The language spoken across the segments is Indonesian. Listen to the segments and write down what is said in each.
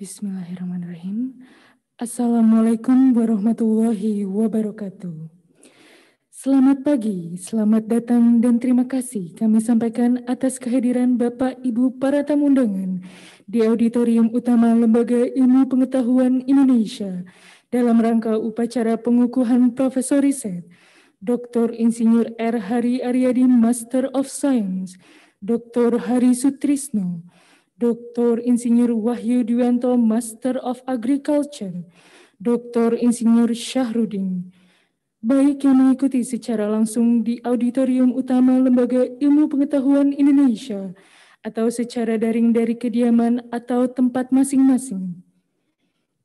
Bismillahirrahmanirrahim. Assalamualaikum warahmatullahi wabarakatuh. Selamat pagi, selamat datang dan terima kasih kami sampaikan atas kehadiran Bapak Ibu para tamu undangan di auditorium utama Lembaga Ilmu Pengetahuan Indonesia dalam rangka upacara pengukuhan Profesor Riset Dr. Insinyur R. Hari Aryadi Master of Science, Dr. Hari Sutrisno, Dr. Insinyur Wahyu Dwianto, Master of Agriculture, Dr. Insinyur Syahrudin. Baik yang mengikuti secara langsung di Auditorium Utama Lembaga Ilmu Pengetahuan Indonesia atau secara daring dari kediaman atau tempat masing-masing.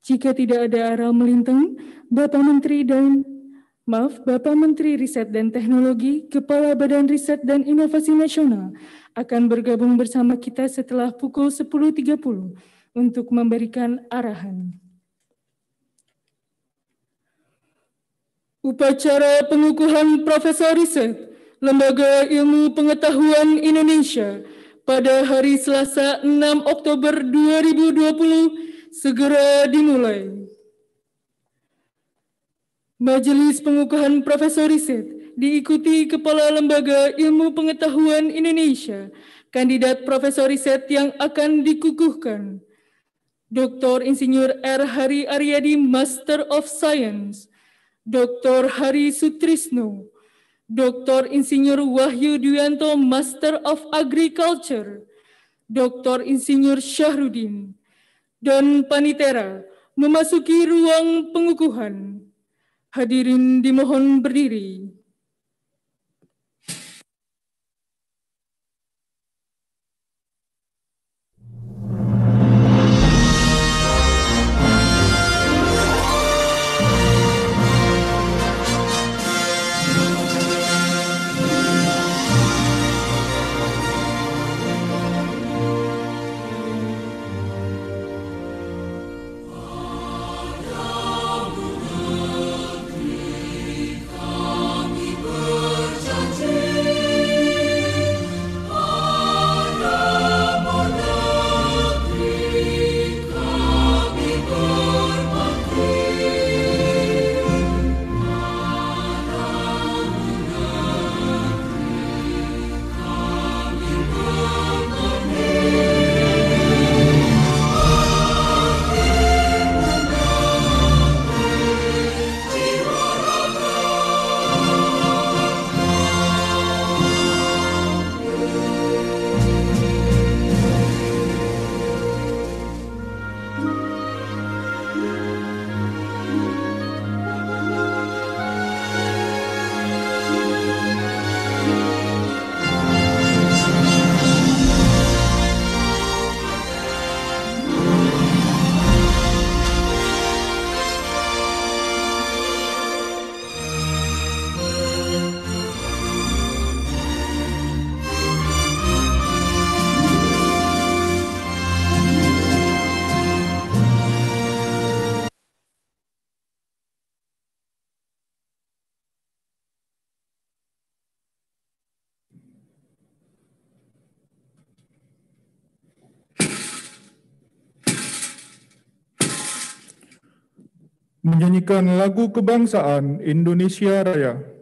Jika tidak ada arah melintang, Bapak Menteri dan Maaf, Bapak Menteri Riset dan Teknologi, Kepala Badan Riset dan Inovasi Nasional akan bergabung bersama kita setelah pukul 10.30 untuk memberikan arahan. Upacara pengukuhan Profesor Riset Lembaga Ilmu Pengetahuan Indonesia pada hari Selasa 6 Oktober 2020 segera dimulai. Majelis pengukuhan Profesor Riset diikuti Kepala Lembaga Ilmu Pengetahuan Indonesia, kandidat Profesor Riset yang akan dikukuhkan, Dr. Insinyur R. Hari Aryadi Master of Science, Dr. Hari Sutrisno, Dr. Insinyur Wahyu Duyanto Master of Agriculture, Dr. Insinyur Syahrudin, dan Panitera memasuki ruang pengukuhan. Hadirin dimohon berdiri. menyanyikan lagu kebangsaan Indonesia Raya.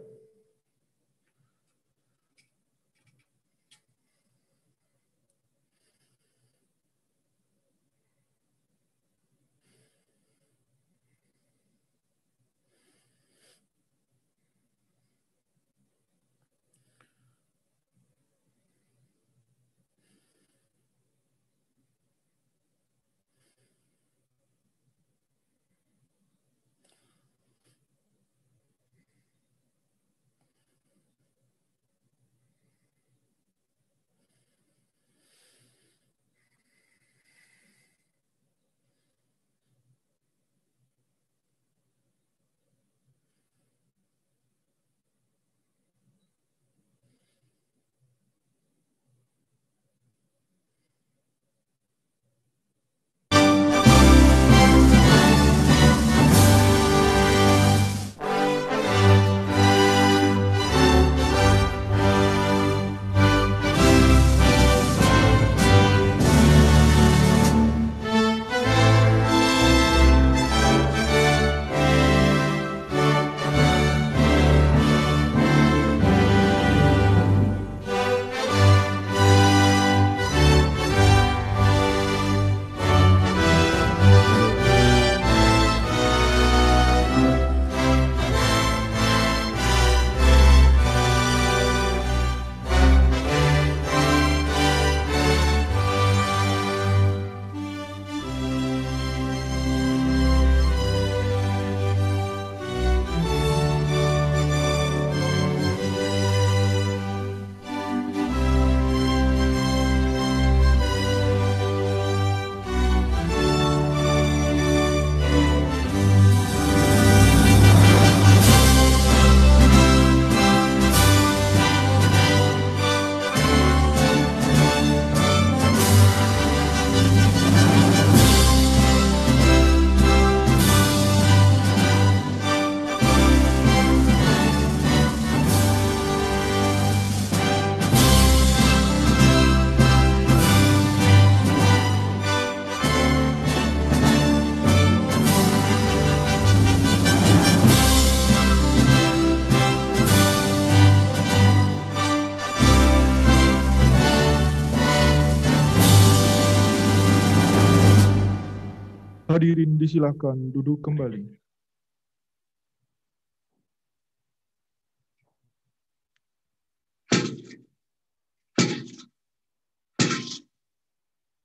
Hadirin disilakan duduk kembali.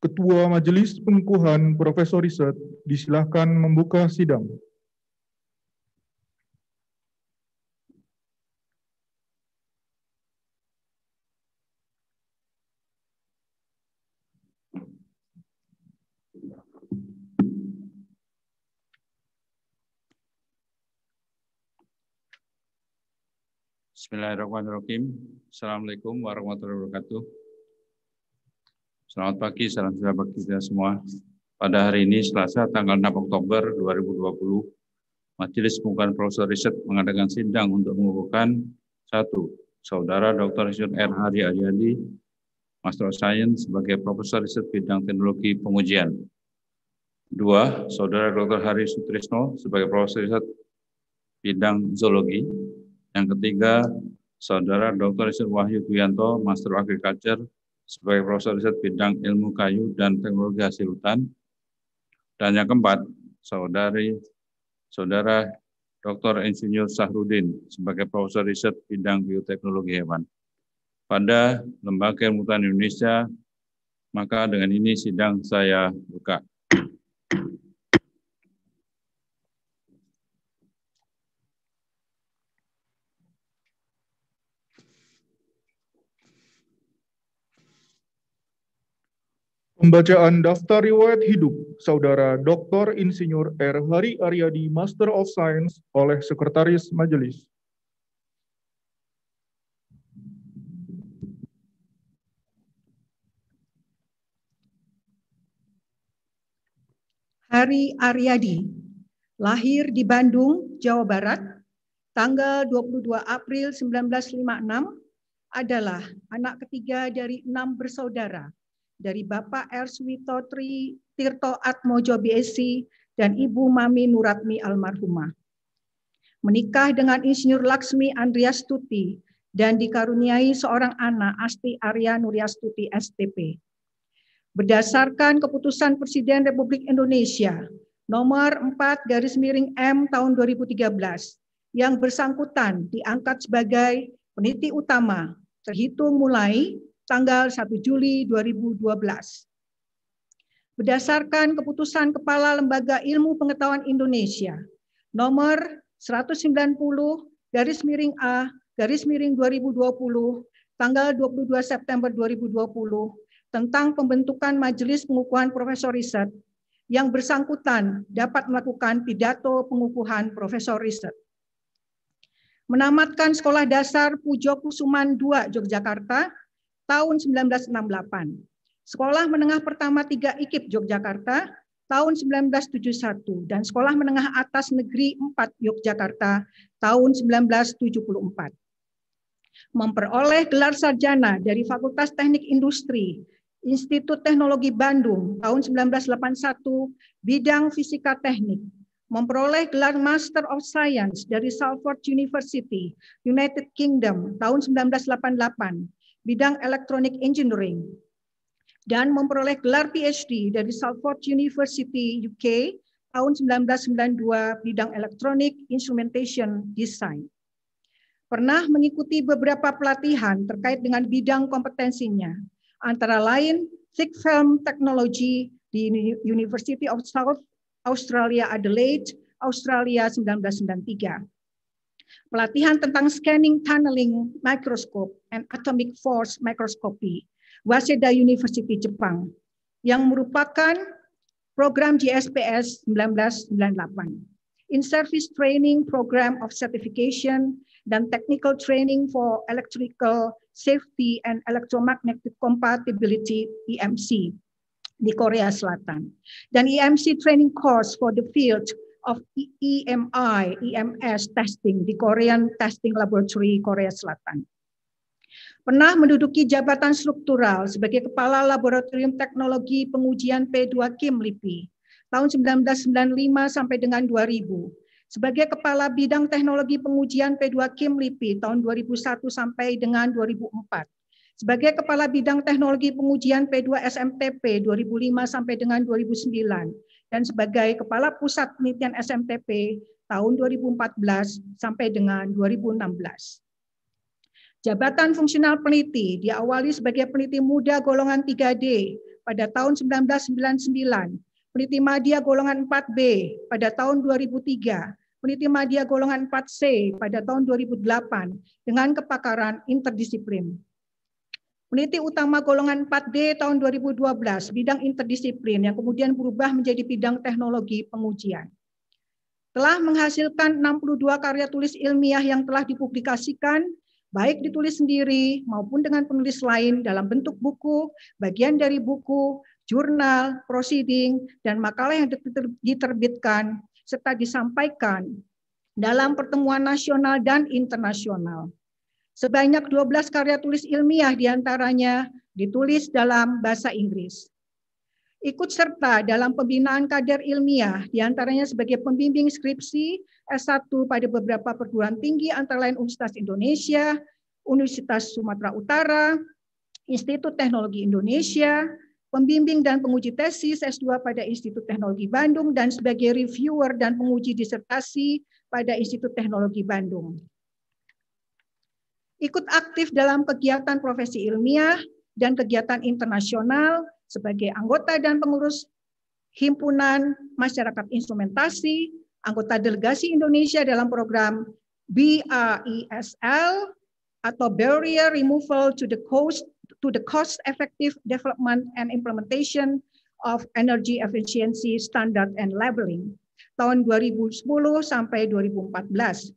Ketua Majelis Pengukuhan Profesor Riset disilahkan membuka sidang. Bismillahirrahmanirrahim. Assalamualaikum warahmatullahi wabarakatuh. Selamat pagi, salam sejahtera bagi kita semua. Pada hari ini Selasa tanggal 6 Oktober 2020, Majelis Pemukaan Profesor Riset mengadakan sidang untuk mengukuhkan satu, Saudara Dr. Insinyur R. Hari Ajadi, Master of Science sebagai Profesor Riset Bidang Teknologi Pengujian. Dua, Saudara Dr. Hari Sutrisno sebagai Profesor Riset Bidang Zoologi yang ketiga, Saudara Dr. Riset Wahyu Duyanto, Master Agriculture, sebagai Profesor Riset Bidang Ilmu Kayu dan Teknologi Hasil Hutan. Dan yang keempat, Saudari, Saudara Dr. Insinyur Sahrudin, sebagai Profesor Riset Bidang Bioteknologi Hewan. Pada Lembaga Ilmu Hutan Indonesia, maka dengan ini sidang saya buka. Pembacaan daftar riwayat hidup Saudara Dr. Insinyur R. Hari Aryadi Master of Science oleh Sekretaris Majelis. Hari Aryadi lahir di Bandung, Jawa Barat, tanggal 22 April 1956 adalah anak ketiga dari enam bersaudara dari Bapak Erswito Tri Tirto Atmojo BSc dan Ibu Mami Nuratmi almarhumah. Menikah dengan Insinyur Laksmi Andreas Tuti dan dikaruniai seorang anak Asti Arya Tuti STP. Berdasarkan keputusan Presiden Republik Indonesia nomor 4 garis miring M tahun 2013 yang bersangkutan diangkat sebagai peniti utama terhitung mulai tanggal 1 Juli 2012. Berdasarkan keputusan Kepala Lembaga Ilmu Pengetahuan Indonesia nomor 190 garis miring A garis miring 2020 tanggal 22 September 2020 tentang pembentukan Majelis Pengukuhan Profesor Riset yang bersangkutan dapat melakukan pidato pengukuhan Profesor Riset. Menamatkan Sekolah Dasar Pujo Kusuman II Yogyakarta tahun 1968. Sekolah Menengah Pertama 3 IKIP Yogyakarta tahun 1971 dan Sekolah Menengah Atas Negeri 4 Yogyakarta tahun 1974. Memperoleh gelar sarjana dari Fakultas Teknik Industri Institut Teknologi Bandung tahun 1981 bidang fisika teknik memperoleh gelar Master of Science dari Salford University, United Kingdom tahun 1988 bidang Electronic Engineering dan memperoleh gelar PhD dari Salford University UK tahun 1992 bidang Electronic Instrumentation Design. Pernah mengikuti beberapa pelatihan terkait dengan bidang kompetensinya, antara lain Thick Film Technology di University of South Australia Adelaide, Australia 1993 pelatihan tentang scanning tunneling microscope and atomic force microscopy Waseda University Jepang yang merupakan program GSPS 1998. In-service training program of certification dan technical training for electrical safety and electromagnetic compatibility EMC di Korea Selatan. Dan EMC training course for the field of EMI, EMS testing di Korean Testing Laboratory Korea Selatan. Pernah menduduki jabatan struktural sebagai Kepala Laboratorium Teknologi Pengujian P2 Kim Lipi tahun 1995 sampai dengan 2000. Sebagai Kepala Bidang Teknologi Pengujian P2 Kim Lipi tahun 2001 sampai dengan 2004. Sebagai Kepala Bidang Teknologi Pengujian P2 SMTP 2005 sampai dengan 2009 dan sebagai Kepala Pusat Penelitian SMTP tahun 2014 sampai dengan 2016. Jabatan Fungsional Peneliti diawali sebagai peneliti muda golongan 3D pada tahun 1999, peneliti madya golongan 4B pada tahun 2003, peneliti madya golongan 4C pada tahun 2008 dengan kepakaran interdisiplin. Peneliti utama golongan 4D tahun 2012, bidang interdisiplin yang kemudian berubah menjadi bidang teknologi pengujian. Telah menghasilkan 62 karya tulis ilmiah yang telah dipublikasikan, baik ditulis sendiri maupun dengan penulis lain dalam bentuk buku, bagian dari buku, jurnal, proceeding, dan makalah yang diterbitkan, serta disampaikan dalam pertemuan nasional dan internasional. Sebanyak 12 karya tulis ilmiah diantaranya ditulis dalam bahasa Inggris. Ikut serta dalam pembinaan kader ilmiah, diantaranya sebagai pembimbing skripsi S1 pada beberapa perguruan tinggi antara lain Universitas Indonesia, Universitas Sumatera Utara, Institut Teknologi Indonesia, pembimbing dan penguji tesis S2 pada Institut Teknologi Bandung, dan sebagai reviewer dan penguji disertasi pada Institut Teknologi Bandung ikut aktif dalam kegiatan profesi ilmiah dan kegiatan internasional sebagai anggota dan pengurus himpunan masyarakat instrumentasi, anggota delegasi Indonesia dalam program BRESL atau Barrier Removal to the Cost to the Cost Effective Development and Implementation of Energy Efficiency Standard and Labeling tahun 2010 sampai 2014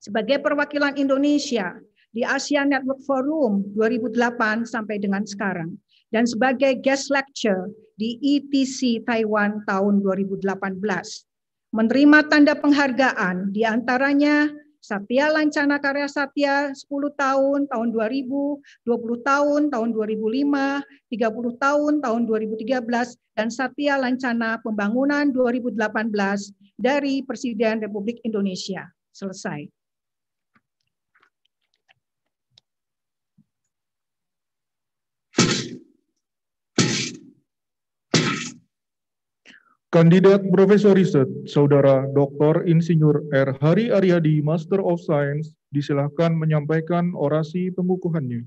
sebagai perwakilan Indonesia di Asia Network Forum 2008 sampai dengan sekarang dan sebagai guest lecture di ETC Taiwan tahun 2018. Menerima tanda penghargaan di antaranya Satya Lancana Karya Satya 10 tahun tahun 2000, 20 tahun tahun 2005, 30 tahun tahun 2013 dan Satya Lancana Pembangunan 2018 dari Presiden Republik Indonesia. Selesai. Kandidat Profesor Riset, Saudara Dr. Insinyur R. Hari Aryadi, Master of Science, disilahkan menyampaikan orasi pengukuhannya.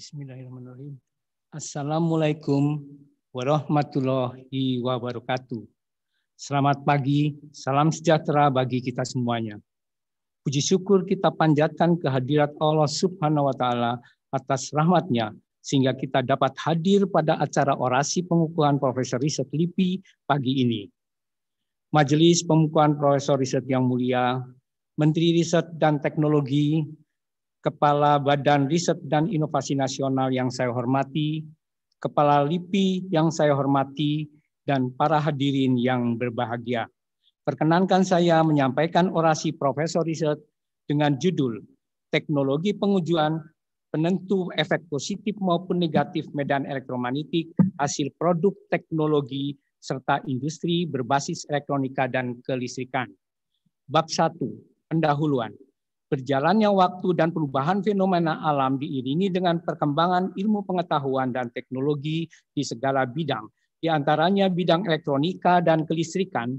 Bismillahirrahmanirrahim. Assalamualaikum warahmatullahi wabarakatuh. Selamat pagi, salam sejahtera bagi kita semuanya. Puji syukur kita panjatkan kehadirat Allah Subhanahu wa taala atas rahmatnya sehingga kita dapat hadir pada acara orasi pengukuhan Profesor Riset LIPI pagi ini. Majelis Pengukuhan Profesor Riset yang mulia, Menteri Riset dan Teknologi Kepala Badan Riset dan Inovasi Nasional yang saya hormati, Kepala LIPI yang saya hormati, dan para hadirin yang berbahagia. Perkenankan saya menyampaikan orasi Profesor Riset dengan judul Teknologi Pengujuan Penentu Efek Positif maupun Negatif Medan Elektromagnetik Hasil Produk Teknologi serta Industri Berbasis Elektronika dan Kelistrikan. Bab 1. Pendahuluan. Berjalannya waktu dan perubahan fenomena alam diiringi dengan perkembangan ilmu pengetahuan dan teknologi di segala bidang, di antaranya bidang elektronika dan kelistrikan.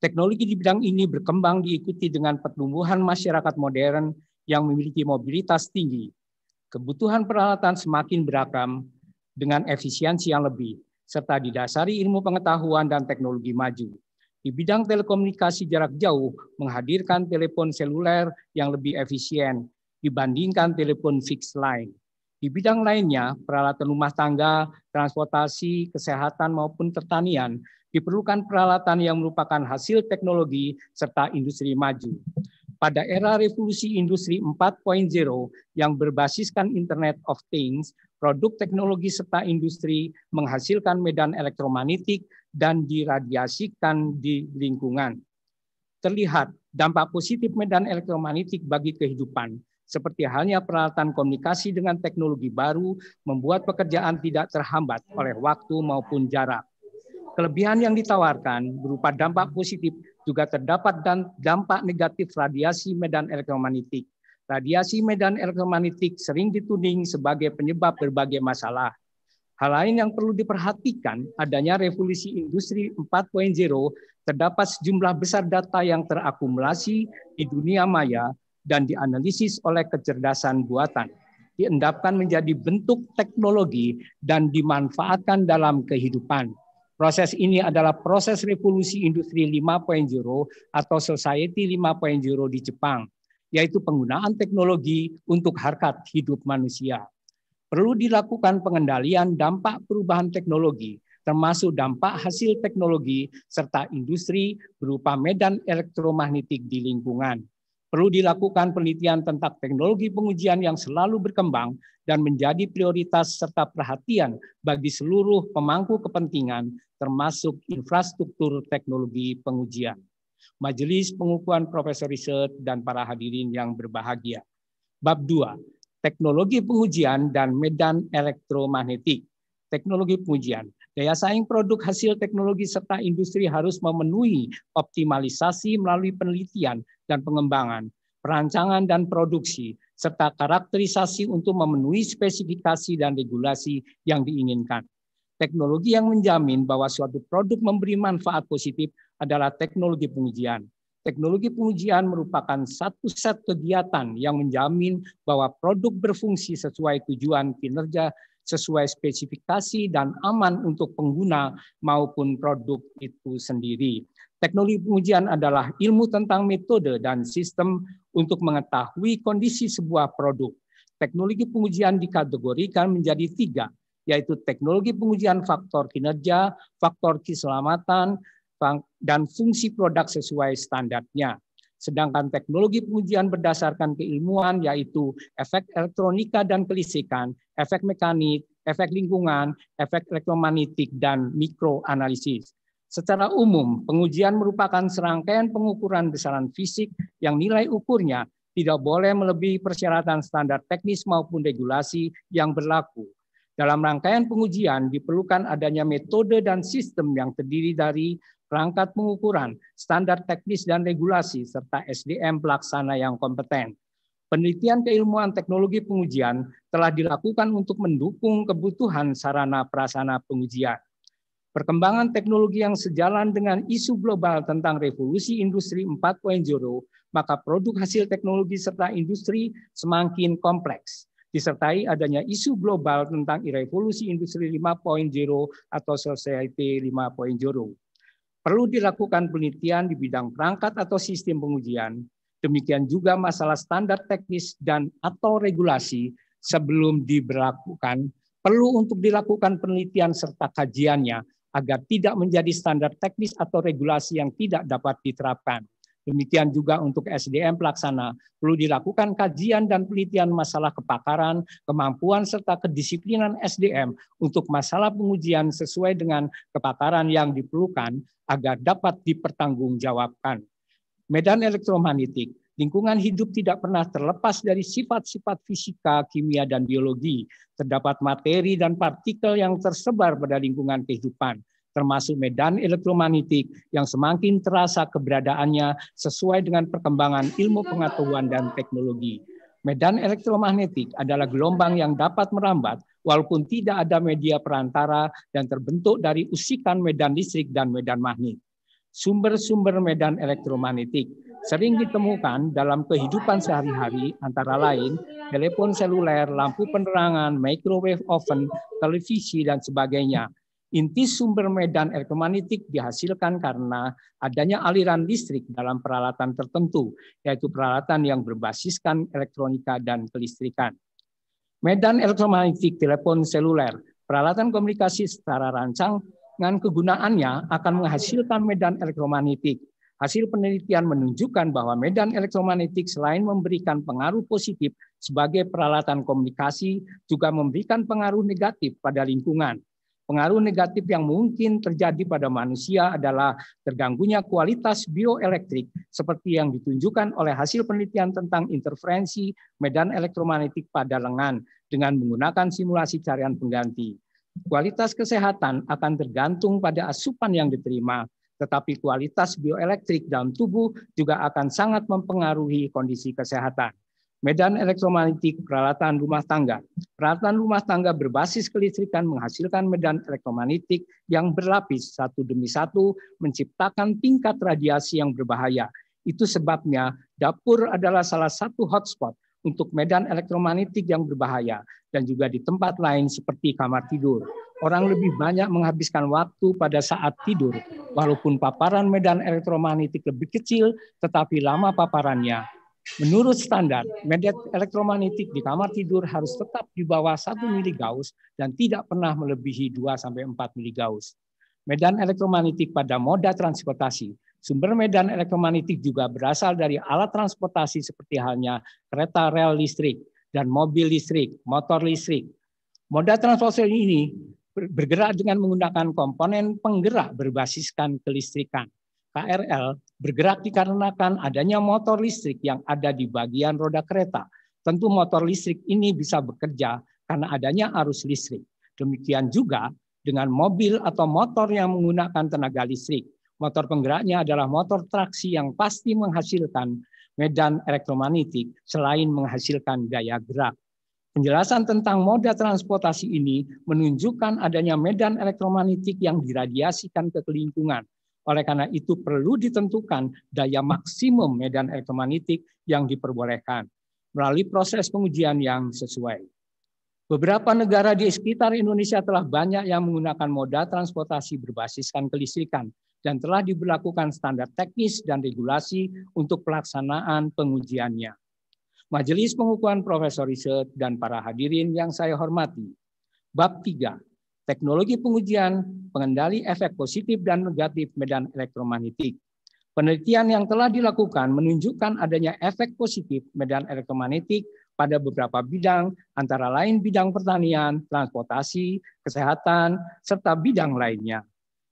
Teknologi di bidang ini berkembang diikuti dengan pertumbuhan masyarakat modern yang memiliki mobilitas tinggi. Kebutuhan peralatan semakin beragam dengan efisiensi yang lebih, serta didasari ilmu pengetahuan dan teknologi maju. Di bidang telekomunikasi jarak jauh, menghadirkan telepon seluler yang lebih efisien dibandingkan telepon fixed line. Di bidang lainnya, peralatan rumah tangga, transportasi, kesehatan maupun pertanian diperlukan peralatan yang merupakan hasil teknologi serta industri maju. Pada era revolusi industri 4.0 yang berbasiskan Internet of Things, produk teknologi serta industri menghasilkan medan elektromagnetik dan diradiasikan di lingkungan. Terlihat dampak positif medan elektromagnetik bagi kehidupan, seperti halnya peralatan komunikasi dengan teknologi baru membuat pekerjaan tidak terhambat oleh waktu maupun jarak. Kelebihan yang ditawarkan berupa dampak positif juga terdapat dan dampak negatif radiasi medan elektromagnetik. Radiasi medan elektromagnetik sering dituding sebagai penyebab berbagai masalah, Hal lain yang perlu diperhatikan adanya revolusi industri 4.0 terdapat sejumlah besar data yang terakumulasi di dunia maya dan dianalisis oleh kecerdasan buatan diendapkan menjadi bentuk teknologi dan dimanfaatkan dalam kehidupan. Proses ini adalah proses revolusi industri 5.0 atau society 5.0 di Jepang, yaitu penggunaan teknologi untuk harkat hidup manusia. Perlu dilakukan pengendalian dampak perubahan teknologi, termasuk dampak hasil teknologi serta industri berupa medan elektromagnetik di lingkungan. Perlu dilakukan penelitian tentang teknologi pengujian yang selalu berkembang dan menjadi prioritas serta perhatian bagi seluruh pemangku kepentingan, termasuk infrastruktur teknologi pengujian. Majelis pengukuhan Profesor Riset dan para hadirin yang berbahagia. Bab 2, teknologi pengujian dan medan elektromagnetik. Teknologi pengujian. Daya saing produk hasil teknologi serta industri harus memenuhi optimalisasi melalui penelitian dan pengembangan, perancangan dan produksi, serta karakterisasi untuk memenuhi spesifikasi dan regulasi yang diinginkan. Teknologi yang menjamin bahwa suatu produk memberi manfaat positif adalah teknologi pengujian. Teknologi pengujian merupakan satu set kegiatan yang menjamin bahwa produk berfungsi sesuai tujuan kinerja, sesuai spesifikasi, dan aman untuk pengguna maupun produk itu sendiri. Teknologi pengujian adalah ilmu tentang metode dan sistem untuk mengetahui kondisi sebuah produk. Teknologi pengujian dikategorikan menjadi tiga, yaitu teknologi pengujian faktor kinerja, faktor keselamatan, dan fungsi produk sesuai standarnya. Sedangkan teknologi pengujian berdasarkan keilmuan yaitu efek elektronika dan kelisikan, efek mekanik, efek lingkungan, efek elektromagnetik, dan mikroanalisis. Secara umum, pengujian merupakan serangkaian pengukuran besaran fisik yang nilai ukurnya tidak boleh melebihi persyaratan standar teknis maupun regulasi yang berlaku. Dalam rangkaian pengujian diperlukan adanya metode dan sistem yang terdiri dari perangkat pengukuran, standar teknis dan regulasi, serta SDM pelaksana yang kompeten. Penelitian keilmuan teknologi pengujian telah dilakukan untuk mendukung kebutuhan sarana prasana pengujian. Perkembangan teknologi yang sejalan dengan isu global tentang revolusi industri 4.0, maka produk hasil teknologi serta industri semakin kompleks. Disertai adanya isu global tentang revolusi industri 5.0 atau society 5.0. Perlu dilakukan penelitian di bidang perangkat atau sistem pengujian. Demikian juga masalah standar teknis dan atau regulasi sebelum diberlakukan perlu untuk dilakukan penelitian serta kajiannya agar tidak menjadi standar teknis atau regulasi yang tidak dapat diterapkan. Demikian juga untuk SDM pelaksana. Perlu dilakukan kajian dan penelitian masalah kepakaran, kemampuan, serta kedisiplinan SDM untuk masalah pengujian sesuai dengan kepakaran yang diperlukan agar dapat dipertanggungjawabkan. Medan elektromagnetik Lingkungan hidup tidak pernah terlepas dari sifat-sifat fisika, kimia, dan biologi. Terdapat materi dan partikel yang tersebar pada lingkungan kehidupan termasuk medan elektromagnetik yang semakin terasa keberadaannya sesuai dengan perkembangan ilmu pengetahuan dan teknologi. Medan elektromagnetik adalah gelombang yang dapat merambat walaupun tidak ada media perantara dan terbentuk dari usikan medan listrik dan medan magnet. Sumber-sumber medan elektromagnetik sering ditemukan dalam kehidupan sehari-hari antara lain telepon seluler, lampu penerangan, microwave oven, televisi, dan sebagainya. Inti sumber medan elektromagnetik dihasilkan karena adanya aliran listrik dalam peralatan tertentu, yaitu peralatan yang berbasiskan elektronika dan kelistrikan. Medan elektromagnetik telepon seluler, peralatan komunikasi secara rancang, dengan kegunaannya akan menghasilkan medan elektromagnetik. Hasil penelitian menunjukkan bahwa medan elektromagnetik selain memberikan pengaruh positif sebagai peralatan komunikasi, juga memberikan pengaruh negatif pada lingkungan Pengaruh negatif yang mungkin terjadi pada manusia adalah terganggunya kualitas bioelektrik seperti yang ditunjukkan oleh hasil penelitian tentang interferensi medan elektromagnetik pada lengan dengan menggunakan simulasi carian pengganti. Kualitas kesehatan akan tergantung pada asupan yang diterima, tetapi kualitas bioelektrik dalam tubuh juga akan sangat mempengaruhi kondisi kesehatan. Medan elektromagnetik peralatan rumah tangga. Peralatan rumah tangga berbasis kelistrikan menghasilkan medan elektromagnetik yang berlapis satu demi satu menciptakan tingkat radiasi yang berbahaya. Itu sebabnya dapur adalah salah satu hotspot untuk medan elektromagnetik yang berbahaya dan juga di tempat lain seperti kamar tidur. Orang lebih banyak menghabiskan waktu pada saat tidur, walaupun paparan medan elektromagnetik lebih kecil, tetapi lama paparannya Menurut standar, iya. media elektromagnetik di kamar tidur harus tetap di bawah 1 ah. mili dan tidak pernah melebihi 2 sampai 4 mili Medan elektromagnetik pada moda transportasi. Sumber medan elektromagnetik juga berasal dari alat transportasi seperti halnya kereta rel listrik dan mobil listrik, motor listrik. Moda transportasi ini bergerak dengan menggunakan komponen penggerak berbasiskan kelistrikan. KRL bergerak dikarenakan adanya motor listrik yang ada di bagian roda kereta. Tentu motor listrik ini bisa bekerja karena adanya arus listrik. Demikian juga dengan mobil atau motor yang menggunakan tenaga listrik. Motor penggeraknya adalah motor traksi yang pasti menghasilkan medan elektromagnetik selain menghasilkan gaya gerak. Penjelasan tentang moda transportasi ini menunjukkan adanya medan elektromagnetik yang diradiasikan ke lingkungan oleh karena itu perlu ditentukan daya maksimum medan elektromagnetik yang diperbolehkan melalui proses pengujian yang sesuai. Beberapa negara di sekitar Indonesia telah banyak yang menggunakan moda transportasi berbasiskan kelistrikan dan telah diberlakukan standar teknis dan regulasi untuk pelaksanaan pengujiannya. Majelis Pengukuhan Profesor Riset dan para hadirin yang saya hormati. Bab 3, teknologi pengujian, pengendali efek positif dan negatif medan elektromagnetik. Penelitian yang telah dilakukan menunjukkan adanya efek positif medan elektromagnetik pada beberapa bidang, antara lain bidang pertanian, transportasi, kesehatan, serta bidang lainnya.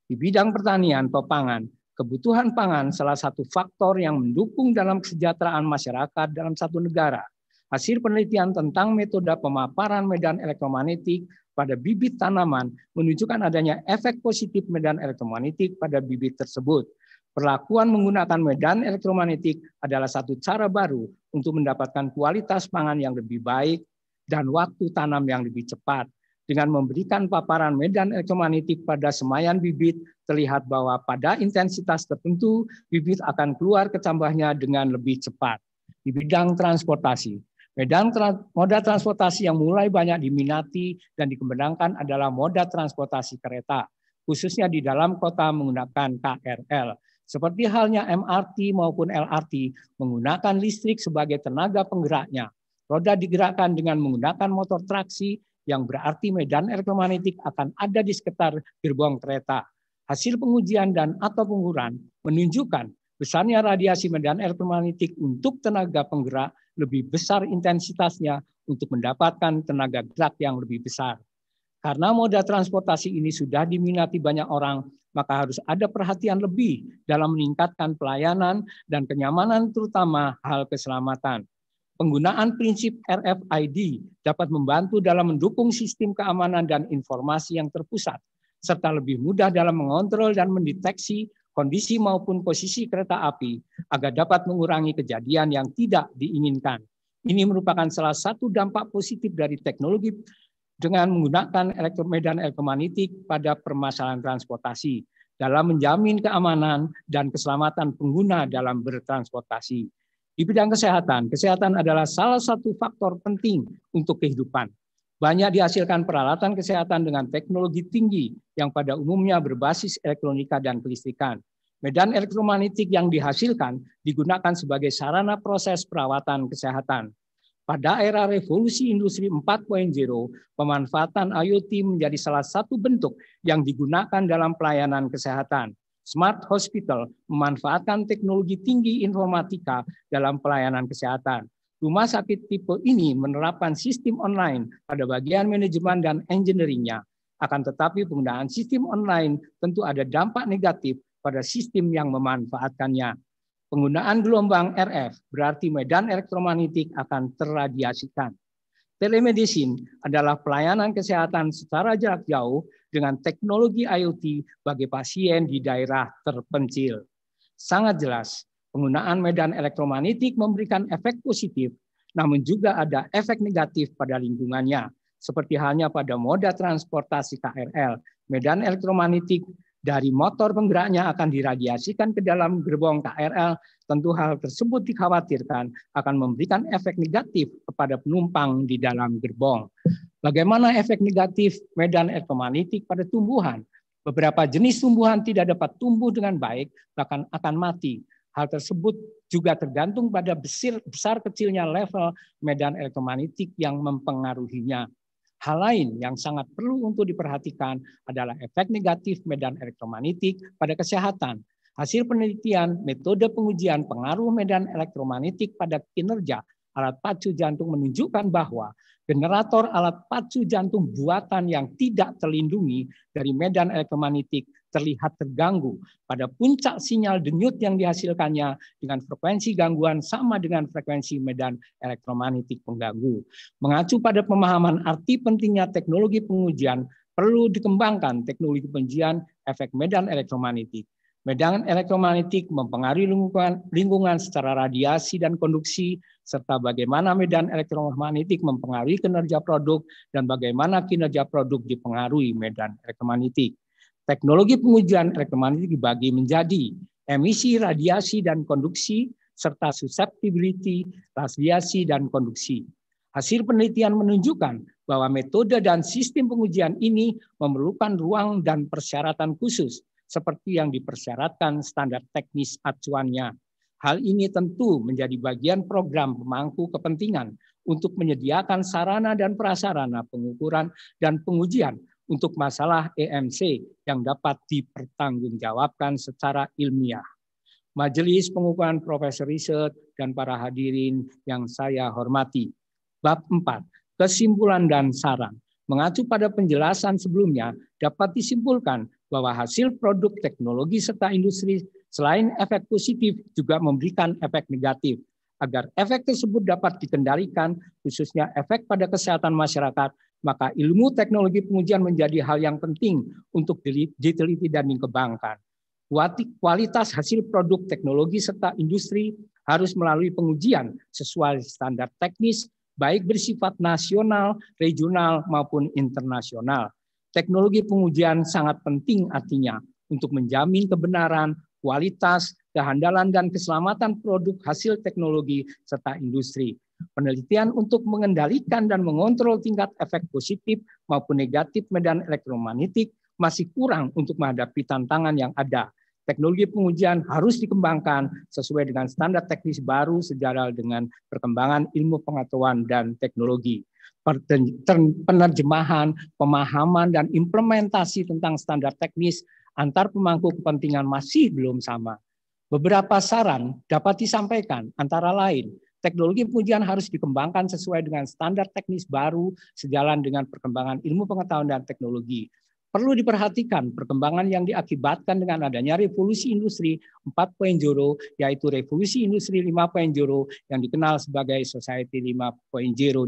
Di bidang pertanian, pepangan, kebutuhan pangan salah satu faktor yang mendukung dalam kesejahteraan masyarakat dalam satu negara. Hasil penelitian tentang metode pemaparan medan elektromagnetik pada bibit tanaman menunjukkan adanya efek positif medan elektromagnetik pada bibit tersebut. Perlakuan menggunakan medan elektromagnetik adalah satu cara baru untuk mendapatkan kualitas pangan yang lebih baik dan waktu tanam yang lebih cepat. Dengan memberikan paparan medan elektromagnetik pada semayan bibit, terlihat bahwa pada intensitas tertentu, bibit akan keluar kecambahnya dengan lebih cepat. Di bidang transportasi, Medan moda transportasi yang mulai banyak diminati dan dikembangkan adalah moda transportasi kereta, khususnya di dalam kota menggunakan KRL. Seperti halnya MRT maupun LRT menggunakan listrik sebagai tenaga penggeraknya. Roda digerakkan dengan menggunakan motor traksi yang berarti medan elektromagnetik akan ada di sekitar gerbong kereta. Hasil pengujian dan atau pengukuran menunjukkan Besarnya radiasi medan elektromagnetik untuk tenaga penggerak lebih besar intensitasnya untuk mendapatkan tenaga gerak yang lebih besar. Karena moda transportasi ini sudah diminati banyak orang, maka harus ada perhatian lebih dalam meningkatkan pelayanan dan kenyamanan terutama hal keselamatan. Penggunaan prinsip RFID dapat membantu dalam mendukung sistem keamanan dan informasi yang terpusat, serta lebih mudah dalam mengontrol dan mendeteksi kondisi maupun posisi kereta api agar dapat mengurangi kejadian yang tidak diinginkan. Ini merupakan salah satu dampak positif dari teknologi dengan menggunakan elektromedan elektromagnetik pada permasalahan transportasi dalam menjamin keamanan dan keselamatan pengguna dalam bertransportasi. Di bidang kesehatan, kesehatan adalah salah satu faktor penting untuk kehidupan. Banyak dihasilkan peralatan kesehatan dengan teknologi tinggi yang pada umumnya berbasis elektronika dan kelistrikan. Medan elektromagnetik yang dihasilkan digunakan sebagai sarana proses perawatan kesehatan. Pada era revolusi industri 4.0, pemanfaatan IoT menjadi salah satu bentuk yang digunakan dalam pelayanan kesehatan. Smart Hospital memanfaatkan teknologi tinggi informatika dalam pelayanan kesehatan. Rumah sakit tipe ini menerapkan sistem online pada bagian manajemen dan engineeringnya. Akan tetapi penggunaan sistem online tentu ada dampak negatif pada sistem yang memanfaatkannya. Penggunaan gelombang RF berarti medan elektromagnetik akan terradiasikan. Telemedicine adalah pelayanan kesehatan secara jarak jauh dengan teknologi IoT bagi pasien di daerah terpencil. Sangat jelas Penggunaan medan elektromagnetik memberikan efek positif, namun juga ada efek negatif pada lingkungannya, seperti halnya pada moda transportasi KRL. Medan elektromagnetik dari motor penggeraknya akan diradiasikan ke dalam gerbong KRL, tentu hal tersebut dikhawatirkan akan memberikan efek negatif kepada penumpang di dalam gerbong. Bagaimana efek negatif medan elektromagnetik pada tumbuhan? Beberapa jenis tumbuhan tidak dapat tumbuh dengan baik, bahkan akan mati. Hal tersebut juga tergantung pada besar, besar kecilnya level medan elektromagnetik yang mempengaruhinya. Hal lain yang sangat perlu untuk diperhatikan adalah efek negatif medan elektromagnetik pada kesehatan. Hasil penelitian metode pengujian pengaruh medan elektromagnetik pada kinerja alat pacu jantung menunjukkan bahwa generator alat pacu jantung buatan yang tidak terlindungi dari medan elektromagnetik terlihat terganggu pada puncak sinyal denyut yang dihasilkannya dengan frekuensi gangguan sama dengan frekuensi medan elektromagnetik pengganggu. Mengacu pada pemahaman arti pentingnya teknologi pengujian, perlu dikembangkan teknologi pengujian efek medan elektromagnetik. Medan elektromagnetik mempengaruhi lingkungan, lingkungan secara radiasi dan konduksi, serta bagaimana medan elektromagnetik mempengaruhi kinerja produk dan bagaimana kinerja produk dipengaruhi medan elektromagnetik. Teknologi pengujian elektromagnetik dibagi menjadi emisi, radiasi, dan konduksi, serta susceptibility, radiasi, dan konduksi. Hasil penelitian menunjukkan bahwa metode dan sistem pengujian ini memerlukan ruang dan persyaratan khusus, seperti yang dipersyaratkan standar teknis acuannya. Hal ini tentu menjadi bagian program pemangku kepentingan untuk menyediakan sarana dan prasarana pengukuran dan pengujian untuk masalah EMC yang dapat dipertanggungjawabkan secara ilmiah. Majelis Pengukuhan Profesor Riset dan para hadirin yang saya hormati. Bab 4, kesimpulan dan saran. Mengacu pada penjelasan sebelumnya, dapat disimpulkan bahwa hasil produk teknologi serta industri selain efek positif juga memberikan efek negatif. Agar efek tersebut dapat dikendalikan, khususnya efek pada kesehatan masyarakat, maka ilmu teknologi pengujian menjadi hal yang penting untuk diteliti dan dikembangkan. Kualitas hasil produk teknologi serta industri harus melalui pengujian sesuai standar teknis baik bersifat nasional, regional maupun internasional. Teknologi pengujian sangat penting artinya untuk menjamin kebenaran, kualitas, kehandalan dan keselamatan produk hasil teknologi serta industri penelitian untuk mengendalikan dan mengontrol tingkat efek positif maupun negatif medan elektromagnetik masih kurang untuk menghadapi tantangan yang ada. Teknologi pengujian harus dikembangkan sesuai dengan standar teknis baru sejalan dengan perkembangan ilmu pengetahuan dan teknologi. Penerjemahan, pemahaman, dan implementasi tentang standar teknis antar pemangku kepentingan masih belum sama. Beberapa saran dapat disampaikan antara lain – Teknologi pengujian harus dikembangkan sesuai dengan standar teknis baru sejalan dengan perkembangan ilmu pengetahuan dan teknologi. Perlu diperhatikan perkembangan yang diakibatkan dengan adanya revolusi industri 4.0 yaitu revolusi industri 5.0 yang dikenal sebagai society 5.0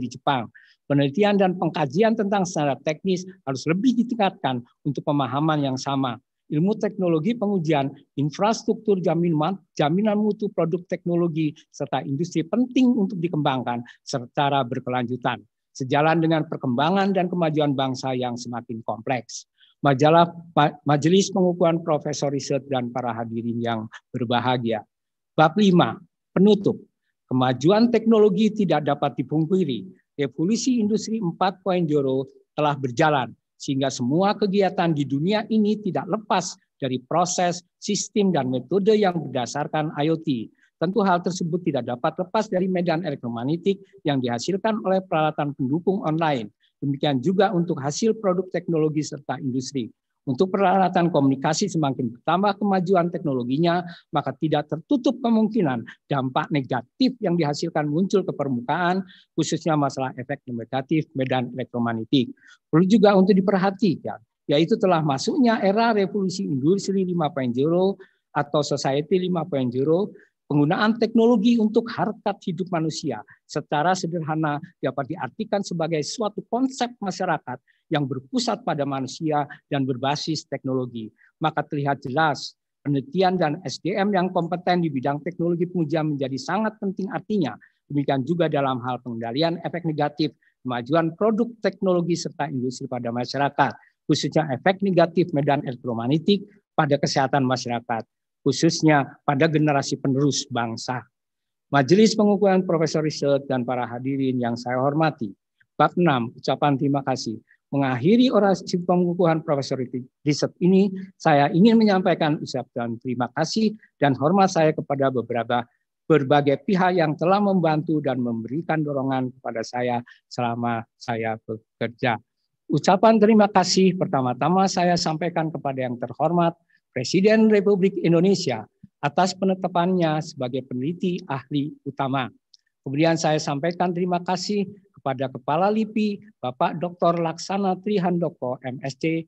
di Jepang. Penelitian dan pengkajian tentang standar teknis harus lebih ditingkatkan untuk pemahaman yang sama ilmu teknologi pengujian, infrastruktur jaminan, jaminan mutu produk teknologi, serta industri penting untuk dikembangkan secara berkelanjutan, sejalan dengan perkembangan dan kemajuan bangsa yang semakin kompleks. Majalah Majelis Pengukuhan Profesor Riset dan para hadirin yang berbahagia. Bab 5, penutup. Kemajuan teknologi tidak dapat dipungkiri. Revolusi industri 4.0 telah berjalan sehingga semua kegiatan di dunia ini tidak lepas dari proses, sistem, dan metode yang berdasarkan IoT. Tentu hal tersebut tidak dapat lepas dari medan elektromagnetik yang dihasilkan oleh peralatan pendukung online. Demikian juga untuk hasil produk teknologi serta industri. Untuk peralatan komunikasi semakin bertambah kemajuan teknologinya, maka tidak tertutup kemungkinan dampak negatif yang dihasilkan muncul ke permukaan, khususnya masalah efek negatif medan elektromagnetik. Perlu juga untuk diperhatikan, yaitu telah masuknya era revolusi industri 5.0 atau society 5.0 Penggunaan teknologi untuk harkat hidup manusia secara sederhana dapat diartikan sebagai suatu konsep masyarakat yang berpusat pada manusia dan berbasis teknologi. Maka terlihat jelas penelitian dan SDM yang kompeten di bidang teknologi pengujian menjadi sangat penting artinya. Demikian juga dalam hal pengendalian efek negatif, kemajuan produk teknologi serta industri pada masyarakat, khususnya efek negatif medan elektromagnetik pada kesehatan masyarakat, khususnya pada generasi penerus bangsa. Majelis pengukuhan Profesor Riset dan para hadirin yang saya hormati. Bab 6, ucapan terima kasih mengakhiri orasi pengukuhan Profesor Riset ini, saya ingin menyampaikan ucapan terima kasih dan hormat saya kepada beberapa berbagai pihak yang telah membantu dan memberikan dorongan kepada saya selama saya bekerja. Ucapan terima kasih pertama-tama saya sampaikan kepada yang terhormat Presiden Republik Indonesia atas penetapannya sebagai peneliti ahli utama. Kemudian saya sampaikan terima kasih kepada Kepala LIPI, Bapak Dr. Laksana Trihandoko, MSc,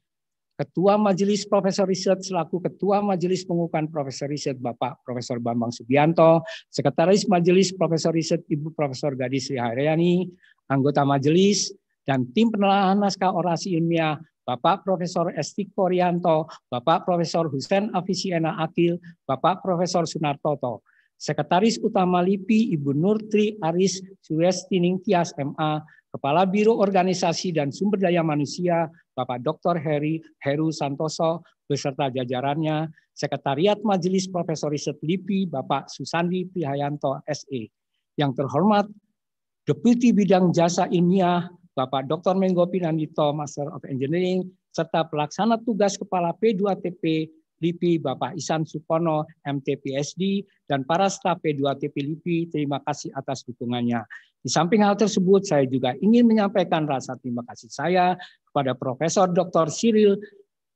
Ketua Majelis Profesor Riset selaku Ketua Majelis Pengukuhan Profesor Riset Bapak Profesor Bambang Subianto, Sekretaris Majelis Profesor Riset Ibu Profesor Gadis Riharyani, anggota majelis dan tim Penelahan naskah orasi ilmiah Bapak Profesor Estik Koryanto, Bapak Profesor Husen Afisiena Akil, Bapak Profesor Sunartoto, Sekretaris Utama LIPI Ibu Nurtri Aris Suryestining Tias MA, Kepala Biro Organisasi dan Sumber Daya Manusia Bapak Dr. Heri Heru Santoso beserta jajarannya, Sekretariat Majelis Profesor Riset LIPI Bapak Susandi Prihayanto SE. Yang terhormat Deputi Bidang Jasa Ilmiah Bapak Dr. Menggopi Nandito, Master of Engineering serta pelaksana tugas Kepala P2TP LIPI, Bapak Isan Supono, MTPSD, dan para staf P2TP LIPI, terima kasih atas dukungannya. Di samping hal tersebut, saya juga ingin menyampaikan rasa terima kasih saya kepada Profesor Dr. Cyril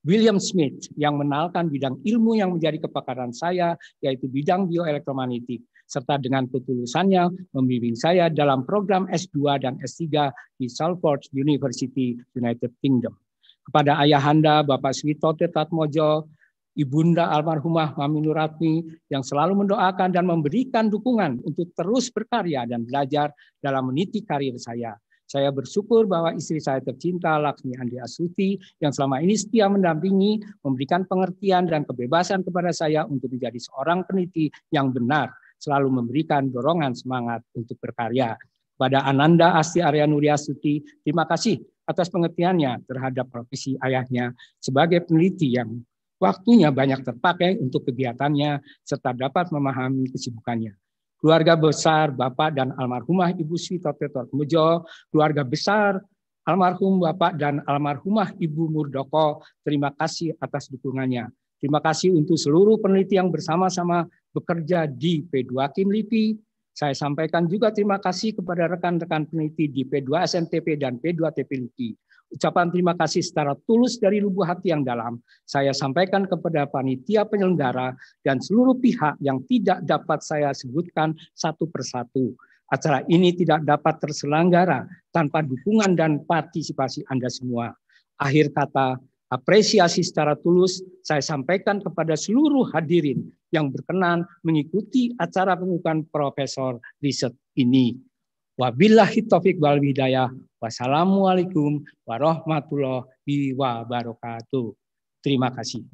William Smith yang menalkan bidang ilmu yang menjadi kepakaran saya, yaitu bidang bioelektromagnetik serta dengan ketulusannya membimbing saya dalam program S2 dan S3 di Salford University, United Kingdom. Kepada Ayahanda Bapak Swito Tetatmojo, ibunda almarhumah Mami Nuratmi yang selalu mendoakan dan memberikan dukungan untuk terus berkarya dan belajar dalam meniti karir saya. Saya bersyukur bahwa istri saya tercinta, Laksmi Andi Asuti, yang selama ini setia mendampingi, memberikan pengertian dan kebebasan kepada saya untuk menjadi seorang peneliti yang benar, selalu memberikan dorongan semangat untuk berkarya. Pada Ananda Asti Arya Nuri Asuti, terima kasih atas pengertiannya terhadap profesi ayahnya sebagai peneliti yang waktunya banyak terpakai untuk kegiatannya serta dapat memahami kesibukannya. Keluarga besar Bapak dan almarhumah Ibu Sito Tetor Kemejo, keluarga besar almarhum Bapak dan almarhumah Ibu Murdoko, terima kasih atas dukungannya. Terima kasih untuk seluruh peneliti yang bersama-sama bekerja di P2Kim LIPI, saya sampaikan juga terima kasih kepada rekan-rekan peneliti di P2 SMTP dan P2 TP LIPI. Ucapan terima kasih secara tulus dari lubuk hati yang dalam, saya sampaikan kepada panitia penyelenggara dan seluruh pihak yang tidak dapat saya sebutkan satu persatu. Acara ini tidak dapat terselenggara tanpa dukungan dan partisipasi Anda semua. Akhir kata, apresiasi secara tulus saya sampaikan kepada seluruh hadirin yang berkenan mengikuti acara pengukuhan Profesor Riset ini. Wabillahi taufik wal hidayah. Wassalamualaikum warahmatullahi wabarakatuh. Terima kasih.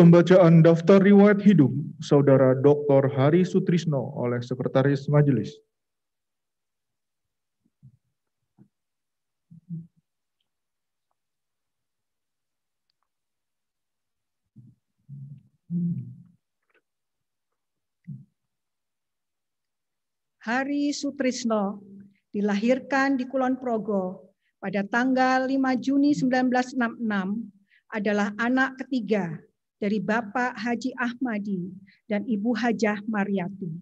Pembacaan daftar riwayat hidup Saudara Dr. Hari Sutrisno oleh Sekretaris Majelis. Hari Sutrisno dilahirkan di Kulon Progo pada tanggal 5 Juni 1966 adalah anak ketiga dari Bapak Haji Ahmadi dan Ibu Hajah Mariati.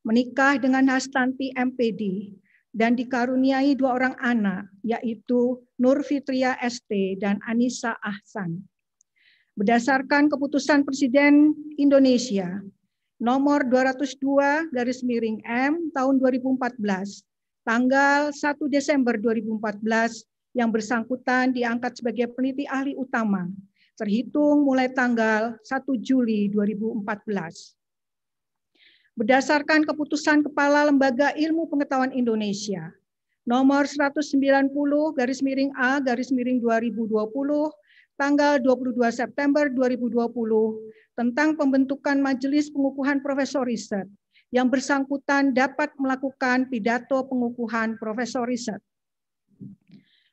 Menikah dengan Hastanti MPD dan dikaruniai dua orang anak, yaitu Nur Fitria ST dan Anissa Ahsan. Berdasarkan keputusan Presiden Indonesia nomor 202 garis miring M tahun 2014, tanggal 1 Desember 2014 yang bersangkutan diangkat sebagai peneliti ahli utama terhitung mulai tanggal 1 Juli 2014. Berdasarkan keputusan Kepala Lembaga Ilmu Pengetahuan Indonesia nomor 190 garis miring A garis miring 2020 tanggal 22 September 2020 tentang pembentukan Majelis Pengukuhan Profesor Riset yang bersangkutan dapat melakukan pidato pengukuhan Profesor Riset.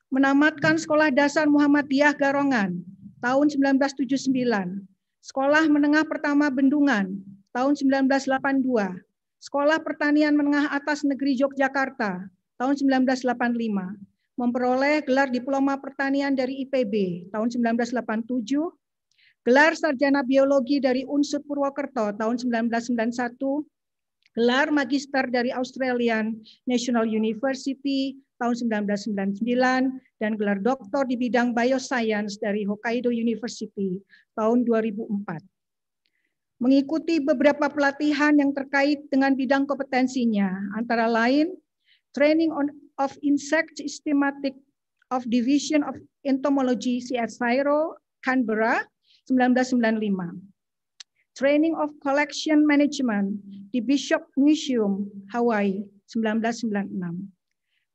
Menamatkan Sekolah Dasar Muhammadiyah Garongan tahun 1979, Sekolah Menengah Pertama Bendungan tahun 1982, Sekolah Pertanian Menengah Atas Negeri Yogyakarta tahun 1985, memperoleh gelar Diploma Pertanian dari IPB tahun 1987, gelar Sarjana Biologi dari Unsur Purwokerto tahun 1991, gelar Magister dari Australian National University tahun 1999 dan gelar doktor di bidang bioscience dari Hokkaido University tahun 2004. Mengikuti beberapa pelatihan yang terkait dengan bidang kompetensinya, antara lain Training on, of Insect Systematic of Division of Entomology CS Cairo, Canberra, 1995. Training of Collection Management di Bishop Museum, Hawaii, 1996.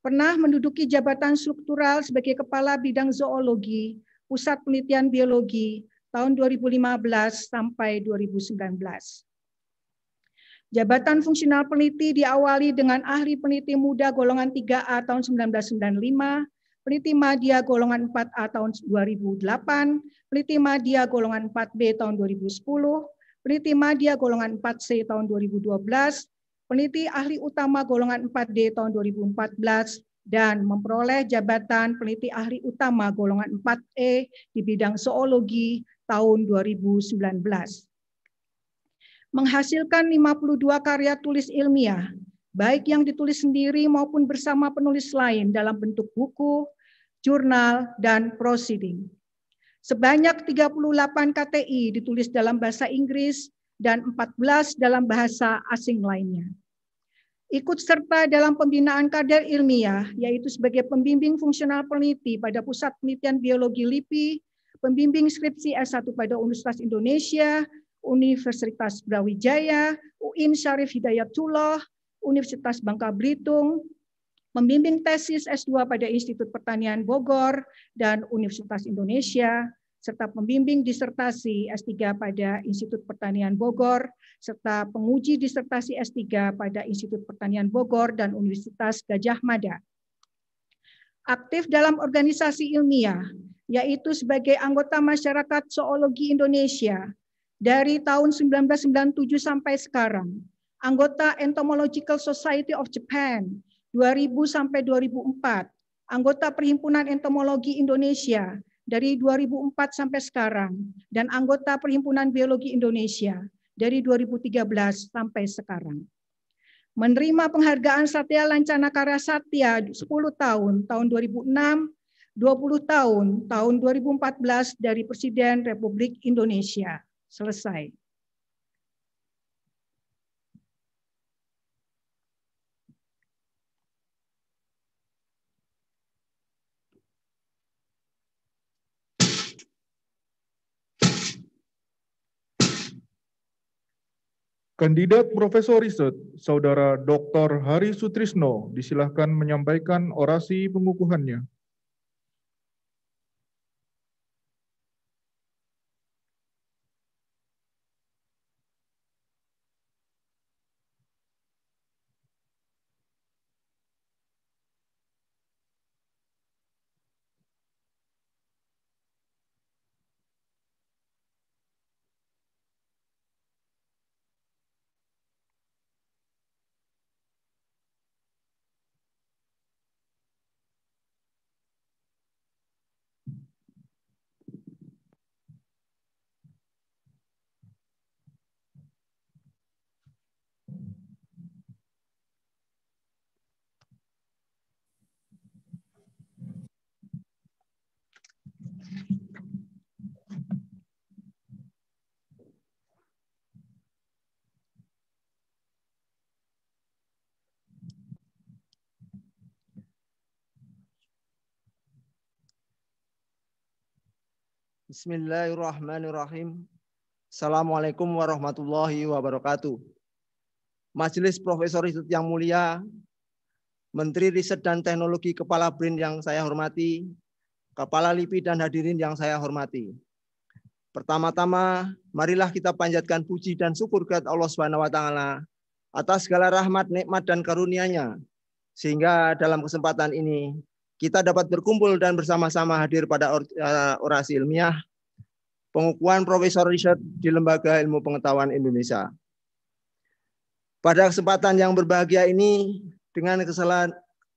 Pernah menduduki jabatan struktural sebagai Kepala Bidang Zoologi, Pusat Penelitian Biologi, tahun 2015 sampai 2019. Jabatan fungsional peneliti diawali dengan ahli peneliti muda golongan 3A tahun 1995, peneliti media golongan 4A tahun 2008, peneliti media golongan 4B tahun 2010, peneliti media golongan 4C tahun 2012, peneliti ahli utama golongan 4D tahun 2014 dan memperoleh jabatan peneliti ahli utama golongan 4E di bidang zoologi tahun 2019. Menghasilkan 52 karya tulis ilmiah, baik yang ditulis sendiri maupun bersama penulis lain dalam bentuk buku, jurnal, dan proceeding. Sebanyak 38 KTI ditulis dalam bahasa Inggris dan 14 dalam bahasa asing lainnya ikut serta dalam pembinaan kader ilmiah, yaitu sebagai pembimbing fungsional peneliti pada Pusat Penelitian Biologi LIPI, pembimbing skripsi S1 pada Universitas Indonesia, Universitas Brawijaya, UIN Syarif Hidayatullah, Universitas Bangka Belitung, membimbing tesis S2 pada Institut Pertanian Bogor dan Universitas Indonesia, serta pembimbing disertasi S3 pada Institut Pertanian Bogor, serta penguji disertasi S3 pada Institut Pertanian Bogor dan Universitas Gajah Mada. Aktif dalam organisasi ilmiah, yaitu sebagai anggota masyarakat zoologi Indonesia dari tahun 1997 sampai sekarang, anggota Entomological Society of Japan 2000 sampai 2004, anggota Perhimpunan Entomologi Indonesia dari 2004 sampai sekarang dan anggota Perhimpunan Biologi Indonesia dari 2013 sampai sekarang. Menerima penghargaan Satya Lancana Karya Satya 10 tahun tahun 2006, 20 tahun tahun 2014 dari Presiden Republik Indonesia. Selesai. Kandidat Profesor Riset, Saudara Dr. Hari Sutrisno, disilahkan menyampaikan orasi pengukuhannya. Bismillahirrahmanirrahim. Assalamualaikum warahmatullahi wabarakatuh. Majelis Profesor Institut yang mulia, Menteri Riset dan Teknologi Kepala BRIN yang saya hormati, Kepala LIPI dan hadirin yang saya hormati. Pertama-tama, marilah kita panjatkan puji dan syukur kepada Allah Subhanahu wa taala atas segala rahmat, nikmat dan karunia-Nya sehingga dalam kesempatan ini kita dapat berkumpul dan bersama-sama hadir pada eh, orasi ilmiah pengukuhan Profesor Richard di Lembaga Ilmu Pengetahuan Indonesia. Pada kesempatan yang berbahagia ini, dengan kesalahan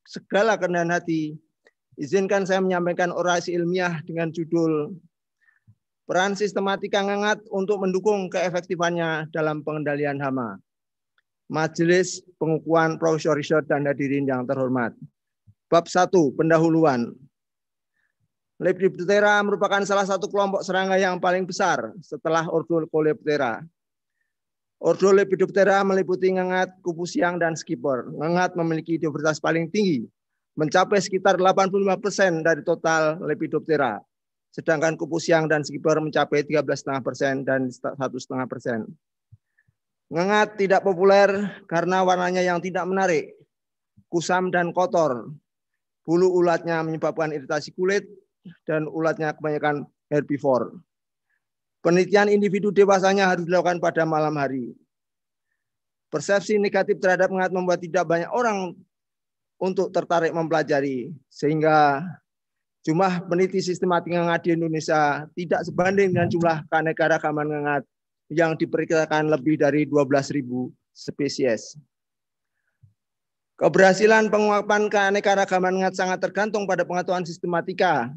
segala kerendahan hati, izinkan saya menyampaikan orasi ilmiah dengan judul Peran Sistematika Ngangat untuk mendukung keefektifannya dalam pengendalian hama. Majelis Pengukuhan Profesor Richard dan hadirin yang terhormat. Bab 1, pendahuluan. Lepidoptera merupakan salah satu kelompok serangga yang paling besar setelah Ordo Ordolepidoptera meliputi ngengat, kupu siang, dan skipper. Ngengat memiliki diversitas paling tinggi, mencapai sekitar 85% persen dari total Lepidoptera. Sedangkan kupu siang dan skipper mencapai 13,5% dan 1,5%. Ngengat tidak populer karena warnanya yang tidak menarik, kusam dan kotor, Bulu ulatnya menyebabkan iritasi kulit dan ulatnya kebanyakan herbivore. Penelitian individu dewasanya harus dilakukan pada malam hari. Persepsi negatif terhadap ngat membuat tidak banyak orang untuk tertarik mempelajari sehingga jumlah peneliti sistematik ngat di Indonesia tidak sebanding dengan jumlah keanekaragaman ngat yang diperkirakan lebih dari 12.000 spesies. Keberhasilan penguapan keanekaragaman sangat tergantung pada pengetahuan sistematika.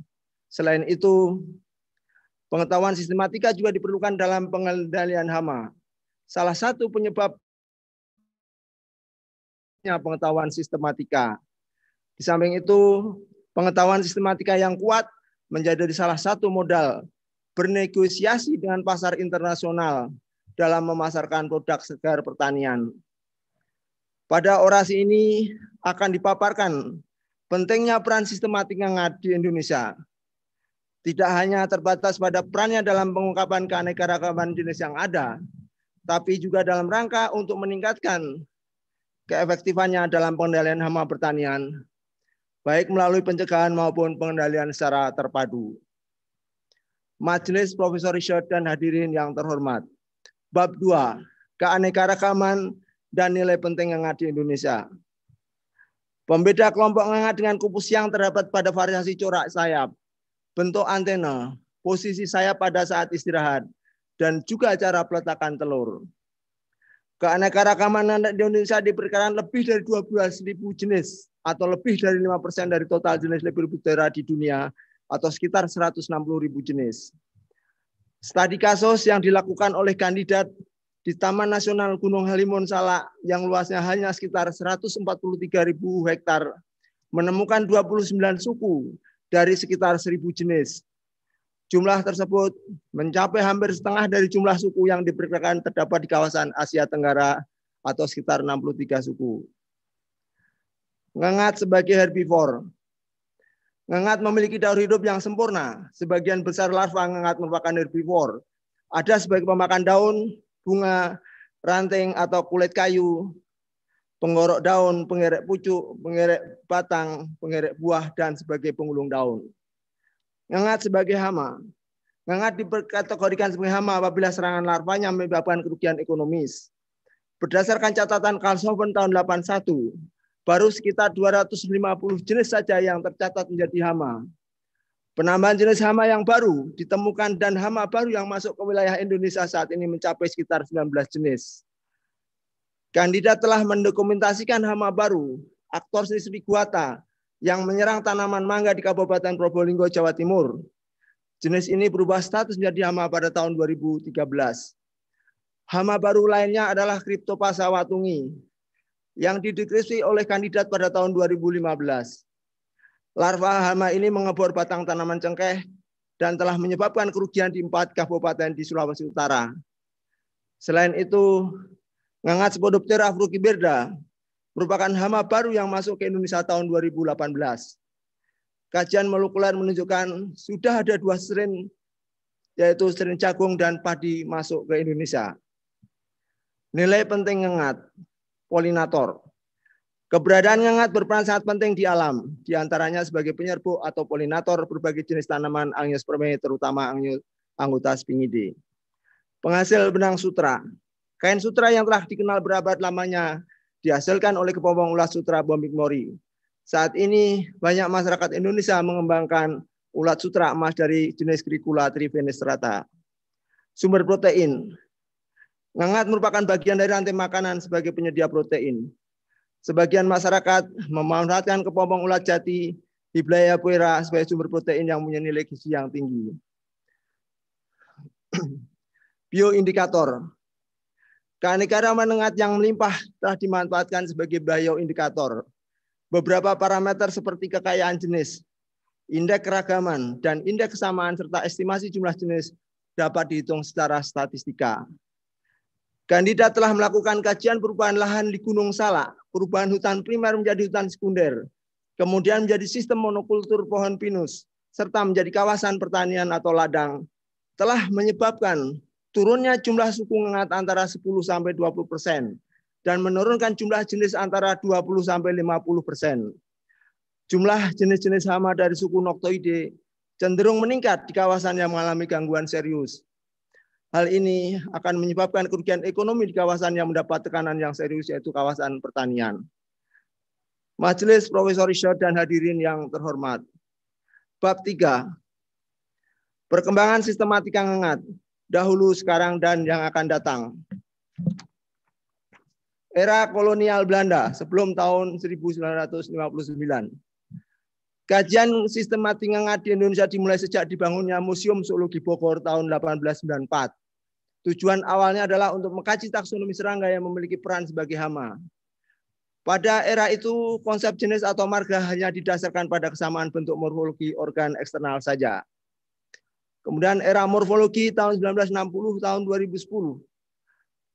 Selain itu, pengetahuan sistematika juga diperlukan dalam pengendalian hama. Salah satu penyebab pengetahuan sistematika. Di samping itu, pengetahuan sistematika yang kuat menjadi salah satu modal bernegosiasi dengan pasar internasional dalam memasarkan produk segar pertanian. Pada orasi ini akan dipaparkan pentingnya peran sistematik yang ada di Indonesia. Tidak hanya terbatas pada perannya dalam pengungkapan keanekaragaman jenis yang ada, tapi juga dalam rangka untuk meningkatkan keefektifannya dalam pengendalian hama pertanian, baik melalui pencegahan maupun pengendalian secara terpadu. Majelis Profesor Richard dan hadirin yang terhormat. Bab 2, keanekaragaman dan nilai penting ada di Indonesia. Pembeda kelompok nganga dengan kupu-kupu siang terdapat pada variasi corak sayap, bentuk antena, posisi sayap pada saat istirahat, dan juga cara peletakan telur. Keanekaragaman anak di Indonesia diperkirakan lebih dari 12.000 jenis atau lebih dari 5% dari total jenis lebih lepidoptera di dunia atau sekitar 160.000 jenis. Studi kasus yang dilakukan oleh kandidat di Taman Nasional Gunung Halimun Salak yang luasnya hanya sekitar 143.000 hektar menemukan 29 suku dari sekitar 1.000 jenis. Jumlah tersebut mencapai hampir setengah dari jumlah suku yang diperkirakan terdapat di kawasan Asia Tenggara atau sekitar 63 suku. Ngengat sebagai herbivore. Ngengat memiliki daur hidup yang sempurna. Sebagian besar larva ngengat merupakan herbivore. Ada sebagai pemakan daun, bunga, ranting atau kulit kayu, penggorok daun, pengerek pucuk, pengerek batang, pengerek buah, dan sebagai pengulung daun. Ngengat sebagai hama. Ngengat diperkategorikan sebagai hama apabila serangan larvanya menyebabkan kerugian ekonomis. Berdasarkan catatan Karlshofen tahun 81, baru sekitar 250 jenis saja yang tercatat menjadi hama. Penambahan jenis hama yang baru ditemukan dan hama baru yang masuk ke wilayah Indonesia saat ini mencapai sekitar 19 jenis. Kandidat telah mendokumentasikan hama baru, aktor Sri liguata, yang menyerang tanaman mangga di Kabupaten Probolinggo, Jawa Timur. Jenis ini berubah status menjadi hama pada tahun 2013. Hama baru lainnya adalah Cryptopasa watungi, yang dideskripsi oleh kandidat pada tahun 2015. Larva hama ini mengebor batang tanaman cengkeh dan telah menyebabkan kerugian di empat kabupaten di Sulawesi Utara. Selain itu, ngangat Spodoptera frucibirda merupakan hama baru yang masuk ke Indonesia tahun 2018. Kajian molekuler menunjukkan sudah ada dua strain yaitu strain jagung dan padi masuk ke Indonesia. Nilai penting ngengat, polinator. Keberadaan ngengat berperan sangat penting di alam, diantaranya sebagai penyerbuk atau polinator berbagai jenis tanaman Angiospermae terutama anggota Spingidae. Penghasil benang sutra. Kain sutra yang telah dikenal berabad lamanya dihasilkan oleh kepompong ulat sutra Bombik Mori. Saat ini banyak masyarakat Indonesia mengembangkan ulat sutra emas dari jenis Cricula trivenestrata. Sumber protein. Ngangat merupakan bagian dari rantai makanan sebagai penyedia protein. Sebagian masyarakat memanfaatkan kepompong ulat jati di wilayah Puera sebagai sumber protein yang punya nilai gizi yang tinggi. Bioindikator. Keanekaragaman nengat yang melimpah telah dimanfaatkan sebagai bioindikator. Beberapa parameter seperti kekayaan jenis, indeks keragaman, dan indeks kesamaan serta estimasi jumlah jenis dapat dihitung secara statistika. Kandidat telah melakukan kajian perubahan lahan di Gunung Salak, perubahan hutan primer menjadi hutan sekunder, kemudian menjadi sistem monokultur pohon pinus, serta menjadi kawasan pertanian atau ladang, telah menyebabkan turunnya jumlah suku ngengat antara 10 sampai 20 persen dan menurunkan jumlah jenis antara 20 sampai 50 persen. Jumlah jenis-jenis hama dari suku Noctoide cenderung meningkat di kawasan yang mengalami gangguan serius, Hal ini akan menyebabkan kerugian ekonomi di kawasan yang mendapat tekanan yang serius yaitu kawasan pertanian. Majelis Profesor Richard dan hadirin yang terhormat. Bab 3. Perkembangan sistematika ngengat dahulu, sekarang, dan yang akan datang. Era kolonial Belanda sebelum tahun 1959 Kajian ngangat di Indonesia dimulai sejak dibangunnya Museum Zoologi Bogor tahun 1894. Tujuan awalnya adalah untuk mengkaji taksonomi serangga yang memiliki peran sebagai hama. Pada era itu, konsep jenis atau marga hanya didasarkan pada kesamaan bentuk morfologi organ eksternal saja. Kemudian era morfologi tahun 1960, tahun 2010.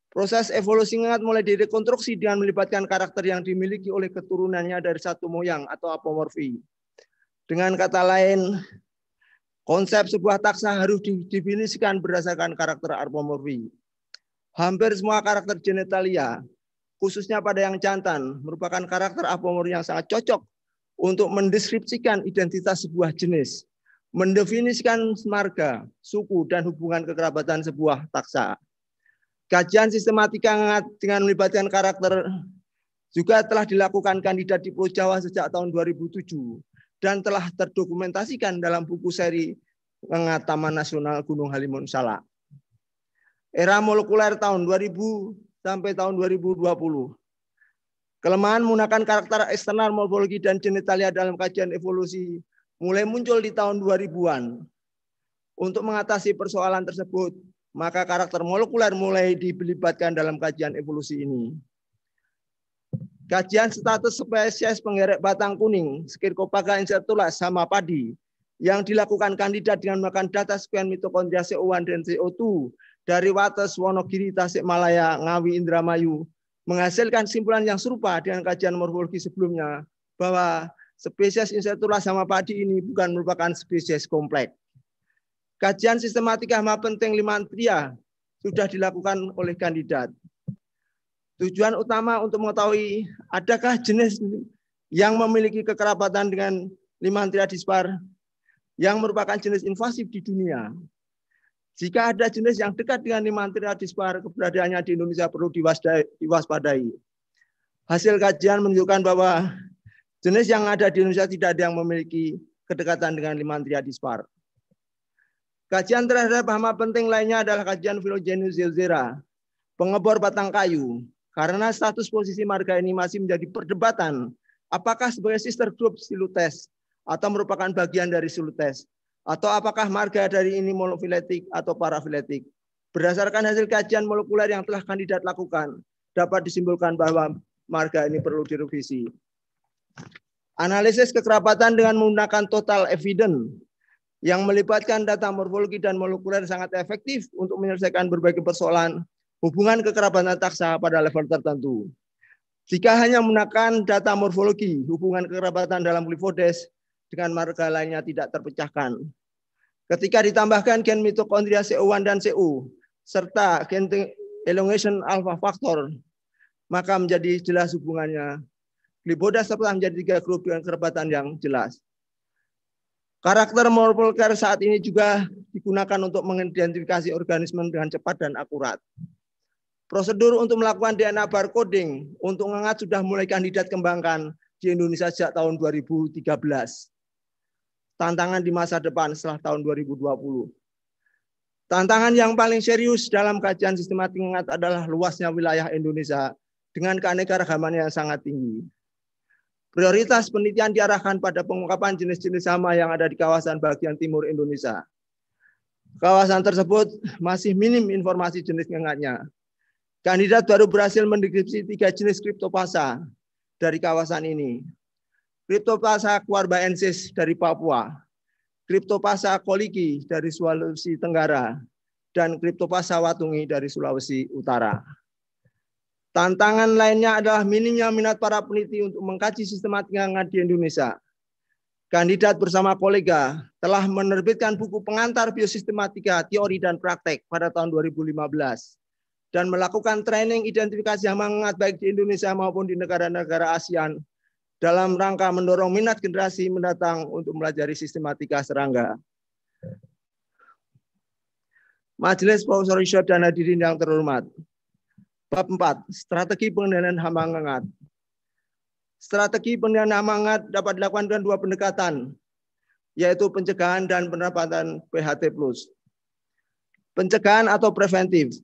Proses evolusi ngangat mulai direkonstruksi dengan melibatkan karakter yang dimiliki oleh keturunannya dari satu moyang atau apomorfi. Dengan kata lain, konsep sebuah taksa harus didefinisikan berdasarkan karakter arpomorfi. Hampir semua karakter genitalia, khususnya pada yang jantan, merupakan karakter arpomorfi yang sangat cocok untuk mendeskripsikan identitas sebuah jenis, mendefinisikan marga, suku, dan hubungan kekerabatan sebuah taksa. Kajian sistematika dengan melibatkan karakter juga telah dilakukan kandidat di Pulau Jawa sejak tahun 2007 dan telah terdokumentasikan dalam buku seri Taman Nasional Gunung Halimun Salak. Era molekuler tahun 2000 sampai tahun 2020. Kelemahan menggunakan karakter eksternal morfologi dan genitalia dalam kajian evolusi mulai muncul di tahun 2000-an. Untuk mengatasi persoalan tersebut, maka karakter molekuler mulai dilibatkan dalam kajian evolusi ini. Kajian status spesies penggerek batang kuning, Skirkopaka incertula sama padi, yang dilakukan kandidat dengan menggunakan data sekian mitokondria CO1 dan CO2 dari Wates, Wonogiri, Tasikmalaya, Ngawi, Indramayu, menghasilkan simpulan yang serupa dengan kajian morfologi sebelumnya, bahwa spesies insertula sama padi ini bukan merupakan spesies kompleks. Kajian sistematika hama penting limantria sudah dilakukan oleh kandidat. Tujuan utama untuk mengetahui adakah jenis yang memiliki kekerabatan dengan Limantria dispar yang merupakan jenis invasif di dunia. Jika ada jenis yang dekat dengan Limantria dispar, keberadaannya di Indonesia perlu diwaspadai. Hasil kajian menunjukkan bahwa jenis yang ada di Indonesia tidak ada yang memiliki kedekatan dengan Limantria dispar. Kajian terhadap hama penting lainnya adalah kajian filogenus zilzera, pengebor batang kayu. Karena status posisi marga ini masih menjadi perdebatan, apakah sebagai sister group silutes atau merupakan bagian dari silutes, atau apakah marga dari ini monofiletik atau parafiletik. Berdasarkan hasil kajian molekuler yang telah kandidat lakukan, dapat disimpulkan bahwa marga ini perlu direvisi. Analisis kekerabatan dengan menggunakan total evidence yang melibatkan data morfologi dan molekuler sangat efektif untuk menyelesaikan berbagai persoalan hubungan kekerabatan taksa pada level tertentu. Jika hanya menggunakan data morfologi, hubungan kekerabatan dalam glifodes dengan marga lainnya tidak terpecahkan. Ketika ditambahkan gen mitokondria CO1 dan CO, serta gen elongation alpha faktor, maka menjadi jelas hubungannya. Glifodes setelah menjadi tiga grup dengan kekerabatan yang jelas. Karakter morfologi saat ini juga digunakan untuk mengidentifikasi organisme dengan cepat dan akurat. Prosedur untuk melakukan DNA barcoding untuk ngengat sudah mulai kandidat kembangkan di Indonesia sejak tahun 2013. Tantangan di masa depan setelah tahun 2020. Tantangan yang paling serius dalam kajian sistematik ngengat adalah luasnya wilayah Indonesia dengan keanekaragaman yang sangat tinggi. Prioritas penelitian diarahkan pada pengungkapan jenis-jenis sama yang ada di kawasan bagian timur Indonesia. Kawasan tersebut masih minim informasi jenis ngengatnya. Kandidat baru berhasil mendeskripsi tiga jenis kripto kriptopasa dari kawasan ini. Kripto Kriptopasa kuarbaensis dari Papua, kripto Kriptopasa Koliki dari Sulawesi Tenggara, dan kripto Kriptopasa Watungi dari Sulawesi Utara. Tantangan lainnya adalah minimnya minat para peneliti untuk mengkaji sistematika ngaji di Indonesia. Kandidat bersama kolega telah menerbitkan buku pengantar biosistematika, teori, dan praktek pada tahun 2015 dan melakukan training identifikasi hangat baik di Indonesia maupun di negara-negara ASEAN dalam rangka mendorong minat generasi mendatang untuk mempelajari sistematika serangga. Majelis Profesor Richard dan hadirin yang terhormat. Bab 4, strategi pengendalian hama hangat. Strategi pengendalian hama hangat dapat dilakukan dengan dua pendekatan, yaitu pencegahan dan penerapan PHT+. Pencegahan atau preventif.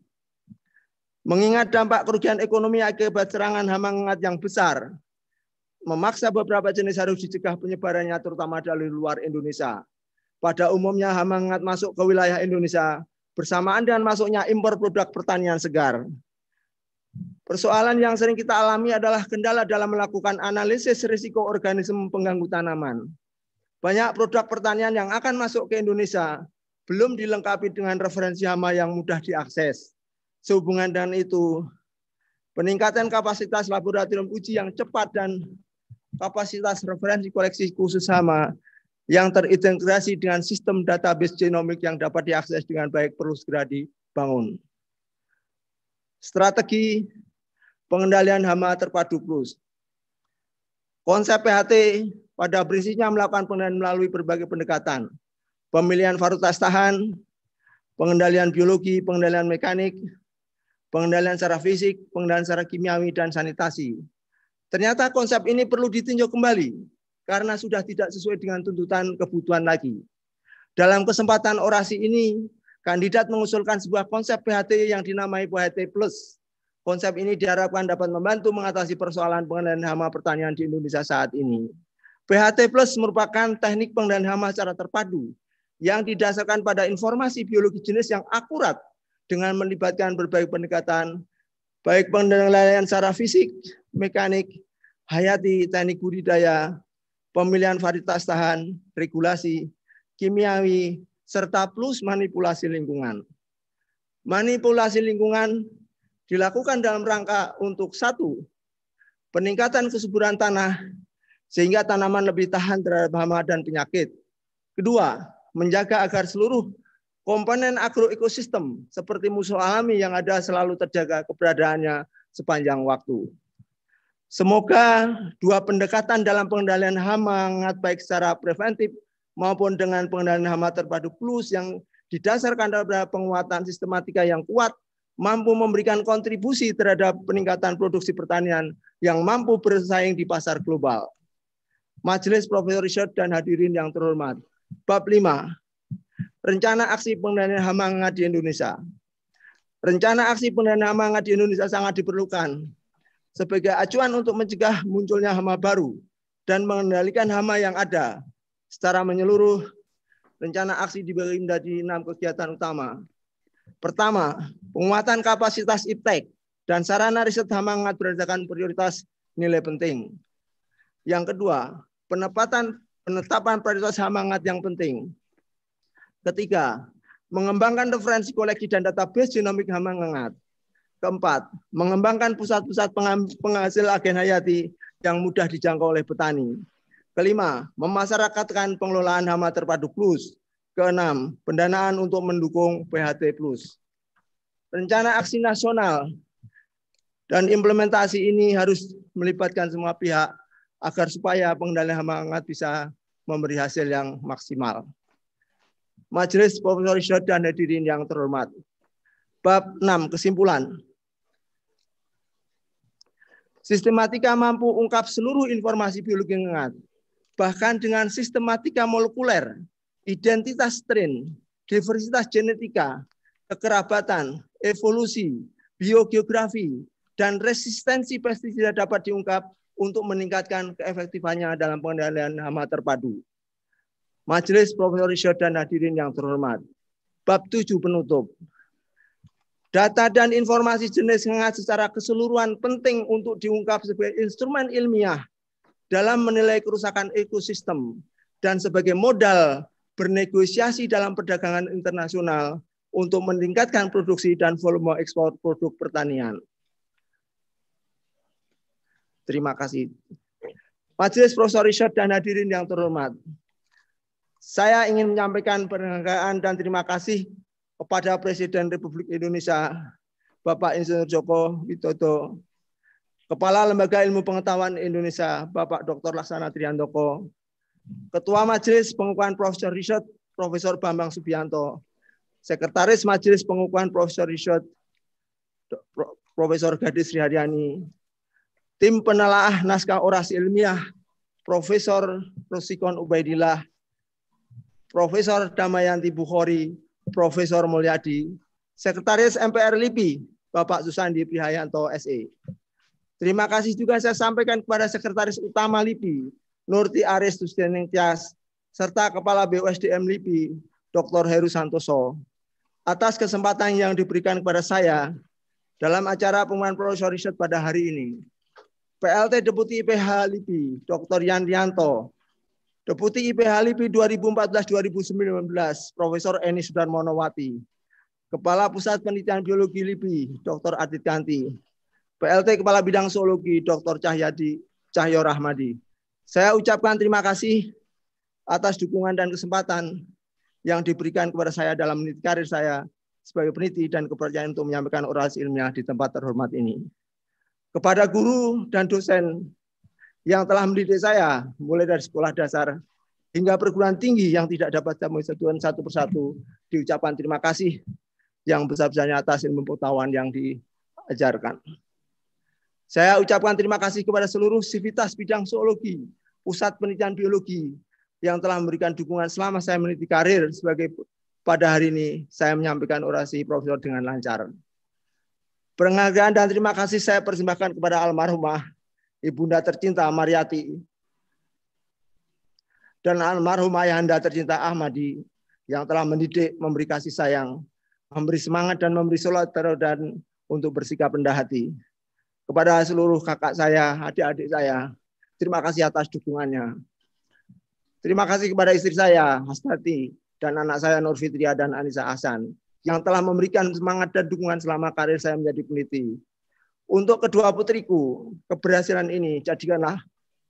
Mengingat dampak kerugian ekonomi akibat serangan hama hangat yang besar, memaksa beberapa jenis harus dicegah penyebarannya terutama dari luar Indonesia. Pada umumnya hama hangat masuk ke wilayah Indonesia bersamaan dengan masuknya impor produk pertanian segar. Persoalan yang sering kita alami adalah kendala dalam melakukan analisis risiko organisme pengganggu tanaman. Banyak produk pertanian yang akan masuk ke Indonesia belum dilengkapi dengan referensi hama yang mudah diakses Sehubungan dengan itu, peningkatan kapasitas laboratorium uji yang cepat dan kapasitas referensi koleksi khusus sama yang terintegrasi dengan sistem database genomik yang dapat diakses dengan baik perlu segera dibangun. Strategi pengendalian hama terpadu plus. Konsep PHT pada prinsipnya melakukan pengendalian melalui berbagai pendekatan. Pemilihan varietas tahan, pengendalian biologi, pengendalian mekanik, pengendalian secara fisik, pengendalian secara kimiawi, dan sanitasi. Ternyata konsep ini perlu ditinjau kembali karena sudah tidak sesuai dengan tuntutan kebutuhan lagi. Dalam kesempatan orasi ini, kandidat mengusulkan sebuah konsep PHT yang dinamai PHT Plus. Konsep ini diharapkan dapat membantu mengatasi persoalan pengendalian hama pertanian di Indonesia saat ini. PHT Plus merupakan teknik pengendalian hama secara terpadu yang didasarkan pada informasi biologi jenis yang akurat dengan melibatkan berbagai pendekatan, baik pengendalian secara fisik, mekanik, hayati, teknik budidaya, pemilihan varietas tahan, regulasi, kimiawi, serta plus manipulasi lingkungan. Manipulasi lingkungan dilakukan dalam rangka untuk satu, peningkatan kesuburan tanah sehingga tanaman lebih tahan terhadap hama dan penyakit. Kedua, menjaga agar seluruh komponen agroekosistem seperti musuh alami yang ada selalu terjaga keberadaannya sepanjang waktu. Semoga dua pendekatan dalam pengendalian hama baik secara preventif maupun dengan pengendalian hama terpadu plus yang didasarkan pada penguatan sistematika yang kuat mampu memberikan kontribusi terhadap peningkatan produksi pertanian yang mampu bersaing di pasar global. Majelis Profesor Richard dan hadirin yang terhormat. Bab 5, Rencana aksi pengendalian hama hangat di Indonesia. Rencana aksi pengendalian hama hangat di Indonesia sangat diperlukan sebagai acuan untuk mencegah munculnya hama baru dan mengendalikan hama yang ada. Secara menyeluruh, rencana aksi dibagi menjadi enam kegiatan utama. Pertama, penguatan kapasitas IPTEK dan sarana riset hama hangat berdasarkan prioritas nilai penting. Yang kedua, penempatan penetapan prioritas hama hangat yang penting. Ketiga, mengembangkan referensi koleksi dan database genomik hama ngengat. Keempat, mengembangkan pusat-pusat penghasil agen hayati yang mudah dijangkau oleh petani. Kelima, memasyarakatkan pengelolaan hama terpadu plus. Keenam, pendanaan untuk mendukung PHT plus. Rencana aksi nasional dan implementasi ini harus melibatkan semua pihak agar supaya pengendalian hama ngengat bisa memberi hasil yang maksimal. Majelis Profesor Isyad dan Hadirin yang terhormat. Bab 6, kesimpulan. Sistematika mampu ungkap seluruh informasi biologi ngengat. Bahkan dengan sistematika molekuler, identitas strain, diversitas genetika, kekerabatan, evolusi, biogeografi, dan resistensi pestisida dapat diungkap untuk meningkatkan keefektifannya dalam pengendalian hama terpadu. Majelis Profesor Richard dan hadirin yang terhormat. Bab 7 penutup. Data dan informasi jenis sengat secara keseluruhan penting untuk diungkap sebagai instrumen ilmiah dalam menilai kerusakan ekosistem dan sebagai modal bernegosiasi dalam perdagangan internasional untuk meningkatkan produksi dan volume ekspor produk pertanian. Terima kasih. Majelis Profesor Richard dan hadirin yang terhormat. Saya ingin menyampaikan penghargaan dan terima kasih kepada Presiden Republik Indonesia, Bapak Insinyur Joko Widodo, Kepala Lembaga Ilmu Pengetahuan Indonesia, Bapak Dr. Laksana Triandoko, Ketua Majelis Pengukuhan Profesor Riset, Profesor Bambang Subianto, Sekretaris Majelis Pengukuhan Profesor Riset, Profesor Gadis Haryani, tim penelaah naskah orasi ilmiah Profesor Rosikon Ubaidillah, Profesor Damayanti Bukhari, Profesor Mulyadi, Sekretaris MPR LIPI, Bapak Susandi Prihayanto SE. Terima kasih juga saya sampaikan kepada Sekretaris Utama LIPI, Nurti Aris Tusdening Tias, serta Kepala BUSDM LIPI, Dr. Heru Santoso, atas kesempatan yang diberikan kepada saya dalam acara pengumuman profesor riset pada hari ini. PLT Deputi IPH LIPI, Dr. Yandianto, Deputi IP Halipi 2014-2019, Profesor Eni Sudarmonowati. Kepala Pusat Penelitian Biologi LIPI, Dr. Adit Kanti. PLT Kepala Bidang Zoologi, Dr. Cahyadi Cahyo Rahmadi. Saya ucapkan terima kasih atas dukungan dan kesempatan yang diberikan kepada saya dalam meniti karir saya sebagai peneliti dan kepercayaan untuk menyampaikan orasi ilmiah di tempat terhormat ini. Kepada guru dan dosen yang telah mendidik saya, mulai dari sekolah dasar hingga perguruan tinggi yang tidak dapat saya satuan satu persatu, diucapkan terima kasih yang besar-besarnya atas ilmu pengetahuan yang diajarkan. Saya ucapkan terima kasih kepada seluruh sivitas bidang zoologi, pusat penelitian biologi, yang telah memberikan dukungan selama saya meniti karir sebagai pada hari ini saya menyampaikan orasi profesor dengan lancar. Penghargaan dan terima kasih saya persembahkan kepada almarhumah ibunda tercinta Mariati dan almarhum ayahanda tercinta Ahmadi yang telah mendidik, memberi kasih sayang, memberi semangat dan memberi sholat dan untuk bersikap rendah hati. Kepada seluruh kakak saya, adik-adik saya, terima kasih atas dukungannya. Terima kasih kepada istri saya, Hastati, dan anak saya Nur Fitria dan Anissa Hasan, yang telah memberikan semangat dan dukungan selama karir saya menjadi peneliti. Untuk kedua putriku, keberhasilan ini jadikanlah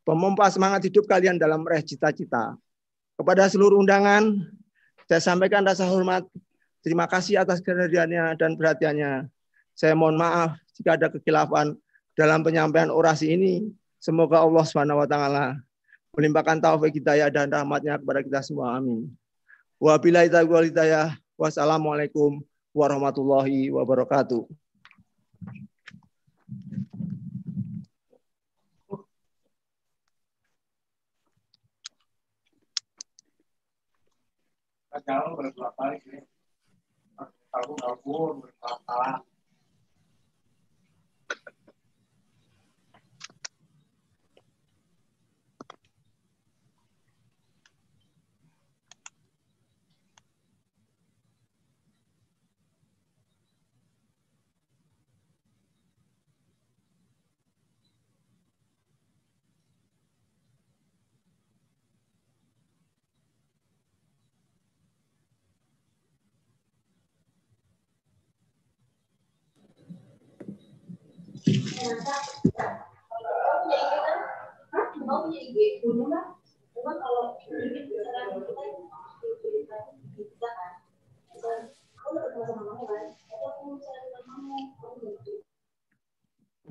pemompa semangat hidup kalian dalam meraih cita-cita. Kepada seluruh undangan, saya sampaikan rasa hormat. Terima kasih atas kehadirannya dan perhatiannya. Saya mohon maaf jika ada kekhilafan dalam penyampaian orasi ini. Semoga Allah swt melimpahkan taufik hidayah dan rahmatnya kepada kita semua. Amin. Wabillahi taufiq Wassalamualaikum warahmatullahi wabarakatuh. Kalau berapa kali sih? Kalau kabur berapa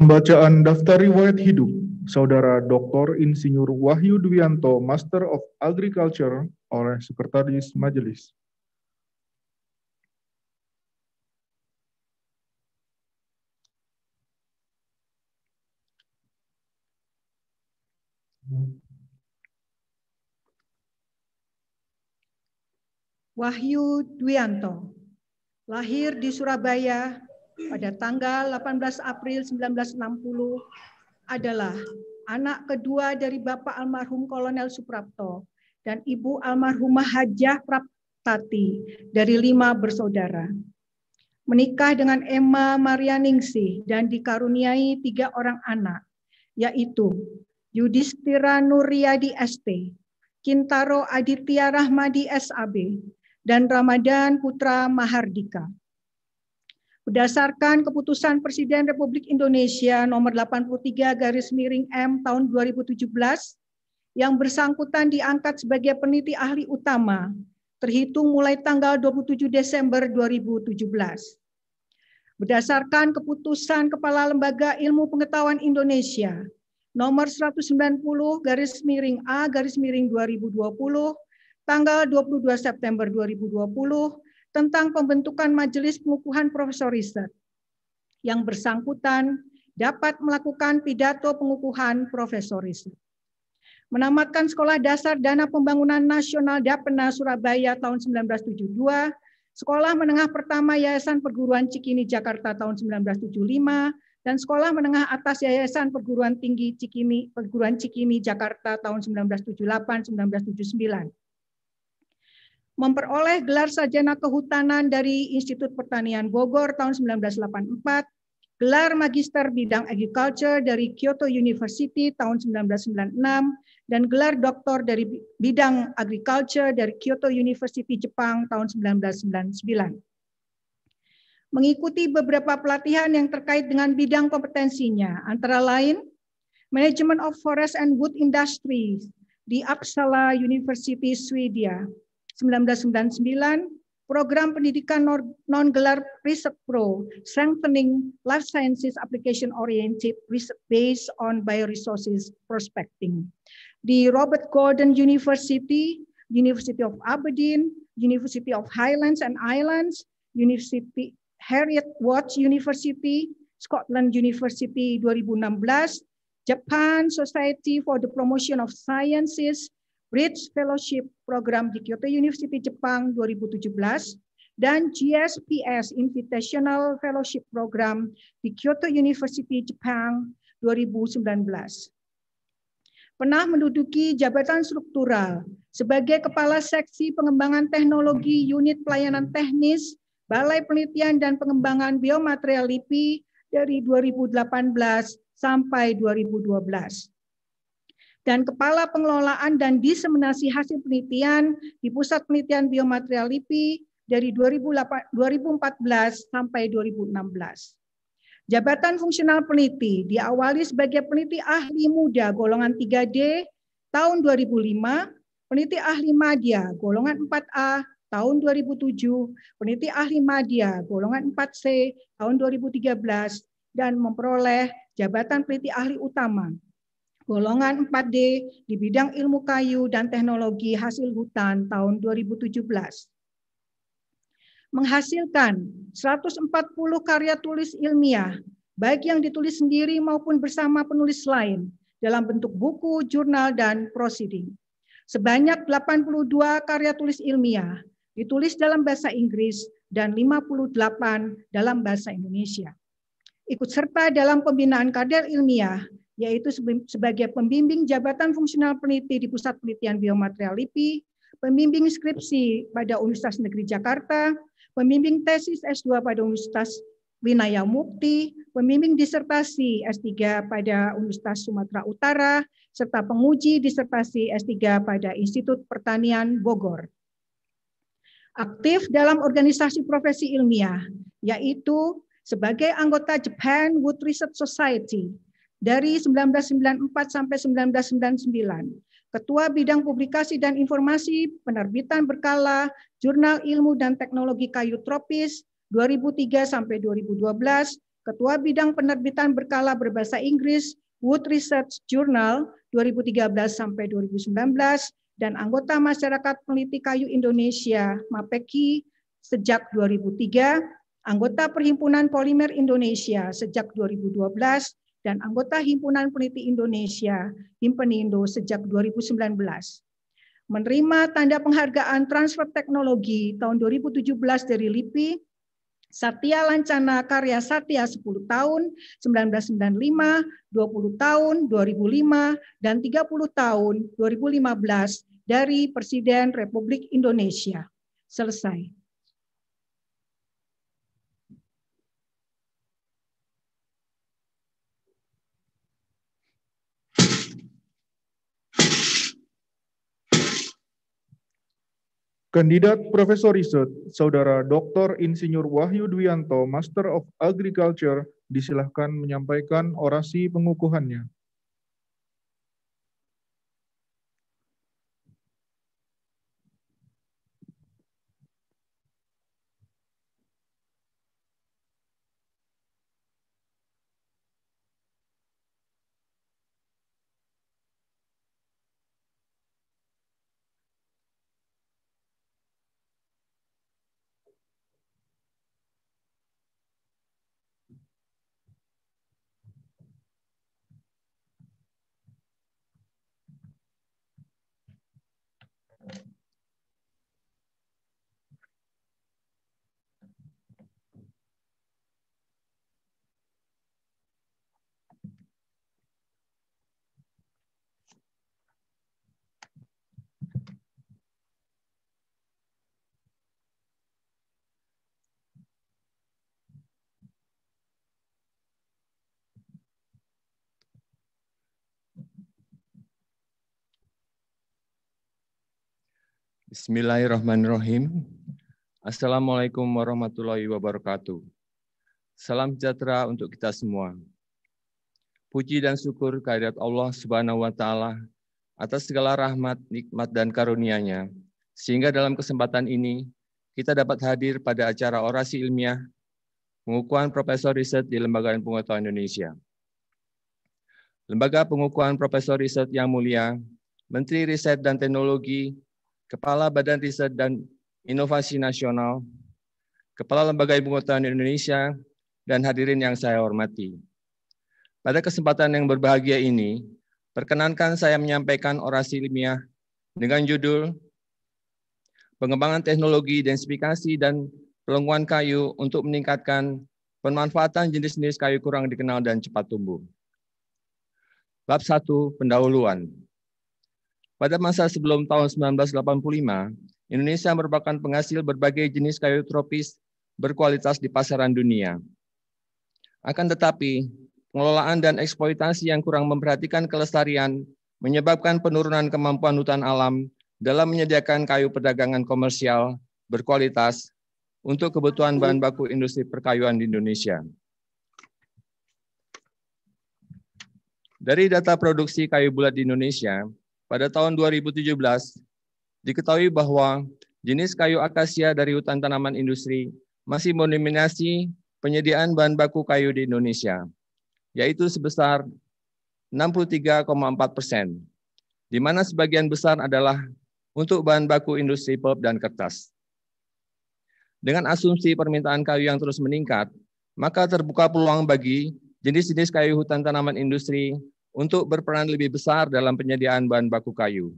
Pembacaan daftar riwayat hidup, Saudara Dr. Insinyur Wahyu Dwianto, Master of Agriculture oleh Sekretaris Majelis. Wahyu Dwianto, lahir di Surabaya pada tanggal 18 April 1960 adalah anak kedua dari Bapak almarhum Kolonel Suprapto dan Ibu almarhumah Hajah Praptati dari lima bersaudara. Menikah dengan Emma Marianingsih dan dikaruniai tiga orang anak, yaitu Yudhistira Nuriyadi S.P, Kintaro Aditya Rahmadi SAB, dan Ramadan Putra Mahardika. Berdasarkan keputusan Presiden Republik Indonesia nomor 83 garis miring M tahun 2017 yang bersangkutan diangkat sebagai peneliti ahli utama terhitung mulai tanggal 27 Desember 2017. Berdasarkan keputusan Kepala Lembaga Ilmu Pengetahuan Indonesia nomor 190 garis miring A garis miring 2020 tanggal 22 September 2020 tentang pembentukan majelis pengukuhan profesor riset yang bersangkutan dapat melakukan pidato pengukuhan profesor riset. Menamatkan Sekolah Dasar Dana Pembangunan Nasional Dapena Surabaya tahun 1972, Sekolah Menengah Pertama Yayasan Perguruan Cikini Jakarta tahun 1975, dan Sekolah Menengah Atas Yayasan Perguruan Tinggi Cikini Perguruan Cikini Jakarta tahun 1978-1979 memperoleh gelar sarjana kehutanan dari Institut Pertanian Bogor tahun 1984, gelar magister bidang agriculture dari Kyoto University tahun 1996, dan gelar doktor dari bidang agriculture dari Kyoto University Jepang tahun 1999. Mengikuti beberapa pelatihan yang terkait dengan bidang kompetensinya, antara lain Management of Forest and Wood Industries di Uppsala University, Swedia, 1999, program pendidikan non-gelar Research Pro, Strengthening Life Sciences Application-Oriented Research Based on Bioresources Prospecting. Di Robert Gordon University, University of Aberdeen, University of Highlands and Islands, University Harriet Watts University, Scotland University 2016, Japan Society for the Promotion of Sciences Bridge Fellowship Program di Kyoto University Jepang 2017 dan GSPS Invitational Fellowship Program di Kyoto University Jepang 2019. Pernah menduduki jabatan struktural sebagai Kepala Seksi Pengembangan Teknologi Unit Pelayanan Teknis Balai Penelitian dan Pengembangan Biomaterial LIPI dari 2018 sampai 2012 dan Kepala Pengelolaan dan Diseminasi Hasil Penelitian di Pusat Penelitian Biomaterial LIPI dari 2014 sampai 2016. Jabatan Fungsional Peneliti diawali sebagai peneliti ahli muda golongan 3D tahun 2005, peneliti ahli madya golongan 4A tahun 2007, peneliti ahli madya golongan 4C tahun 2013, dan memperoleh jabatan peneliti ahli utama golongan 4D di bidang ilmu kayu dan teknologi hasil hutan tahun 2017. Menghasilkan 140 karya tulis ilmiah, baik yang ditulis sendiri maupun bersama penulis lain dalam bentuk buku, jurnal, dan proceeding. Sebanyak 82 karya tulis ilmiah ditulis dalam bahasa Inggris dan 58 dalam bahasa Indonesia. Ikut serta dalam pembinaan kader ilmiah yaitu sebagai pembimbing jabatan fungsional peneliti di Pusat Penelitian Biomaterial LIPI, pembimbing skripsi pada Universitas Negeri Jakarta, pembimbing tesis S2 pada Universitas Winaya Mukti, pembimbing disertasi S3 pada Universitas Sumatera Utara, serta penguji disertasi S3 pada Institut Pertanian Bogor. Aktif dalam organisasi profesi ilmiah, yaitu sebagai anggota Japan Wood Research Society, dari 1994 sampai 1999. Ketua Bidang Publikasi dan Informasi Penerbitan Berkala, Jurnal Ilmu dan Teknologi Kayu Tropis 2003 sampai 2012, Ketua Bidang Penerbitan Berkala berbahasa Inggris Wood Research Journal 2013 sampai 2019 dan anggota Masyarakat Peneliti Kayu Indonesia MAPEKI sejak 2003, anggota Perhimpunan Polimer Indonesia sejak 2012 dan anggota Himpunan Peneliti Indonesia, Himpenindo sejak 2019. Menerima tanda penghargaan transfer teknologi tahun 2017 dari LIPI, Satya Lancana Karya Satya 10 tahun, 1995, 20 tahun, 2005, dan 30 tahun 2015 dari Presiden Republik Indonesia. Selesai. Kandidat Profesor Riset, Saudara Dr. Insinyur Wahyu Dwianto, Master of Agriculture, disilahkan menyampaikan orasi pengukuhannya. Bismillahirrahmanirrahim. Assalamualaikum warahmatullahi wabarakatuh. Salam sejahtera untuk kita semua. Puji dan syukur kehadirat Allah Subhanahu wa taala atas segala rahmat, nikmat dan karunia-Nya sehingga dalam kesempatan ini kita dapat hadir pada acara orasi ilmiah pengukuhan Profesor Riset di Lembaga Ilmu Pengetahuan Indonesia. Lembaga Pengukuhan Profesor Riset Yang Mulia, Menteri Riset dan Teknologi Kepala Badan Riset dan Inovasi Nasional, Kepala Lembaga Ibu Kota Indonesia, dan hadirin yang saya hormati. Pada kesempatan yang berbahagia ini, perkenankan saya menyampaikan orasi ilmiah dengan judul Pengembangan Teknologi Densifikasi dan Pelengkuan Kayu untuk Meningkatkan Pemanfaatan Jenis-Jenis Kayu Kurang Dikenal dan Cepat Tumbuh. Bab 1, Pendahuluan. Pada masa sebelum tahun 1985, Indonesia merupakan penghasil berbagai jenis kayu tropis berkualitas di pasaran dunia. Akan tetapi, pengelolaan dan eksploitasi yang kurang memperhatikan kelestarian menyebabkan penurunan kemampuan hutan alam dalam menyediakan kayu perdagangan komersial berkualitas untuk kebutuhan bahan baku industri perkayuan di Indonesia. Dari data produksi kayu bulat di Indonesia, pada tahun 2017 diketahui bahwa jenis kayu akasia dari hutan tanaman industri masih mendominasi penyediaan bahan baku kayu di Indonesia, yaitu sebesar 63,4 persen, di mana sebagian besar adalah untuk bahan baku industri pulp dan kertas. Dengan asumsi permintaan kayu yang terus meningkat, maka terbuka peluang bagi jenis-jenis kayu hutan tanaman industri untuk berperan lebih besar dalam penyediaan bahan baku kayu.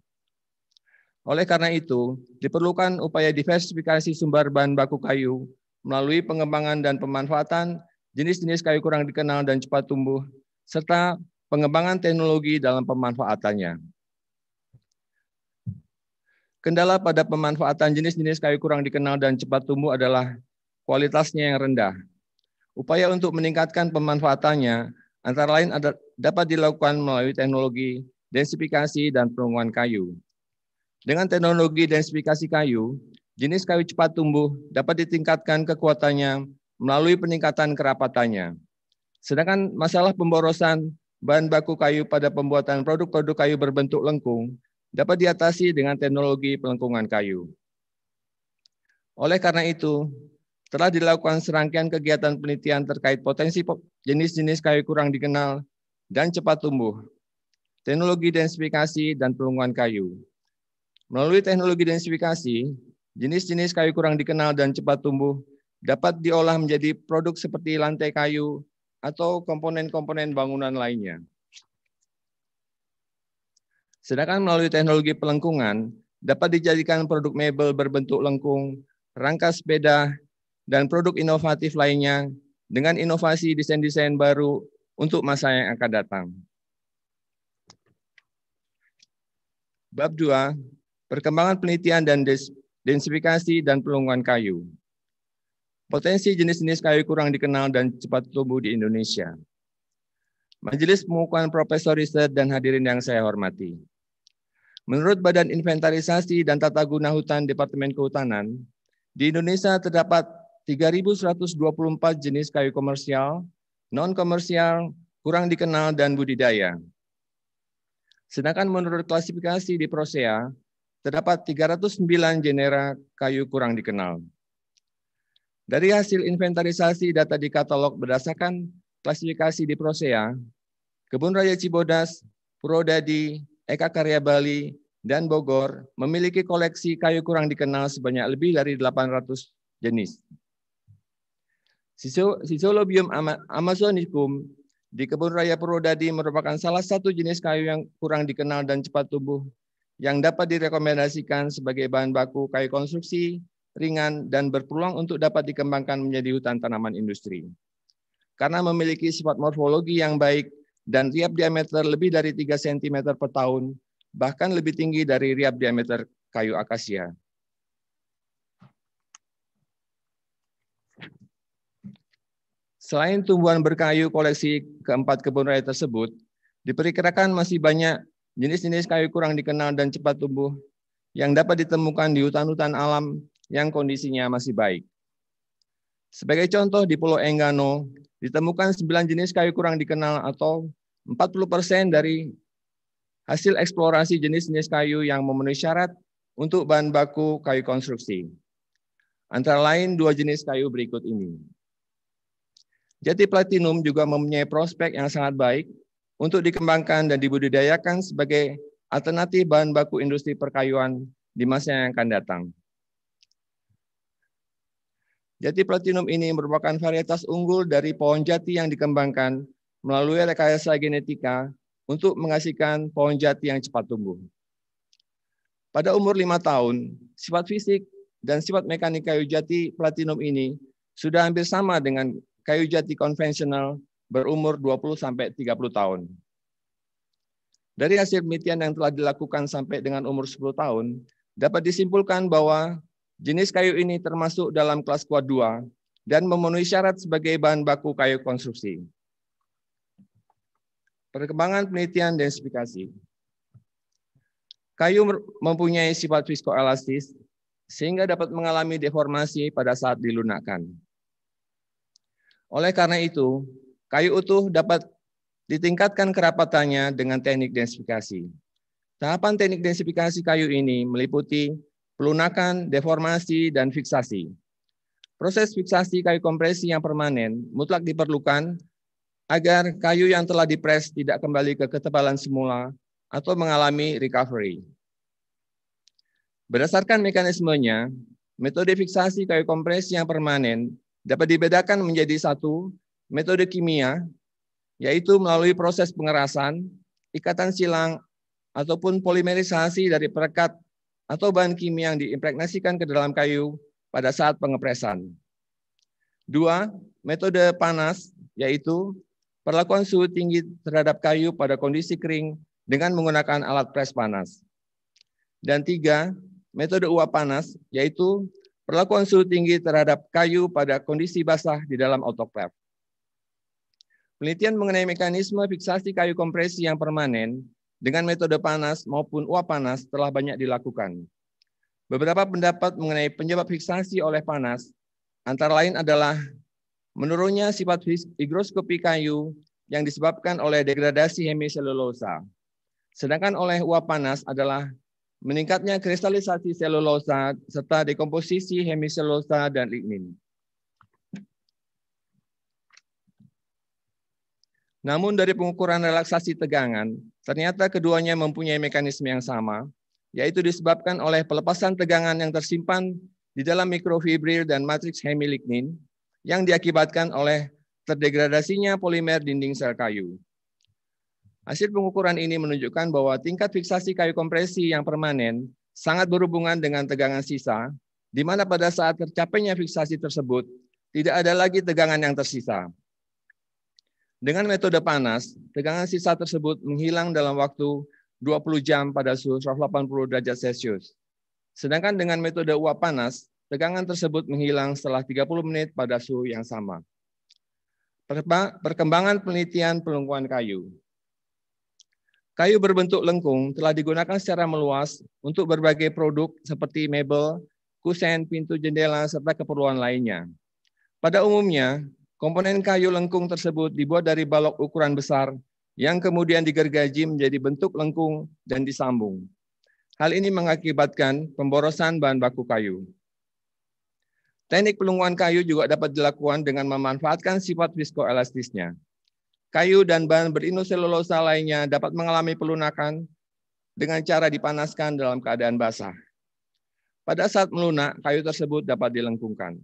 Oleh karena itu, diperlukan upaya diversifikasi sumber bahan baku kayu melalui pengembangan dan pemanfaatan jenis-jenis kayu kurang dikenal dan cepat tumbuh, serta pengembangan teknologi dalam pemanfaatannya. Kendala pada pemanfaatan jenis-jenis kayu kurang dikenal dan cepat tumbuh adalah kualitasnya yang rendah. Upaya untuk meningkatkan pemanfaatannya Antara lain ada, dapat dilakukan melalui teknologi densifikasi dan penemuan kayu. Dengan teknologi densifikasi kayu, jenis kayu cepat tumbuh dapat ditingkatkan kekuatannya melalui peningkatan kerapatannya. Sedangkan masalah pemborosan bahan baku kayu pada pembuatan produk-produk kayu berbentuk lengkung dapat diatasi dengan teknologi pelengkungan kayu. Oleh karena itu, setelah dilakukan serangkaian kegiatan penelitian terkait potensi jenis-jenis kayu kurang dikenal dan cepat tumbuh, teknologi densifikasi dan perlindungan kayu. Melalui teknologi densifikasi, jenis-jenis kayu kurang dikenal dan cepat tumbuh dapat diolah menjadi produk seperti lantai kayu atau komponen-komponen bangunan lainnya. Sedangkan melalui teknologi pelengkungan, dapat dijadikan produk mebel berbentuk lengkung, rangka sepeda, dan produk inovatif lainnya dengan inovasi desain-desain baru untuk masa yang akan datang. Bab 2, perkembangan penelitian dan densifikasi dan pelungan kayu. Potensi jenis-jenis kayu kurang dikenal dan cepat tumbuh di Indonesia. Majelis pengukuhan Profesor Riset dan hadirin yang saya hormati. Menurut Badan Inventarisasi dan Tata Guna Hutan Departemen Kehutanan, di Indonesia terdapat 3.124 jenis kayu komersial, non-komersial, kurang dikenal, dan budidaya. Sedangkan menurut klasifikasi di Prosea, terdapat 309 genera kayu kurang dikenal. Dari hasil inventarisasi data di katalog berdasarkan klasifikasi di Prosea, Kebun Raya Cibodas, Purwodadi, Eka Karya Bali, dan Bogor memiliki koleksi kayu kurang dikenal sebanyak lebih dari 800 jenis. Sisolobium amazonicum di kebun raya Purwodadi merupakan salah satu jenis kayu yang kurang dikenal dan cepat tumbuh yang dapat direkomendasikan sebagai bahan baku kayu konstruksi ringan dan berpeluang untuk dapat dikembangkan menjadi hutan tanaman industri. Karena memiliki sifat morfologi yang baik dan riap diameter lebih dari 3 cm per tahun, bahkan lebih tinggi dari riap diameter kayu akasia. Selain tumbuhan berkayu koleksi keempat kebun raya tersebut, diperkirakan masih banyak jenis-jenis kayu kurang dikenal dan cepat tumbuh yang dapat ditemukan di hutan-hutan alam yang kondisinya masih baik. Sebagai contoh di Pulau Enggano, ditemukan 9 jenis kayu kurang dikenal atau 40% dari hasil eksplorasi jenis-jenis kayu yang memenuhi syarat untuk bahan baku kayu konstruksi. Antara lain dua jenis kayu berikut ini. Jati Platinum juga mempunyai prospek yang sangat baik untuk dikembangkan dan dibudidayakan sebagai alternatif bahan baku industri perkayuan di masa yang akan datang. Jati platinum ini merupakan varietas unggul dari pohon jati yang dikembangkan melalui rekayasa genetika untuk menghasilkan pohon jati yang cepat tumbuh. Pada umur lima tahun, sifat fisik dan sifat mekanik kayu jati platinum ini sudah hampir sama dengan kayu jati konvensional berumur 20 sampai 30 tahun. Dari hasil penelitian yang telah dilakukan sampai dengan umur 10 tahun, dapat disimpulkan bahwa jenis kayu ini termasuk dalam kelas kuat 2 dan memenuhi syarat sebagai bahan baku kayu konstruksi. Perkembangan penelitian densifikasi. Kayu mempunyai sifat viskoelastis sehingga dapat mengalami deformasi pada saat dilunakkan. Oleh karena itu, kayu utuh dapat ditingkatkan kerapatannya dengan teknik densifikasi. Tahapan teknik densifikasi kayu ini meliputi pelunakan, deformasi, dan fiksasi. Proses fiksasi kayu kompresi yang permanen mutlak diperlukan agar kayu yang telah dipres tidak kembali ke ketebalan semula atau mengalami recovery. Berdasarkan mekanismenya, metode fiksasi kayu kompresi yang permanen dapat dibedakan menjadi satu metode kimia, yaitu melalui proses pengerasan, ikatan silang, ataupun polimerisasi dari perekat atau bahan kimia yang diimpregnasikan ke dalam kayu pada saat pengepresan. Dua, metode panas, yaitu perlakuan suhu tinggi terhadap kayu pada kondisi kering dengan menggunakan alat pres panas. Dan tiga, metode uap panas, yaitu perlakuan suhu tinggi terhadap kayu pada kondisi basah di dalam autoclave. Penelitian mengenai mekanisme fiksasi kayu kompresi yang permanen dengan metode panas maupun uap panas telah banyak dilakukan. Beberapa pendapat mengenai penyebab fiksasi oleh panas, antara lain adalah menurunnya sifat higroskopi kayu yang disebabkan oleh degradasi hemiselulosa. Sedangkan oleh uap panas adalah meningkatnya kristalisasi selulosa serta dekomposisi hemiselulosa dan lignin. Namun dari pengukuran relaksasi tegangan, ternyata keduanya mempunyai mekanisme yang sama, yaitu disebabkan oleh pelepasan tegangan yang tersimpan di dalam mikrofibril dan matriks hemilignin yang diakibatkan oleh terdegradasinya polimer dinding sel kayu. Hasil pengukuran ini menunjukkan bahwa tingkat fiksasi kayu kompresi yang permanen sangat berhubungan dengan tegangan sisa, di mana pada saat tercapainya fiksasi tersebut, tidak ada lagi tegangan yang tersisa. Dengan metode panas, tegangan sisa tersebut menghilang dalam waktu 20 jam pada suhu 180 derajat Celcius. Sedangkan dengan metode uap panas, tegangan tersebut menghilang setelah 30 menit pada suhu yang sama. Perkembangan penelitian pelungkuan kayu. Kayu berbentuk lengkung telah digunakan secara meluas untuk berbagai produk seperti mebel, kusen, pintu jendela, serta keperluan lainnya. Pada umumnya, komponen kayu lengkung tersebut dibuat dari balok ukuran besar yang kemudian digergaji menjadi bentuk lengkung dan disambung. Hal ini mengakibatkan pemborosan bahan baku kayu. Teknik pelunguan kayu juga dapat dilakukan dengan memanfaatkan sifat viskoelastisnya kayu dan bahan berinoselulosa lainnya dapat mengalami pelunakan dengan cara dipanaskan dalam keadaan basah. Pada saat melunak, kayu tersebut dapat dilengkungkan.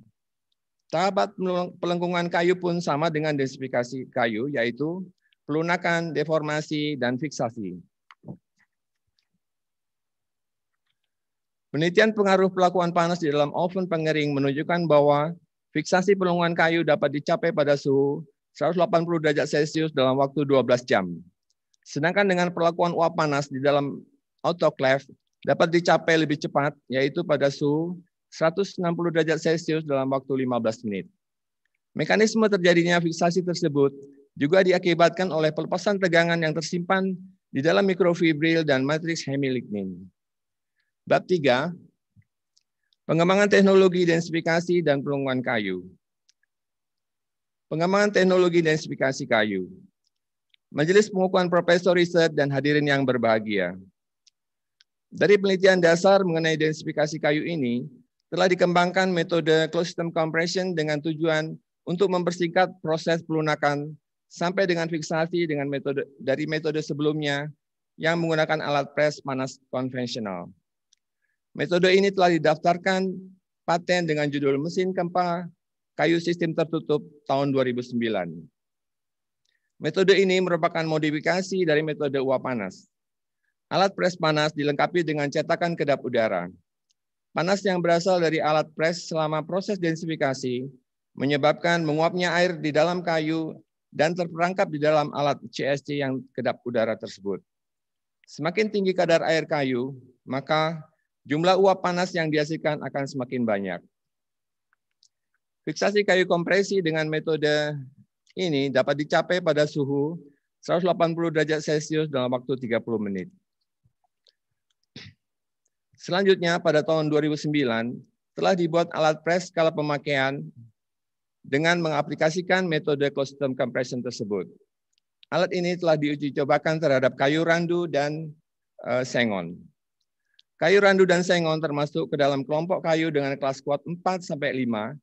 Tahap pelengkungan kayu pun sama dengan densifikasi kayu, yaitu pelunakan, deformasi, dan fiksasi. Penelitian pengaruh pelakuan panas di dalam oven pengering menunjukkan bahwa fiksasi pelengkungan kayu dapat dicapai pada suhu 180 derajat Celcius dalam waktu 12 jam. Sedangkan dengan perlakuan uap panas di dalam autoclave dapat dicapai lebih cepat, yaitu pada suhu 160 derajat Celcius dalam waktu 15 menit. Mekanisme terjadinya fiksasi tersebut juga diakibatkan oleh pelepasan tegangan yang tersimpan di dalam mikrofibril dan matriks hemilignin. Bab 3, pengembangan teknologi densifikasi dan perungguan kayu. Pengembangan teknologi densifikasi kayu. Majelis pengukuhan Profesor Riset dan hadirin yang berbahagia. Dari penelitian dasar mengenai densifikasi kayu ini, telah dikembangkan metode closed system compression dengan tujuan untuk mempersingkat proses pelunakan sampai dengan fiksasi dengan metode dari metode sebelumnya yang menggunakan alat press panas konvensional. Metode ini telah didaftarkan paten dengan judul mesin kempa kayu sistem tertutup tahun 2009. Metode ini merupakan modifikasi dari metode uap panas. Alat pres panas dilengkapi dengan cetakan kedap udara. Panas yang berasal dari alat pres selama proses densifikasi menyebabkan menguapnya air di dalam kayu dan terperangkap di dalam alat CSC yang kedap udara tersebut. Semakin tinggi kadar air kayu, maka jumlah uap panas yang dihasilkan akan semakin banyak. Fiksasi kayu kompresi dengan metode ini dapat dicapai pada suhu 180 derajat Celcius dalam waktu 30 menit. Selanjutnya, pada tahun 2009, telah dibuat alat pres skala pemakaian dengan mengaplikasikan metode custom compression tersebut. Alat ini telah diuji cobakan terhadap kayu randu dan e, sengon. Kayu randu dan sengon termasuk ke dalam kelompok kayu dengan kelas kuat 4 sampai 5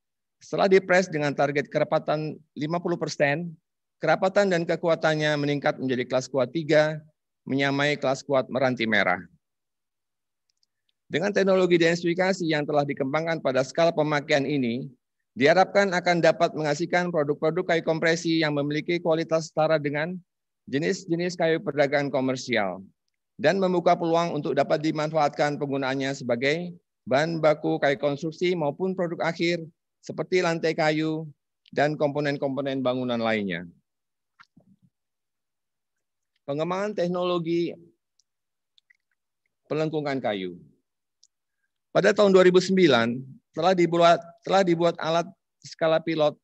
setelah dipres dengan target kerapatan 50%, persen, kerapatan dan kekuatannya meningkat menjadi kelas kuat 3, menyamai kelas kuat meranti merah. Dengan teknologi densifikasi yang telah dikembangkan pada skala pemakaian ini, diharapkan akan dapat menghasilkan produk-produk kayu kompresi yang memiliki kualitas setara dengan jenis-jenis kayu perdagangan komersial dan membuka peluang untuk dapat dimanfaatkan penggunaannya sebagai bahan baku kayu konstruksi maupun produk akhir seperti lantai kayu dan komponen-komponen bangunan lainnya. Pengembangan teknologi pelengkungan kayu. Pada tahun 2009 telah dibuat telah dibuat alat skala pilot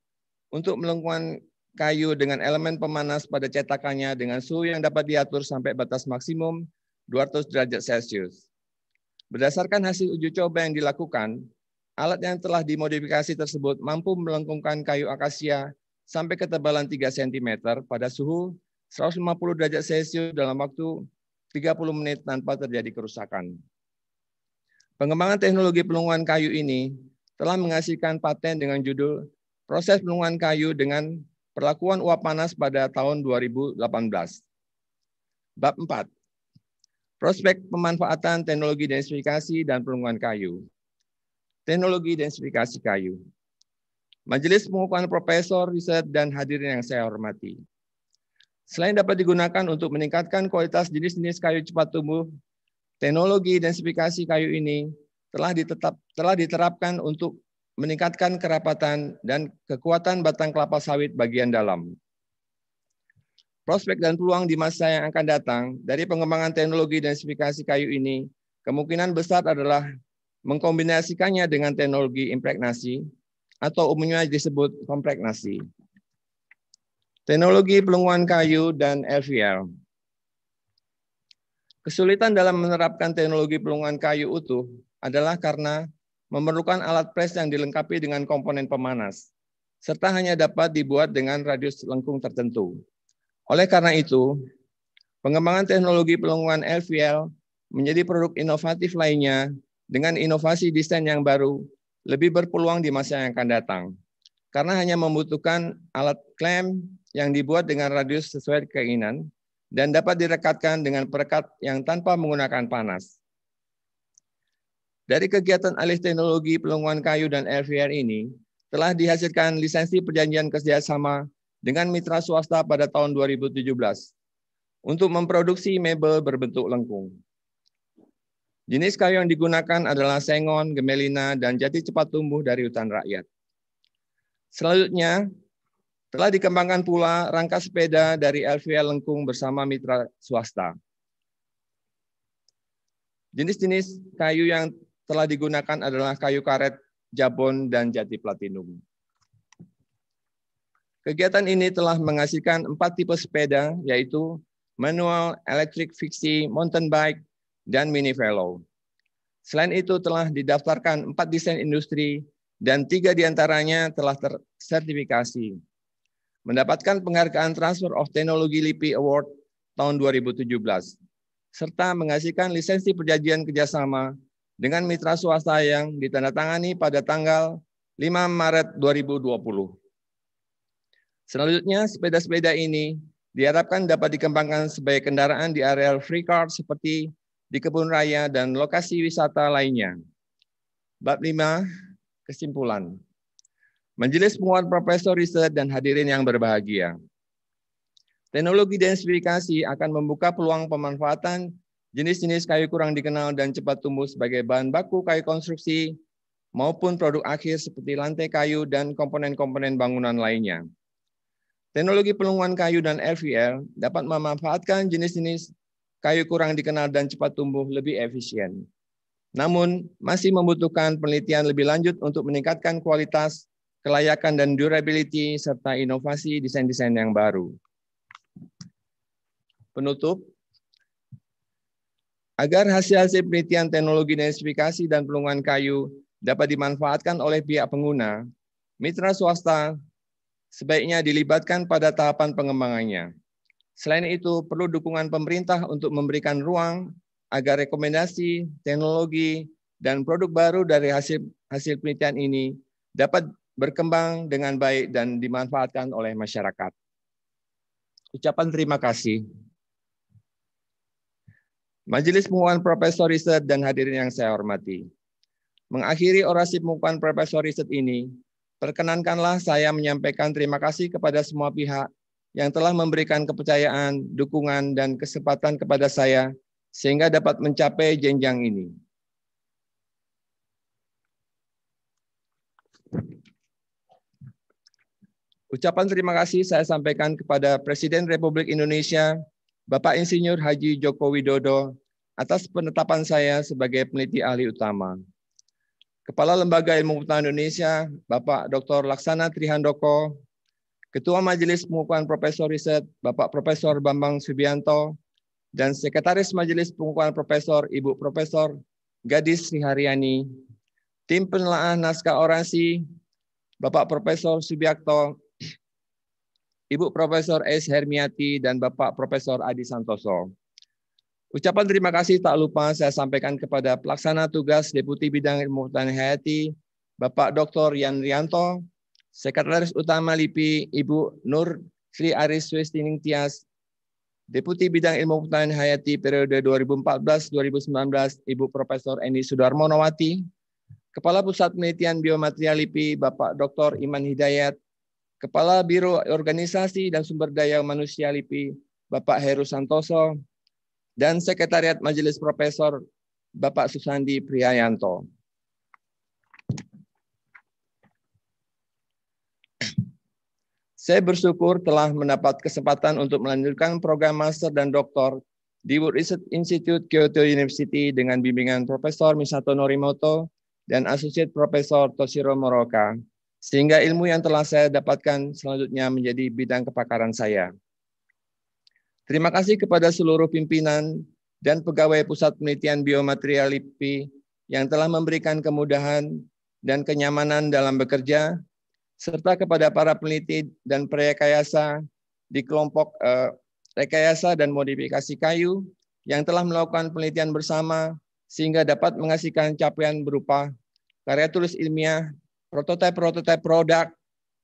untuk melengkungan kayu dengan elemen pemanas pada cetakannya dengan suhu yang dapat diatur sampai batas maksimum 200 derajat Celcius. Berdasarkan hasil uji coba yang dilakukan, Alat yang telah dimodifikasi tersebut mampu melengkungkan kayu akasia sampai ketebalan 3 cm pada suhu 150 derajat Celcius dalam waktu 30 menit tanpa terjadi kerusakan. Pengembangan teknologi pelunguan kayu ini telah menghasilkan paten dengan judul Proses pelunguan Kayu dengan Perlakuan Uap Panas pada tahun 2018. Bab 4. Prospek pemanfaatan teknologi densifikasi dan pelunguan kayu teknologi densifikasi kayu. Majelis pengukuhan profesor, riset, dan hadirin yang saya hormati. Selain dapat digunakan untuk meningkatkan kualitas jenis-jenis kayu cepat tumbuh, teknologi densifikasi kayu ini telah, ditetap, telah diterapkan untuk meningkatkan kerapatan dan kekuatan batang kelapa sawit bagian dalam. Prospek dan peluang di masa yang akan datang dari pengembangan teknologi densifikasi kayu ini kemungkinan besar adalah mengkombinasikannya dengan teknologi impregnasi atau umumnya disebut kompregnasi. Teknologi pelunguan kayu dan LVL. Kesulitan dalam menerapkan teknologi pelunguan kayu utuh adalah karena memerlukan alat pres yang dilengkapi dengan komponen pemanas, serta hanya dapat dibuat dengan radius lengkung tertentu. Oleh karena itu, pengembangan teknologi pelunguan LVL menjadi produk inovatif lainnya dengan inovasi desain yang baru lebih berpeluang di masa yang akan datang. Karena hanya membutuhkan alat klaim yang dibuat dengan radius sesuai keinginan dan dapat direkatkan dengan perekat yang tanpa menggunakan panas. Dari kegiatan alih teknologi pelunguan kayu dan LVR ini, telah dihasilkan lisensi perjanjian kerjasama dengan mitra swasta pada tahun 2017 untuk memproduksi mebel berbentuk lengkung. Jenis kayu yang digunakan adalah sengon, gemelina, dan jati cepat tumbuh dari hutan rakyat. Selanjutnya, telah dikembangkan pula rangka sepeda dari LVL Lengkung bersama mitra swasta. Jenis-jenis kayu yang telah digunakan adalah kayu karet, jabon, dan jati platinum. Kegiatan ini telah menghasilkan empat tipe sepeda, yaitu manual, electric fixie, mountain bike, dan mini fellow. Selain itu telah didaftarkan empat desain industri dan tiga diantaranya telah tersertifikasi. Mendapatkan penghargaan Transfer of Technology LIPI Award tahun 2017, serta menghasilkan lisensi perjanjian kerjasama dengan mitra swasta yang ditandatangani pada tanggal 5 Maret 2020. Selanjutnya, sepeda-sepeda ini diharapkan dapat dikembangkan sebagai kendaraan di area free car seperti di kebun raya dan lokasi wisata lainnya. Bab 5, kesimpulan. Majelis penguat Profesor Riset dan hadirin yang berbahagia. Teknologi densifikasi akan membuka peluang pemanfaatan jenis-jenis kayu kurang dikenal dan cepat tumbuh sebagai bahan baku kayu konstruksi maupun produk akhir seperti lantai kayu dan komponen-komponen bangunan lainnya. Teknologi pelunguan kayu dan LVL dapat memanfaatkan jenis-jenis kayu kurang dikenal dan cepat tumbuh lebih efisien. Namun, masih membutuhkan penelitian lebih lanjut untuk meningkatkan kualitas, kelayakan dan durability, serta inovasi desain-desain yang baru. Penutup, agar hasil-hasil penelitian teknologi densifikasi dan pelungan kayu dapat dimanfaatkan oleh pihak pengguna, mitra swasta sebaiknya dilibatkan pada tahapan pengembangannya. Selain itu, perlu dukungan pemerintah untuk memberikan ruang agar rekomendasi, teknologi, dan produk baru dari hasil hasil penelitian ini dapat berkembang dengan baik dan dimanfaatkan oleh masyarakat. Ucapan terima kasih. Majelis Pengukuhan Profesor Riset dan hadirin yang saya hormati. Mengakhiri orasi pengukuhan Profesor Riset ini, perkenankanlah saya menyampaikan terima kasih kepada semua pihak yang telah memberikan kepercayaan, dukungan, dan kesempatan kepada saya sehingga dapat mencapai jenjang ini. Ucapan terima kasih saya sampaikan kepada Presiden Republik Indonesia, Bapak Insinyur Haji Joko Widodo, atas penetapan saya sebagai peneliti ahli utama. Kepala Lembaga Ilmu Pengetahuan Indonesia, Bapak Dr. Laksana Trihandoko, Ketua Majelis Pengukuhan Profesor Riset Bapak Profesor Bambang Subianto, dan Sekretaris Majelis Pengukuhan Profesor Ibu Profesor Gadis Sriharyani, tim penelaah naskah orasi Bapak Profesor Subiakto, Ibu Profesor S. Hermiati, dan Bapak Profesor Adi Santoso. Ucapan terima kasih tak lupa saya sampaikan kepada pelaksana tugas Deputi Bidang Ilmu Hayati, Bapak Dr. Yan Rianto, Sekretaris Utama LIPI Ibu Nur Sri Aris Westining Tias, Deputi Bidang Ilmu Pengetahuan Hayati periode 2014-2019 Ibu Profesor Eni Sudarmonowati, Kepala Pusat Penelitian Biomaterial LIPI Bapak Dr. Iman Hidayat, Kepala Biro Organisasi dan Sumber Daya Manusia LIPI Bapak Heru Santoso, dan Sekretariat Majelis Profesor Bapak Susandi Priayanto. Saya bersyukur telah mendapat kesempatan untuk melanjutkan program master dan doktor di World Research Institute Kyoto University dengan bimbingan Profesor Misato Norimoto dan Associate Profesor Toshiro Moroka, sehingga ilmu yang telah saya dapatkan selanjutnya menjadi bidang kepakaran saya. Terima kasih kepada seluruh pimpinan dan pegawai Pusat Penelitian Biomaterial LIPI yang telah memberikan kemudahan dan kenyamanan dalam bekerja serta kepada para peneliti dan perekayasa di kelompok eh, rekayasa dan modifikasi kayu yang telah melakukan penelitian bersama sehingga dapat menghasilkan capaian berupa karya tulis ilmiah, prototipe-prototipe produk,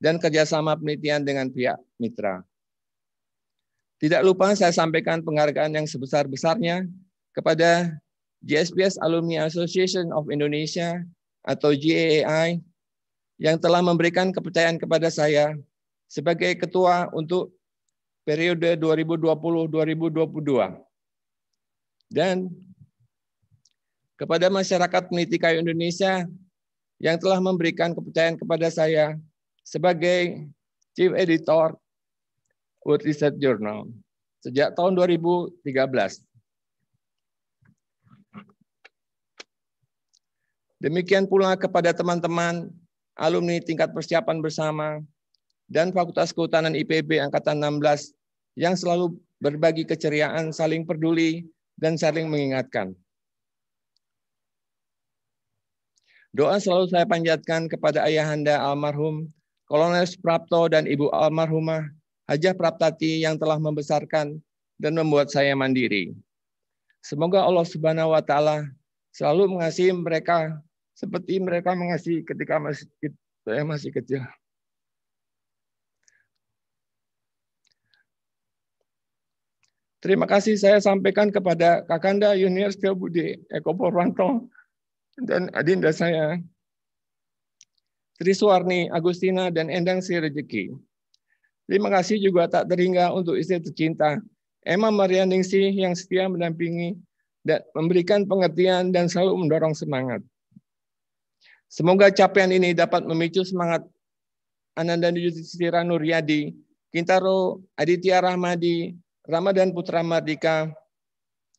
dan kerjasama penelitian dengan pihak mitra. Tidak lupa saya sampaikan penghargaan yang sebesar-besarnya kepada GSPS Alumni Association of Indonesia atau GAAI yang telah memberikan kepercayaan kepada saya sebagai ketua untuk periode 2020-2022. Dan kepada masyarakat peneliti kayu Indonesia yang telah memberikan kepercayaan kepada saya sebagai Chief Editor Wood Research Journal sejak tahun 2013. Demikian pula kepada teman-teman alumni tingkat persiapan bersama, dan Fakultas Kehutanan IPB Angkatan 16 yang selalu berbagi keceriaan, saling peduli, dan saling mengingatkan. Doa selalu saya panjatkan kepada Ayahanda almarhum, Kolonel Prapto dan Ibu almarhumah, Hajah Praptati yang telah membesarkan dan membuat saya mandiri. Semoga Allah Subhanahu wa taala selalu mengasihi mereka seperti mereka mengasihi ketika masih saya masih kecil. Terima kasih saya sampaikan kepada Kakanda Junior Budi Eko Purwanto dan adinda saya Triswarni Agustina dan Endang Sirejeki. Terima kasih juga tak terhingga untuk istri tercinta Emma Marianingsih yang setia mendampingi dan memberikan pengertian dan selalu mendorong semangat. Semoga capaian ini dapat memicu semangat Ananda Yudhistira Nuryadi, Kintaro Aditya Rahmadi, Ramadan Putra Mardika,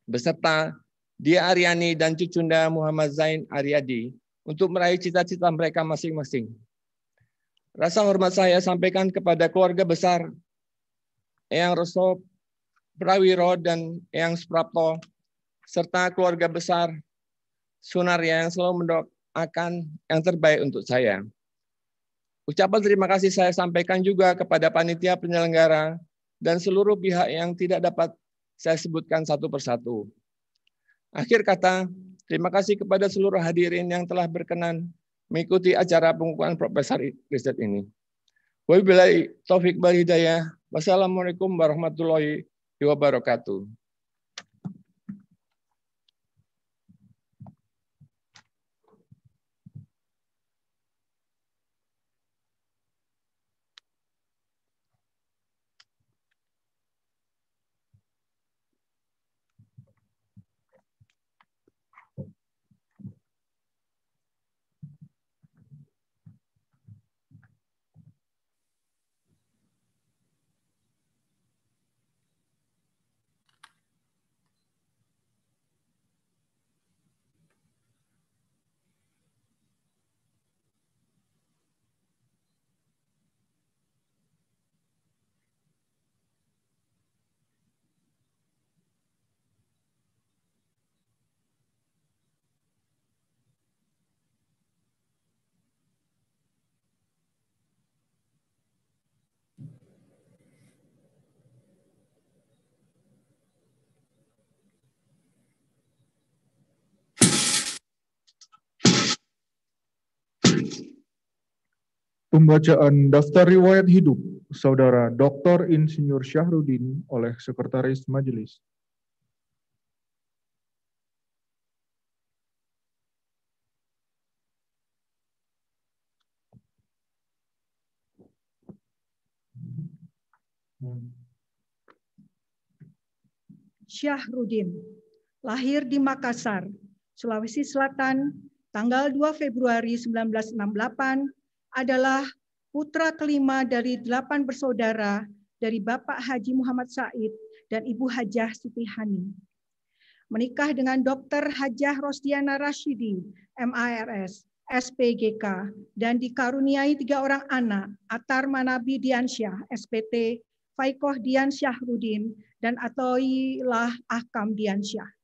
beserta Dia Aryani dan Cucunda Muhammad Zain Aryadi untuk meraih cita-cita mereka masing-masing. Rasa hormat saya sampaikan kepada keluarga besar Eyang Roso Prawiro, dan Eyang Suprapto, serta keluarga besar Sunarya yang selalu mendok akan yang terbaik untuk saya. Ucapan terima kasih saya sampaikan juga kepada panitia penyelenggara dan seluruh pihak yang tidak dapat saya sebutkan satu persatu. Akhir kata, terima kasih kepada seluruh hadirin yang telah berkenan mengikuti acara pengukuhan Profesor Riset ini. Wabillahi taufik wal Wassalamualaikum warahmatullahi wabarakatuh. Pembacaan Daftar Riwayat Hidup Saudara Dr. Insinyur Syahrudin oleh Sekretaris Majelis. Syahrudin lahir di Makassar, Sulawesi Selatan tanggal 2 Februari 1968 adalah putra kelima dari delapan bersaudara dari Bapak Haji Muhammad Said dan Ibu Hajah Siti Hani. Menikah dengan Dr. Hajah Rosdiana Rashidi, MARS, SPGK, dan dikaruniai tiga orang anak, Atar Manabi Diansyah, SPT, Faikoh Diansyah Rudin dan Atoilah Ahkam Diansyah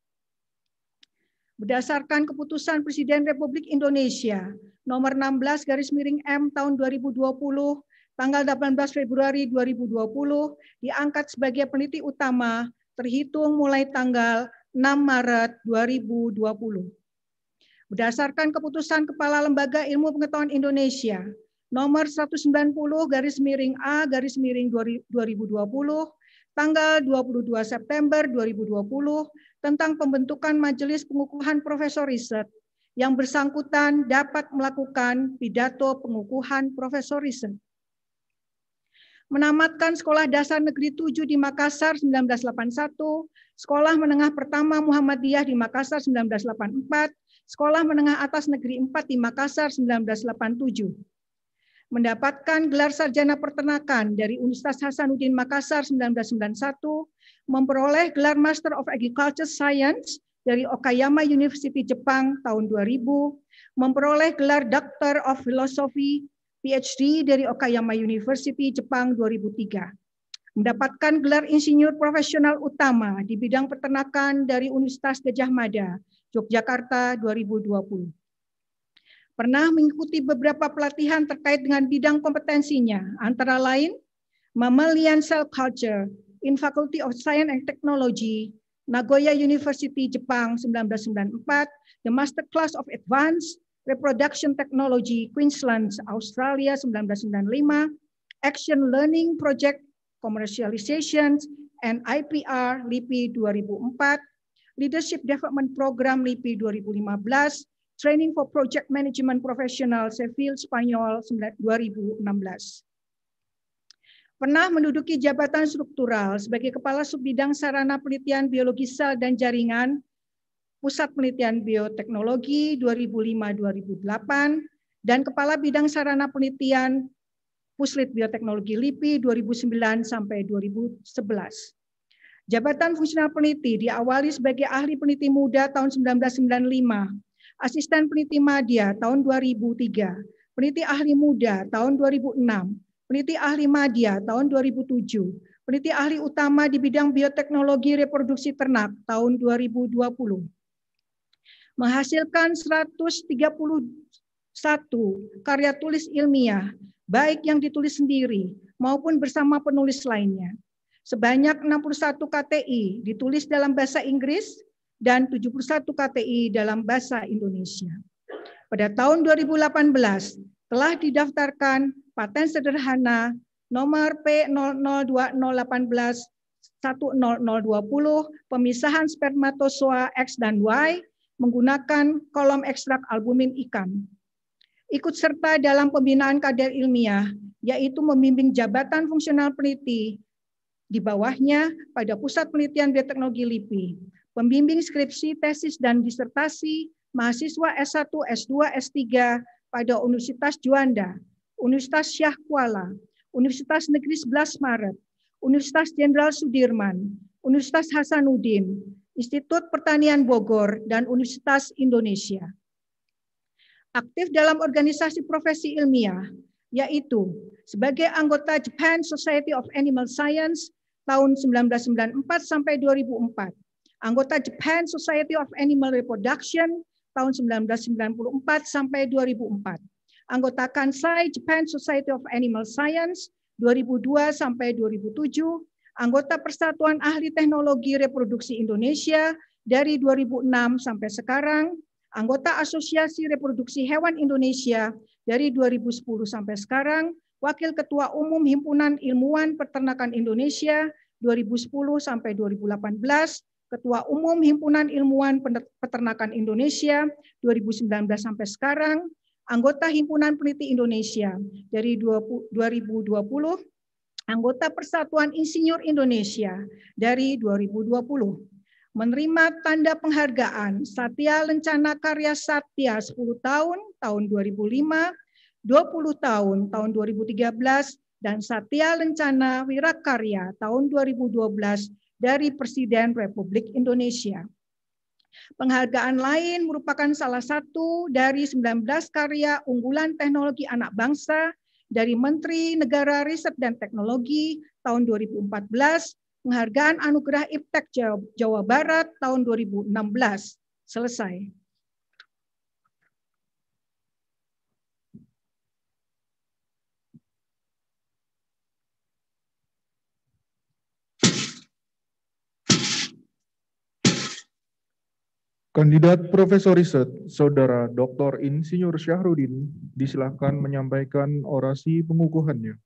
berdasarkan keputusan Presiden Republik Indonesia nomor 16 garis miring M tahun 2020 tanggal 18 Februari 2020 diangkat sebagai peneliti utama terhitung mulai tanggal 6 Maret 2020. Berdasarkan keputusan Kepala Lembaga Ilmu Pengetahuan Indonesia nomor 190 garis miring A garis miring 2020 tanggal 22 September 2020 tentang pembentukan Majelis Pengukuhan Profesor Riset yang bersangkutan dapat melakukan pidato pengukuhan Profesor Riset. Menamatkan Sekolah Dasar Negeri 7 di Makassar 1981, Sekolah Menengah Pertama Muhammadiyah di Makassar 1984, Sekolah Menengah Atas Negeri 4 di Makassar 1987 mendapatkan gelar sarjana peternakan dari Universitas Hasanuddin Makassar 1991, memperoleh gelar Master of Agriculture Science dari Okayama University Jepang tahun 2000, memperoleh gelar Doctor of Philosophy PhD dari Okayama University Jepang 2003. Mendapatkan gelar insinyur profesional utama di bidang peternakan dari Universitas Gajah Mada, Yogyakarta 2020 pernah mengikuti beberapa pelatihan terkait dengan bidang kompetensinya, antara lain Mammalian Cell Culture in Faculty of Science and Technology, Nagoya University, Jepang 1994, The Master Class of Advanced Reproduction Technology, Queensland, Australia 1995, Action Learning Project Commercialization and IPR LIPI 2004, Leadership Development Program LIPI 2015, Training for Project Management Professional Seville Spanyol 2016. Pernah menduduki jabatan struktural sebagai Kepala Subbidang Sarana Penelitian Biologi Sel dan Jaringan Pusat Penelitian Bioteknologi 2005-2008 dan Kepala Bidang Sarana Penelitian Puslit Bioteknologi LIPI 2009 sampai 2011. Jabatan fungsional peneliti diawali sebagai ahli peneliti muda tahun 1995 asisten peneliti Madya tahun 2003, peneliti ahli muda tahun 2006, peneliti ahli Madya tahun 2007, peneliti ahli utama di bidang bioteknologi reproduksi ternak tahun 2020. Menghasilkan 131 karya tulis ilmiah, baik yang ditulis sendiri maupun bersama penulis lainnya. Sebanyak 61 KTI ditulis dalam bahasa Inggris, dan 71 KTI dalam bahasa Indonesia. Pada tahun 2018 telah didaftarkan paten sederhana nomor P002018 10020 pemisahan spermatozoa X dan Y menggunakan kolom ekstrak albumin ikan. Ikut serta dalam pembinaan kader ilmiah, yaitu membimbing jabatan fungsional peneliti di bawahnya pada Pusat Penelitian Bioteknologi LIPI pembimbing skripsi, tesis, dan disertasi, mahasiswa S1, S2, S3 pada Universitas Juanda, Universitas Syah Kuala, Universitas Negeri 11 Maret, Universitas Jenderal Sudirman, Universitas Hasanuddin, Institut Pertanian Bogor, dan Universitas Indonesia. Aktif dalam organisasi profesi ilmiah, yaitu sebagai anggota Japan Society of Animal Science tahun 1994 sampai 2004, Anggota Japan Society of Animal Reproduction tahun 1994 sampai 2004. Anggota Kansai Japan Society of Animal Science 2002 sampai 2007. Anggota Persatuan Ahli Teknologi Reproduksi Indonesia dari 2006 sampai sekarang. Anggota Asosiasi Reproduksi Hewan Indonesia dari 2010 sampai sekarang. Wakil Ketua Umum Himpunan Ilmuwan Peternakan Indonesia 2010 sampai 2018, Ketua Umum Himpunan Ilmuwan Peternakan Indonesia 2019 sampai sekarang, anggota Himpunan Peneliti Indonesia dari 2020, anggota Persatuan Insinyur Indonesia dari 2020 menerima tanda penghargaan Satya Lencana Karya Satya 10 tahun tahun 2005, 20 tahun tahun 2013 dan Satya Lencana Wirakarya tahun 2012 dari Presiden Republik Indonesia. Penghargaan lain merupakan salah satu dari 19 karya unggulan teknologi anak bangsa dari Menteri Negara Riset dan Teknologi tahun 2014, penghargaan Anugerah Iptek Jawa Barat tahun 2016. Selesai. Kandidat Profesor Riset, Saudara Dr. Insinyur Syahrudin, disilahkan menyampaikan orasi pengukuhannya.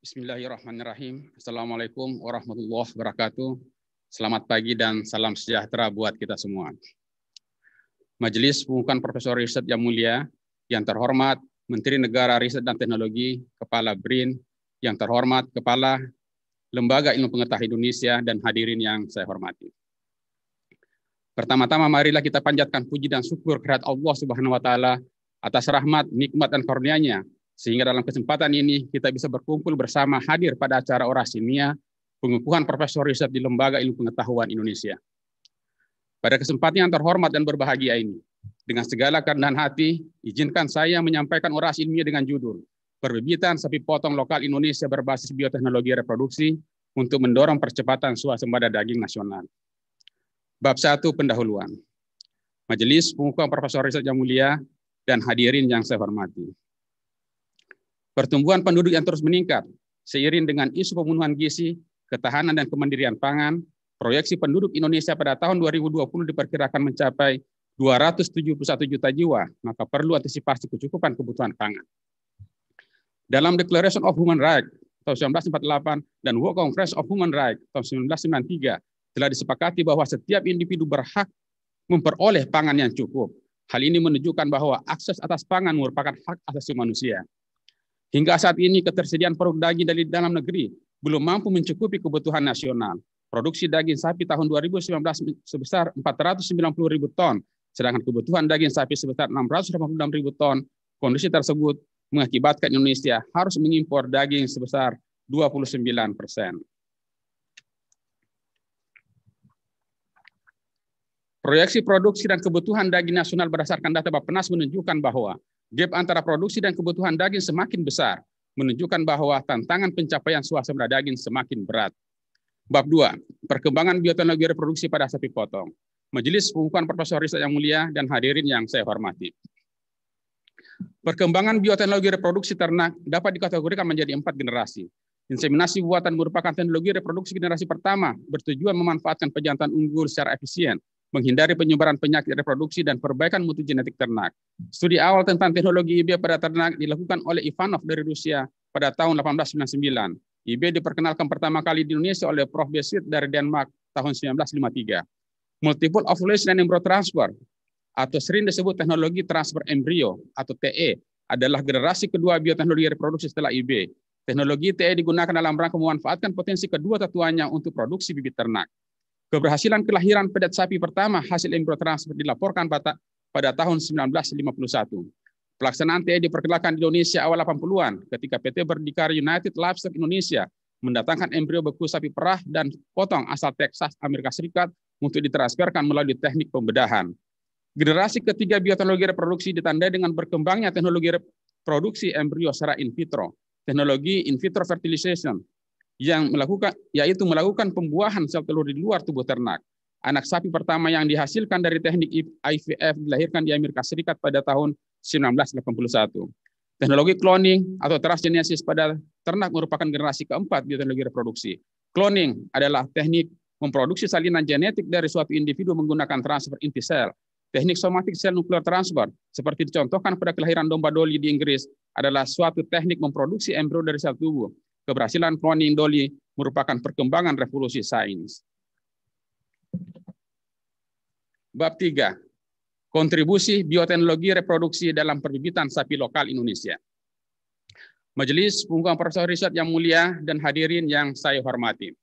Bismillahirrahmanirrahim. Assalamualaikum warahmatullahi wabarakatuh. Selamat pagi dan salam sejahtera buat kita semua. Majelis Pengukuhan Profesor Riset yang mulia, yang terhormat Menteri Negara Riset dan Teknologi, Kepala BRIN, yang terhormat Kepala Lembaga Ilmu Pengetahuan Indonesia dan hadirin yang saya hormati. Pertama-tama marilah kita panjatkan puji dan syukur kehadirat Allah Subhanahu wa taala atas rahmat, nikmat dan karunia-Nya sehingga dalam kesempatan ini kita bisa berkumpul bersama hadir pada acara orasi mia pengukuhan Profesor Riset di Lembaga Ilmu Pengetahuan Indonesia. Pada kesempatan yang terhormat dan berbahagia ini, dengan segala kerendahan hati, izinkan saya menyampaikan orasi ilmiah dengan judul Perbibitan Sapi Potong Lokal Indonesia Berbasis Bioteknologi Reproduksi untuk mendorong percepatan swasembada daging nasional. Bab 1 Pendahuluan Majelis Pengukuhan Profesor Riset Yang Mulia dan hadirin yang saya hormati. Pertumbuhan penduduk yang terus meningkat seiring dengan isu pembunuhan gizi, ketahanan dan kemandirian pangan, proyeksi penduduk Indonesia pada tahun 2020 diperkirakan mencapai 271 juta jiwa, maka perlu antisipasi kecukupan kebutuhan pangan. Dalam Declaration of Human Rights tahun 1948 dan World Congress of Human Rights tahun 1993 telah disepakati bahwa setiap individu berhak memperoleh pangan yang cukup. Hal ini menunjukkan bahwa akses atas pangan merupakan hak asasi manusia. Hingga saat ini ketersediaan produk daging dari dalam negeri belum mampu mencukupi kebutuhan nasional. Produksi daging sapi tahun 2019 sebesar 490 ribu ton, sedangkan kebutuhan daging sapi sebesar 686 ribu ton. Kondisi tersebut mengakibatkan Indonesia harus mengimpor daging sebesar 29 persen. Proyeksi produksi dan kebutuhan daging nasional berdasarkan data Bappenas menunjukkan bahwa Gap antara produksi dan kebutuhan daging semakin besar, menunjukkan bahwa tantangan pencapaian suasembada daging semakin berat. Bab 2, perkembangan bioteknologi reproduksi pada sapi potong. Majelis pengukuhan Profesor Riset yang mulia dan hadirin yang saya hormati. Perkembangan bioteknologi reproduksi ternak dapat dikategorikan menjadi empat generasi. Inseminasi buatan merupakan teknologi reproduksi generasi pertama bertujuan memanfaatkan pejantan unggul secara efisien menghindari penyebaran penyakit reproduksi dan perbaikan mutu genetik ternak. Studi awal tentang teknologi IB pada ternak dilakukan oleh Ivanov dari Rusia pada tahun 1899. IB diperkenalkan pertama kali di Indonesia oleh Prof. Besit dari Denmark tahun 1953. Multiple ovulation and embryo transfer atau sering disebut teknologi transfer embrio atau TE adalah generasi kedua bioteknologi reproduksi setelah IB. Teknologi TE digunakan dalam rangka memanfaatkan potensi kedua tetuanya untuk produksi bibit ternak. Keberhasilan kelahiran pedat sapi pertama hasil transfer dilaporkan pada tahun 1951. Pelaksanaan TI diperkenalkan di Indonesia awal 80-an ketika PT Berdikari United Livestock Indonesia mendatangkan embrio beku sapi perah dan potong asal Texas, Amerika Serikat untuk ditransferkan melalui teknik pembedahan. Generasi ketiga bioteknologi reproduksi ditandai dengan berkembangnya teknologi reproduksi embrio secara in vitro, teknologi in vitro fertilization, yang melakukan yaitu melakukan pembuahan sel telur di luar tubuh ternak. Anak sapi pertama yang dihasilkan dari teknik IVF dilahirkan di Amerika Serikat pada tahun 1981. Teknologi cloning atau transgenesis pada ternak merupakan generasi keempat bioteknologi reproduksi. Cloning adalah teknik memproduksi salinan genetik dari suatu individu menggunakan transfer inti sel. Teknik somatik sel nuklear transfer, seperti dicontohkan pada kelahiran domba doli di Inggris, adalah suatu teknik memproduksi embrio dari sel tubuh. Keberhasilan cloning Dolly merupakan perkembangan revolusi sains. Bab 3. Kontribusi bioteknologi reproduksi dalam perbibitan sapi lokal Indonesia. Majelis Punggung Profesor Richard yang mulia dan hadirin yang saya hormati.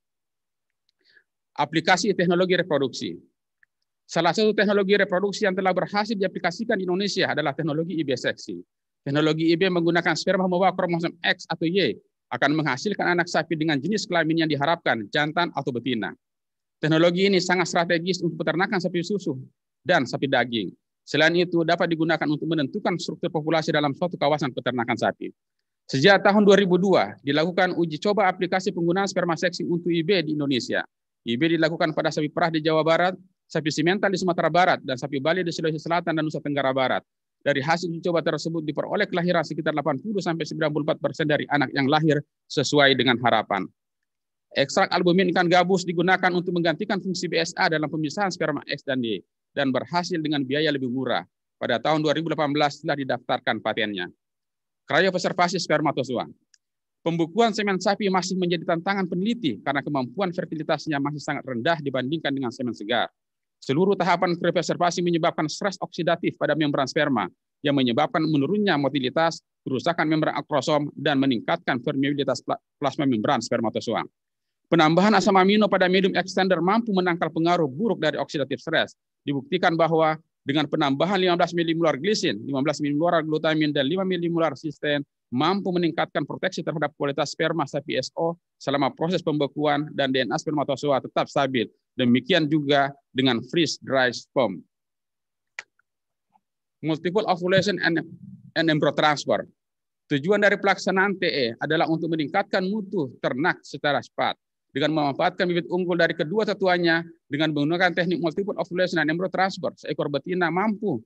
Aplikasi teknologi reproduksi. Salah satu teknologi reproduksi yang telah berhasil diaplikasikan di Indonesia adalah teknologi IB seksi. Teknologi IB menggunakan sperma membawa kromosom X atau Y akan menghasilkan anak sapi dengan jenis kelamin yang diharapkan, jantan atau betina. Teknologi ini sangat strategis untuk peternakan sapi susu dan sapi daging. Selain itu, dapat digunakan untuk menentukan struktur populasi dalam suatu kawasan peternakan sapi. Sejak tahun 2002, dilakukan uji coba aplikasi penggunaan sperma seksi untuk IB di Indonesia. IB dilakukan pada sapi perah di Jawa Barat, sapi simental di Sumatera Barat, dan sapi Bali di Sulawesi Selatan dan Nusa Tenggara Barat. Dari hasil uji coba tersebut diperoleh kelahiran sekitar 80 sampai 94 persen dari anak yang lahir sesuai dengan harapan. Ekstrak albumin ikan gabus digunakan untuk menggantikan fungsi BSA dalam pemisahan sperma X dan Y dan berhasil dengan biaya lebih murah. Pada tahun 2018 telah didaftarkan patennya. Kriopreservasi spermatozoa. Pembukuan semen sapi masih menjadi tantangan peneliti karena kemampuan fertilitasnya masih sangat rendah dibandingkan dengan semen segar. Seluruh tahapan preservasi menyebabkan stres oksidatif pada membran sperma yang menyebabkan menurunnya motilitas, kerusakan membran akrosom, dan meningkatkan permeabilitas plasma membran spermatozoa. Penambahan asam amino pada medium extender mampu menangkal pengaruh buruk dari oksidatif stres. Dibuktikan bahwa dengan penambahan 15 milimolar glisin, 15 milimolar glutamin, dan 5 milimolar sistem mampu meningkatkan proteksi terhadap kualitas sperma sapi SO selama proses pembekuan dan DNA spermatozoa tetap stabil. Demikian juga dengan freeze dry sperm. Multiple ovulation and, and embryo transfer. Tujuan dari pelaksanaan TE adalah untuk meningkatkan mutu ternak secara cepat, dengan memanfaatkan bibit unggul dari kedua satuannya, dengan menggunakan teknik multiple ovulation dan embryo transfer, seekor betina mampu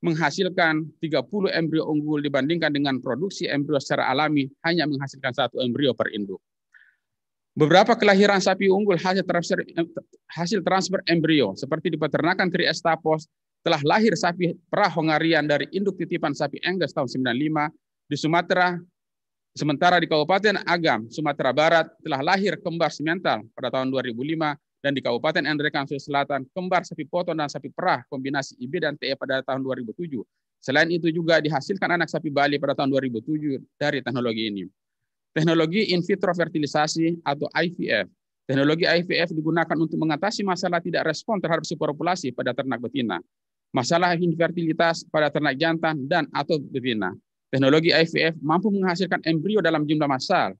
menghasilkan 30 embrio unggul dibandingkan dengan produksi embrio secara alami hanya menghasilkan satu embrio per induk. Beberapa kelahiran sapi unggul hasil transfer hasil transfer embrio seperti di peternakan Triestapos telah lahir sapi perah Hongarian dari induk titipan sapi Angus tahun 95 di Sumatera Sementara di Kabupaten Agam, Sumatera Barat telah lahir kembar simental pada tahun 2005 dan di Kabupaten Andrekan Sulawesi Selatan kembar sapi potong dan sapi perah kombinasi IB dan TE pada tahun 2007. Selain itu juga dihasilkan anak sapi Bali pada tahun 2007 dari teknologi ini. Teknologi in vitro fertilisasi atau IVF. Teknologi IVF digunakan untuk mengatasi masalah tidak respon terhadap superpopulasi pada ternak betina, masalah infertilitas pada ternak jantan dan atau betina, Teknologi IVF mampu menghasilkan embrio dalam jumlah massal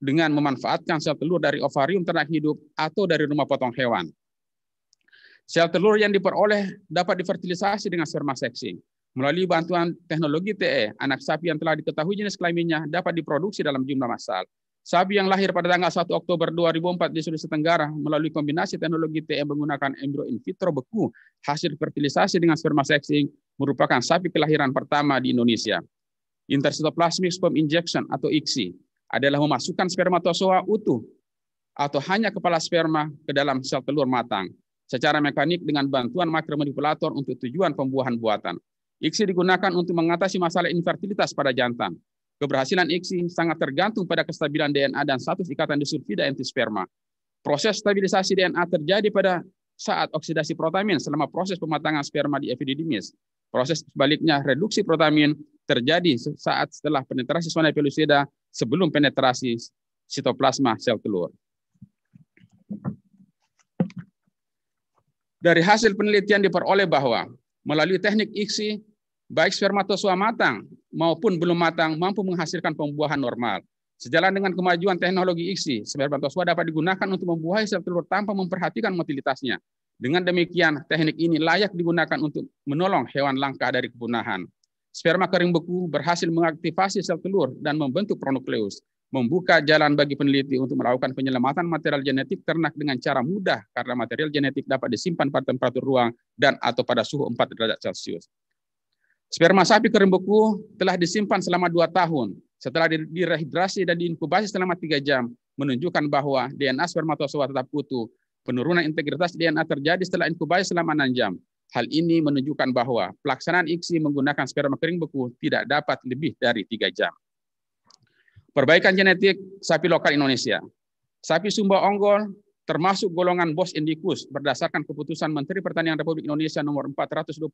dengan memanfaatkan sel telur dari ovarium ternak hidup atau dari rumah potong hewan. Sel telur yang diperoleh dapat difertilisasi dengan sperma seksing. Melalui bantuan teknologi TE, anak sapi yang telah diketahui jenis kelaminnya dapat diproduksi dalam jumlah massal. Sapi yang lahir pada tanggal 1 Oktober 2004 di Sulawesi Tenggara melalui kombinasi teknologi TE menggunakan embrio in vitro beku hasil fertilisasi dengan sperma seksing merupakan sapi kelahiran pertama di Indonesia. Intercitoplasmic sperm injection atau ICSI adalah memasukkan spermatozoa utuh atau hanya kepala sperma ke dalam sel telur matang secara mekanik dengan bantuan makromanipulator untuk tujuan pembuahan buatan. ICSI digunakan untuk mengatasi masalah infertilitas pada jantan. Keberhasilan ICSI sangat tergantung pada kestabilan DNA dan status ikatan disulfida sperma. Proses stabilisasi DNA terjadi pada saat oksidasi protamin selama proses pematangan sperma di epididymis Proses sebaliknya, reduksi protamin terjadi saat setelah penetrasi zona pelusida sebelum penetrasi sitoplasma sel telur. Dari hasil penelitian diperoleh bahwa melalui teknik ICSI, baik spermatozoa matang maupun belum matang mampu menghasilkan pembuahan normal. Sejalan dengan kemajuan teknologi ICSI, spermatozoa dapat digunakan untuk membuahi sel telur tanpa memperhatikan motilitasnya. Dengan demikian, teknik ini layak digunakan untuk menolong hewan langka dari kepunahan. Sperma kering beku berhasil mengaktifasi sel telur dan membentuk pronukleus, membuka jalan bagi peneliti untuk melakukan penyelamatan material genetik ternak dengan cara mudah karena material genetik dapat disimpan pada temperatur ruang dan atau pada suhu 4 derajat Celcius. Sperma sapi kering beku telah disimpan selama 2 tahun. Setelah direhidrasi dan diinkubasi selama 3 jam, menunjukkan bahwa DNA spermatozoa tetap utuh Penurunan integritas DNA terjadi setelah inkubasi selama 6 jam. Hal ini menunjukkan bahwa pelaksanaan ICSI menggunakan sperma kering beku tidak dapat lebih dari 3 jam. Perbaikan genetik sapi lokal Indonesia. Sapi Sumba Onggol termasuk golongan Bos Indikus berdasarkan keputusan Menteri Pertanian Republik Indonesia nomor 427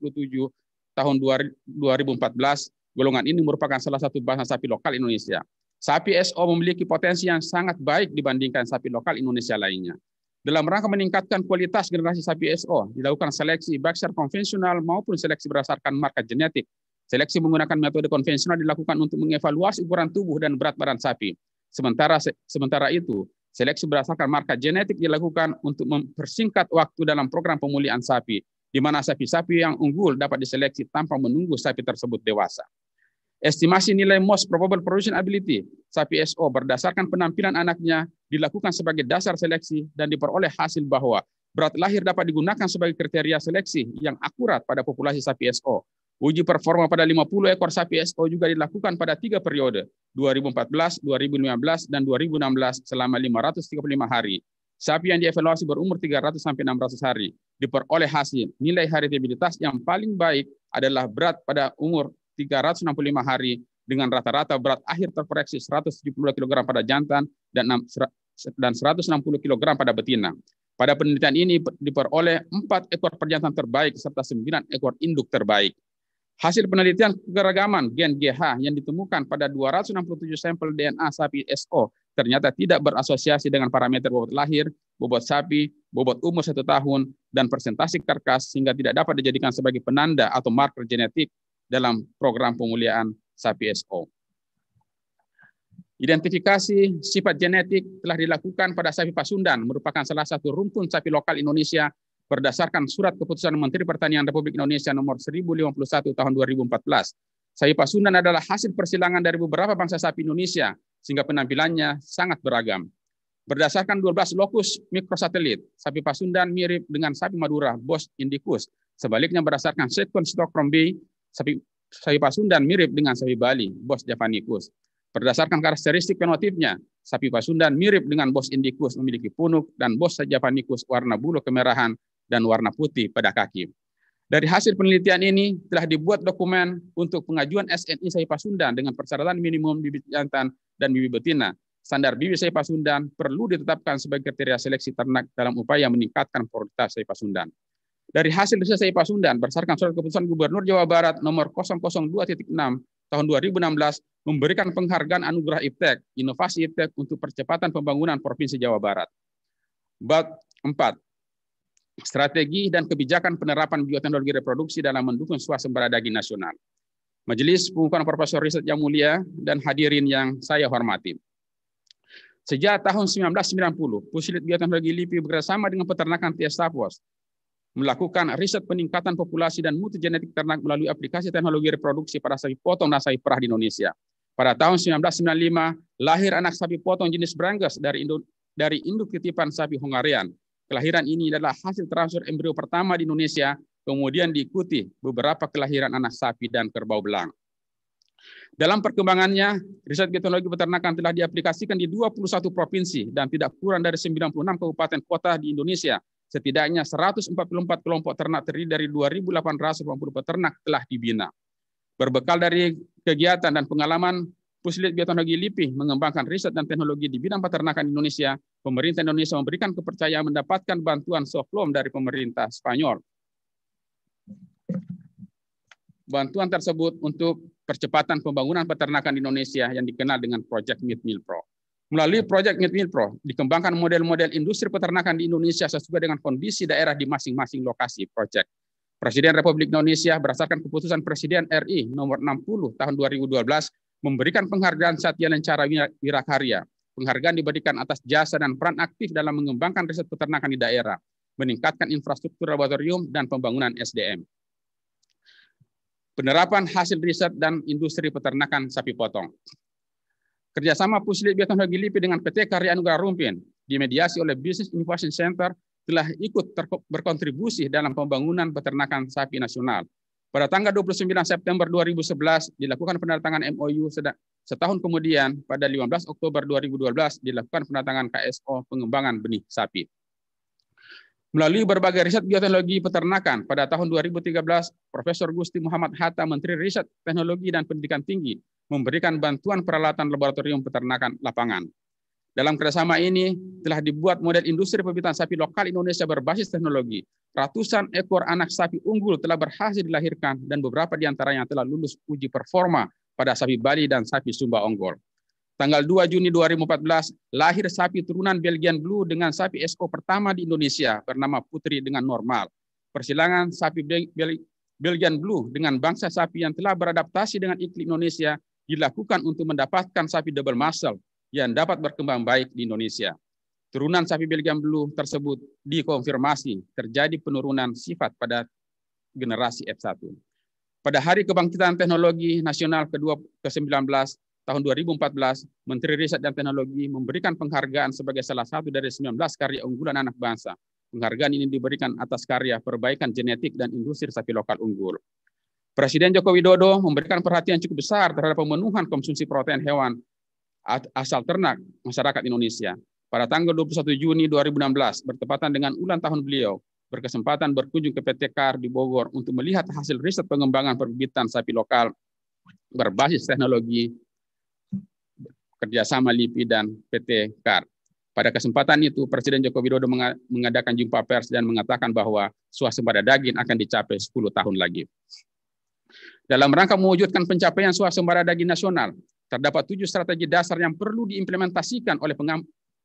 tahun 2014, golongan ini merupakan salah satu bahasa sapi lokal Indonesia. Sapi SO memiliki potensi yang sangat baik dibandingkan sapi lokal Indonesia lainnya. Dalam rangka meningkatkan kualitas generasi sapi SO, dilakukan seleksi baik secara konvensional maupun seleksi berdasarkan marka genetik. Seleksi menggunakan metode konvensional dilakukan untuk mengevaluasi ukuran tubuh dan berat badan sapi. Sementara sementara itu, seleksi berdasarkan marka genetik dilakukan untuk mempersingkat waktu dalam program pemulihan sapi, di mana sapi-sapi yang unggul dapat diseleksi tanpa menunggu sapi tersebut dewasa. Estimasi nilai most probable production ability sapi SO berdasarkan penampilan anaknya dilakukan sebagai dasar seleksi dan diperoleh hasil bahwa berat lahir dapat digunakan sebagai kriteria seleksi yang akurat pada populasi sapi SO. Uji performa pada 50 ekor sapi SO juga dilakukan pada tiga periode, 2014, 2015, dan 2016 selama 535 hari. Sapi yang dievaluasi berumur 300 sampai 600 hari diperoleh hasil nilai heritabilitas yang paling baik adalah berat pada umur 365 hari dengan rata-rata berat akhir terkoreksi 170 kg pada jantan dan 160 kg pada betina. Pada penelitian ini diperoleh 4 ekor perjantan terbaik serta 9 ekor induk terbaik. Hasil penelitian keragaman gen GH yang ditemukan pada 267 sampel DNA sapi SO ternyata tidak berasosiasi dengan parameter bobot lahir, bobot sapi, bobot umur satu tahun, dan persentase karkas sehingga tidak dapat dijadikan sebagai penanda atau marker genetik dalam program pemuliaan sapi SO. Identifikasi sifat genetik telah dilakukan pada sapi Pasundan merupakan salah satu rumpun sapi lokal Indonesia berdasarkan surat keputusan Menteri Pertanian Republik Indonesia nomor 1051 tahun 2014. Sapi Pasundan adalah hasil persilangan dari beberapa bangsa sapi Indonesia sehingga penampilannya sangat beragam. Berdasarkan 12 lokus mikrosatelit, sapi Pasundan mirip dengan sapi Madura Bos Indicus. Sebaliknya berdasarkan sequence stock from B sapi, sapi Pasundan mirip dengan sapi Bali, Bos Javanicus. Berdasarkan karakteristik fenotipnya, sapi Pasundan mirip dengan Bos Indicus memiliki punuk dan Bos Javanicus warna bulu kemerahan dan warna putih pada kaki. Dari hasil penelitian ini telah dibuat dokumen untuk pengajuan SNI sapi Pasundan dengan persyaratan minimum bibit jantan dan bibit betina. Standar bibit sapi Pasundan perlu ditetapkan sebagai kriteria seleksi ternak dalam upaya meningkatkan produktivitas sapi Pasundan. Dari hasil riset saya Pak Sundan, berdasarkan surat keputusan Gubernur Jawa Barat nomor 002.6 tahun 2016 memberikan penghargaan anugerah IPTEK, inovasi IPTEK untuk percepatan pembangunan Provinsi Jawa Barat. Bab 4. Strategi dan kebijakan penerapan bioteknologi reproduksi dalam mendukung swasembada daging nasional. Majelis Pengukuhan Profesor Riset yang mulia dan hadirin yang saya hormati. Sejak tahun 1990, Puslit Bioteknologi LIPI bekerjasama dengan peternakan Tia Stavos melakukan riset peningkatan populasi dan mutu genetik ternak melalui aplikasi teknologi reproduksi pada sapi potong dan sapi perah di Indonesia. Pada tahun 1995, lahir anak sapi potong jenis Brangus dari Indo dari induk titipan sapi Hungarian. Kelahiran ini adalah hasil transfer embrio pertama di Indonesia, kemudian diikuti beberapa kelahiran anak sapi dan kerbau belang. Dalam perkembangannya, riset teknologi peternakan telah diaplikasikan di 21 provinsi dan tidak kurang dari 96 kabupaten kota di Indonesia setidaknya 144 kelompok ternak terdiri dari 2.880 peternak telah dibina. Berbekal dari kegiatan dan pengalaman Puslit Bioteknologi LIPI mengembangkan riset dan teknologi di bidang peternakan Indonesia, pemerintah Indonesia memberikan kepercayaan mendapatkan bantuan soft loan dari pemerintah Spanyol. Bantuan tersebut untuk percepatan pembangunan peternakan Indonesia yang dikenal dengan Project Mid Mill Pro. Melalui proyek Pro dikembangkan model-model industri peternakan di Indonesia sesuai dengan kondisi daerah di masing-masing lokasi proyek. Presiden Republik Indonesia berdasarkan keputusan Presiden RI nomor 60 tahun 2012 memberikan penghargaan Satya Lencara Wirakarya. Penghargaan diberikan atas jasa dan peran aktif dalam mengembangkan riset peternakan di daerah, meningkatkan infrastruktur laboratorium dan pembangunan SDM. Penerapan hasil riset dan industri peternakan sapi potong. Kerjasama Puslit Bioteknologi LIPI dengan PT Karya Anugerah Rumpin, dimediasi oleh Business Innovation Center, telah ikut berkontribusi dalam pembangunan peternakan sapi nasional. Pada tanggal 29 September 2011 dilakukan penandatangan MOU setahun kemudian pada 15 Oktober 2012 dilakukan penandatangan KSO pengembangan benih sapi. Melalui berbagai riset bioteknologi peternakan, pada tahun 2013, Profesor Gusti Muhammad Hatta, Menteri Riset, Teknologi, dan Pendidikan Tinggi, memberikan bantuan peralatan laboratorium peternakan lapangan. Dalam kerjasama ini telah dibuat model industri pembibitan sapi lokal Indonesia berbasis teknologi. Ratusan ekor anak sapi unggul telah berhasil dilahirkan dan beberapa di antaranya telah lulus uji performa pada sapi Bali dan sapi Sumba Onggol. Tanggal 2 Juni 2014, lahir sapi turunan Belgian Blue dengan sapi SO pertama di Indonesia bernama Putri dengan normal. Persilangan sapi Belgian Blue dengan bangsa sapi yang telah beradaptasi dengan iklim Indonesia dilakukan untuk mendapatkan sapi double muscle yang dapat berkembang baik di Indonesia. Turunan sapi Belgian Blue tersebut dikonfirmasi terjadi penurunan sifat pada generasi F1. Pada Hari Kebangkitan Teknologi Nasional ke-19 tahun 2014, Menteri Riset dan Teknologi memberikan penghargaan sebagai salah satu dari 19 karya unggulan anak bangsa. Penghargaan ini diberikan atas karya perbaikan genetik dan industri sapi lokal unggul. Presiden Joko Widodo memberikan perhatian cukup besar terhadap pemenuhan konsumsi protein hewan asal ternak masyarakat Indonesia. Pada tanggal 21 Juni 2016, bertepatan dengan ulang tahun beliau, berkesempatan berkunjung ke PT KAR di Bogor untuk melihat hasil riset pengembangan perbibitan sapi lokal berbasis teknologi kerjasama LIPI dan PT KAR. Pada kesempatan itu, Presiden Joko Widodo mengadakan jumpa pers dan mengatakan bahwa suasembada daging akan dicapai 10 tahun lagi. Dalam rangka mewujudkan pencapaian swasembada daging nasional, terdapat tujuh strategi dasar yang perlu diimplementasikan oleh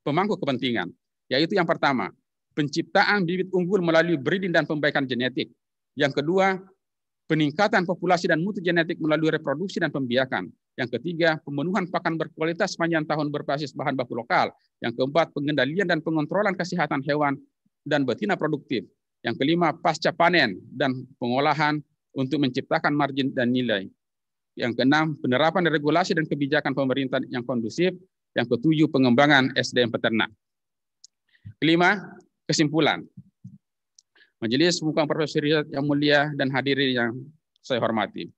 pemangku kepentingan, yaitu yang pertama, penciptaan bibit unggul melalui breeding dan pembaikan genetik. Yang kedua, peningkatan populasi dan mutu genetik melalui reproduksi dan pembiakan. Yang ketiga, pemenuhan pakan berkualitas sepanjang tahun berbasis bahan baku lokal. Yang keempat, pengendalian dan pengontrolan kesehatan hewan dan betina produktif. Yang kelima, pasca panen dan pengolahan untuk menciptakan margin dan nilai. Yang keenam, penerapan regulasi dan kebijakan pemerintah yang kondusif. Yang ketujuh, pengembangan SDM peternak. Kelima, kesimpulan. Majelis Muka Profesor yang mulia dan hadirin yang saya hormati.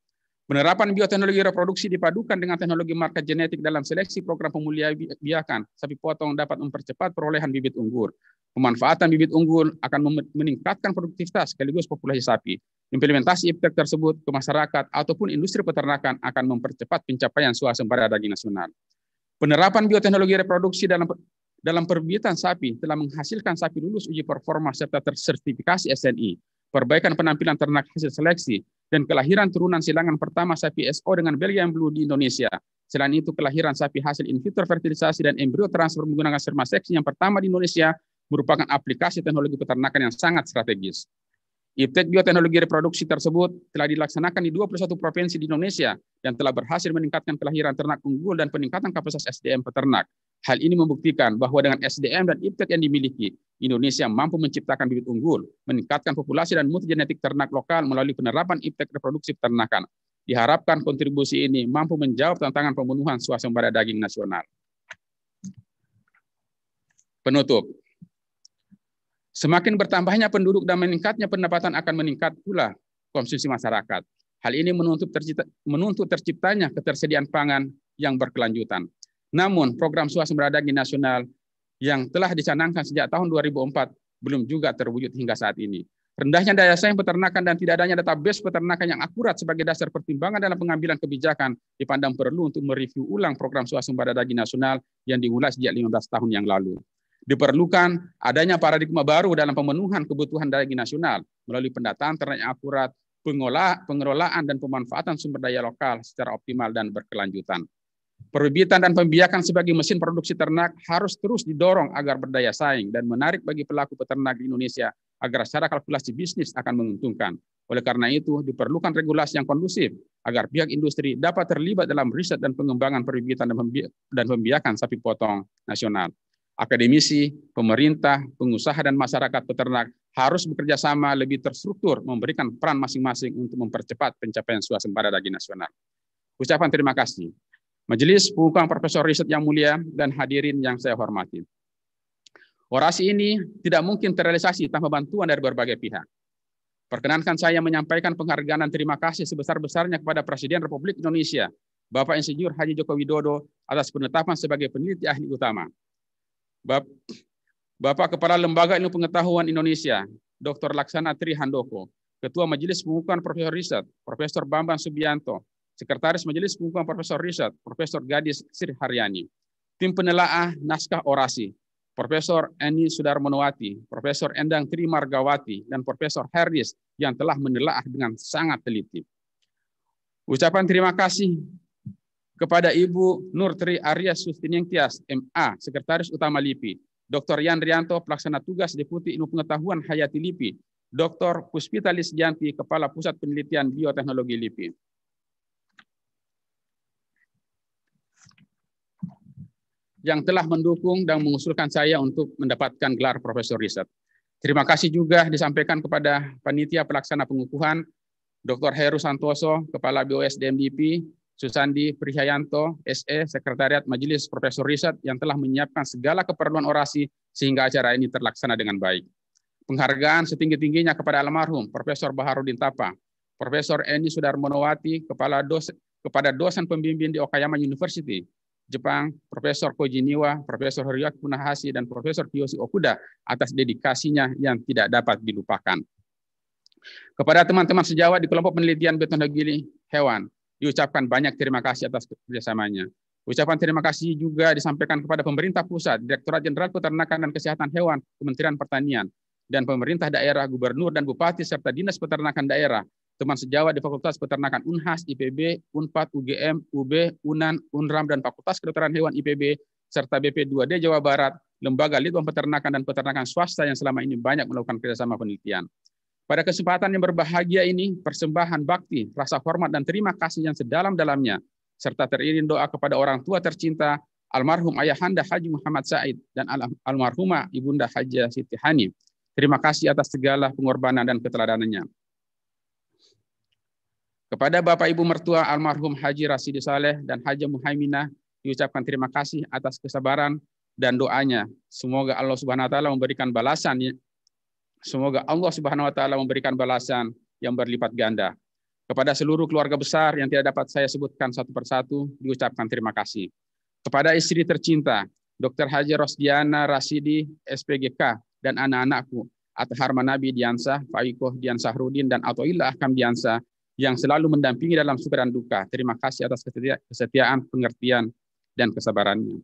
Penerapan bioteknologi reproduksi dipadukan dengan teknologi market genetik dalam seleksi program biakan. sapi potong dapat mempercepat perolehan bibit unggul. Pemanfaatan bibit unggul akan meningkatkan produktivitas sekaligus populasi sapi. Implementasi iptek tersebut ke masyarakat ataupun industri peternakan akan mempercepat pencapaian suasembada daging nasional. Penerapan bioteknologi reproduksi dalam dalam perbibitan sapi telah menghasilkan sapi lulus uji performa serta tersertifikasi SNI. Perbaikan penampilan ternak hasil seleksi dan kelahiran turunan silangan pertama sapi SO dengan Belgian Blue di Indonesia. Selain itu, kelahiran sapi hasil in vitro fertilisasi dan embrio transfer menggunakan sperma seksi yang pertama di Indonesia merupakan aplikasi teknologi peternakan yang sangat strategis. Iptek bioteknologi reproduksi tersebut telah dilaksanakan di 21 provinsi di Indonesia dan telah berhasil meningkatkan kelahiran ternak unggul dan peningkatan kapasitas SDM peternak. Hal ini membuktikan bahwa dengan SDM dan iptek yang dimiliki, Indonesia mampu menciptakan bibit unggul, meningkatkan populasi dan mutu genetik ternak lokal melalui penerapan iptek reproduksi peternakan. Diharapkan kontribusi ini mampu menjawab tantangan pembunuhan suasembada daging nasional. Penutup. Semakin bertambahnya penduduk dan meningkatnya pendapatan akan meningkat pula konsumsi masyarakat. Hal ini menuntut, tercipta, menuntut terciptanya ketersediaan pangan yang berkelanjutan. Namun, program swasembada daging nasional yang telah dicanangkan sejak tahun 2004 belum juga terwujud hingga saat ini. Rendahnya daya saing peternakan dan tidak adanya database peternakan yang akurat sebagai dasar pertimbangan dalam pengambilan kebijakan dipandang perlu untuk mereview ulang program swasembada daging nasional yang diulas sejak 15 tahun yang lalu. Diperlukan adanya paradigma baru dalam pemenuhan kebutuhan daging nasional melalui pendataan ternak yang akurat, pengelolaan dan pemanfaatan sumber daya lokal secara optimal dan berkelanjutan. Perubitan dan pembiakan sebagai mesin produksi ternak harus terus didorong agar berdaya saing dan menarik bagi pelaku peternak di Indonesia agar secara kalkulasi bisnis akan menguntungkan. Oleh karena itu, diperlukan regulasi yang kondusif agar pihak industri dapat terlibat dalam riset dan pengembangan perubitan dan pembiakan sapi potong nasional. Akademisi, pemerintah, pengusaha, dan masyarakat peternak harus bekerja sama lebih terstruktur memberikan peran masing-masing untuk mempercepat pencapaian suasembada daging nasional. Ucapan terima kasih. Majelis Pengukang Profesor Riset yang mulia dan hadirin yang saya hormati. Orasi ini tidak mungkin terrealisasi tanpa bantuan dari berbagai pihak. Perkenankan saya menyampaikan penghargaan dan terima kasih sebesar-besarnya kepada Presiden Republik Indonesia, Bapak Insinyur Haji Joko Widodo atas penetapan sebagai peneliti ahli utama. Bap Bapak Kepala Lembaga Ilmu Pengetahuan Indonesia, Dr. Laksana Tri Handoko, Ketua Majelis Pengukuhan Profesor Riset, Profesor Bambang Subianto, Sekretaris Majelis Pengukuhan Profesor Riset, Profesor Gadis Sir Haryani, tim penelaah naskah orasi, Profesor Eni Sudarmonowati, Profesor Endang Tri Margawati, dan Profesor Harris yang telah menelaah dengan sangat teliti. Ucapan terima kasih kepada Ibu Nur Tri Arya Sustiningtyas, MA, Sekretaris Utama LIPI, Dr. Yan Rianto, Pelaksana Tugas Deputi Ilmu Pengetahuan Hayati LIPI, Dr. Puspitalis Janti Kepala Pusat Penelitian Bioteknologi LIPI. yang telah mendukung dan mengusulkan saya untuk mendapatkan gelar Profesor Riset. Terima kasih juga disampaikan kepada Panitia Pelaksana Pengukuhan, Dr. Heru Santoso, Kepala BOS BOSDMDP, Susandi Prihayanto, SE, Sekretariat Majelis Profesor Riset yang telah menyiapkan segala keperluan orasi sehingga acara ini terlaksana dengan baik. Penghargaan setinggi-tingginya kepada almarhum Profesor Baharudin Tapa, Profesor Eni Sudarmonowati, Kepala dosen, kepada dosen pembimbing di Okayama University, Jepang, Profesor Koji Niwa, Profesor Horiyaki Funahashi, dan Profesor Kiyoshi Okuda atas dedikasinya yang tidak dapat dilupakan. Kepada teman-teman sejawat di kelompok penelitian betonogili hewan, diucapkan banyak terima kasih atas kerjasamanya. Ucapan terima kasih juga disampaikan kepada pemerintah pusat, Direktorat Jenderal Peternakan dan Kesehatan Hewan, Kementerian Pertanian, dan pemerintah daerah, gubernur dan bupati, serta dinas peternakan daerah teman sejawat di Fakultas Peternakan Unhas, IPB, Unpad, UGM, UB, UNAN, UNRAM, dan Fakultas Kedokteran Hewan IPB, serta BP2D Jawa Barat, lembaga litbang peternakan dan peternakan swasta yang selama ini banyak melakukan kerjasama penelitian. Pada kesempatan yang berbahagia ini, persembahan bakti, rasa hormat dan terima kasih yang sedalam-dalamnya, serta teriring doa kepada orang tua tercinta, almarhum Ayahanda Haji Muhammad Said dan al almarhumah Ibunda Haji Siti Hanif. Terima kasih atas segala pengorbanan dan keteladanannya. Kepada Bapak Ibu Mertua Almarhum Haji Rasidi Saleh dan Haji Muhaiminah diucapkan terima kasih atas kesabaran dan doanya. Semoga Allah Subhanahu wa taala memberikan balasan ya. Semoga Allah Subhanahu wa taala memberikan balasan yang berlipat ganda. Kepada seluruh keluarga besar yang tidak dapat saya sebutkan satu persatu, diucapkan terima kasih. Kepada istri tercinta, Dr. Haji Rosdiana Rasidi, SPGK, dan anak-anakku, Atta Harmanabi Diansah, Faikoh Diansah Rudin, dan Atoila Akam Diansah, yang selalu mendampingi dalam suka dan duka. Terima kasih atas kesetiaan, pengertian, dan kesabarannya.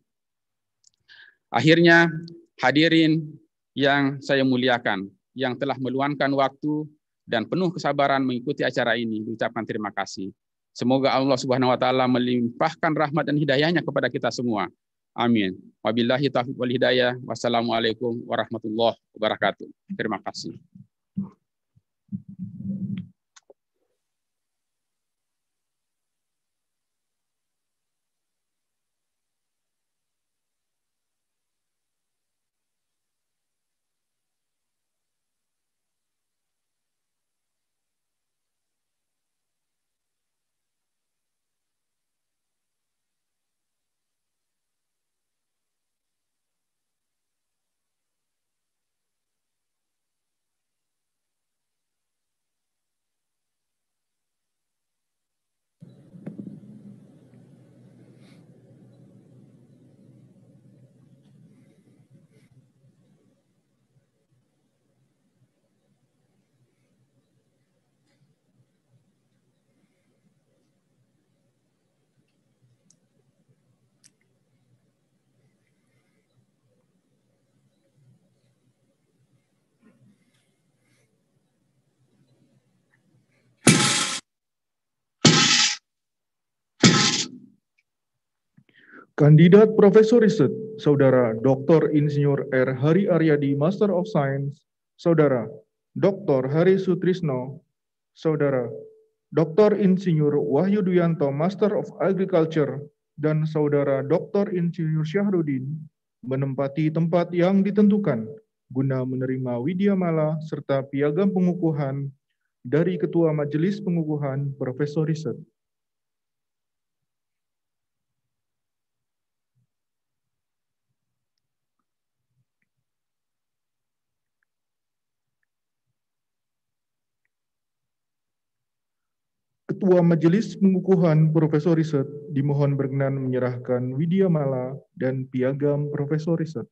Akhirnya, hadirin yang saya muliakan, yang telah meluangkan waktu dan penuh kesabaran mengikuti acara ini, diucapkan terima kasih. Semoga Allah Subhanahu wa taala melimpahkan rahmat dan hidayahnya kepada kita semua. Amin. Wabillahi taufiq wal hidayah. Wassalamualaikum warahmatullahi wabarakatuh. Terima kasih. Kandidat Profesor Riset, Saudara Dr. Insinyur R. Hari Aryadi, Master of Science, Saudara Dr. Hari Sutrisno, Saudara Dr. Insinyur Wahyu Duyanto, Master of Agriculture, dan Saudara Dr. Insinyur Syahrudin menempati tempat yang ditentukan guna menerima Widya Mala serta piagam pengukuhan dari Ketua Majelis Pengukuhan Profesor Riset. Ketua Majelis Pengukuhan Profesor Riset dimohon berkenan menyerahkan Widya Mala dan Piagam Profesor Riset.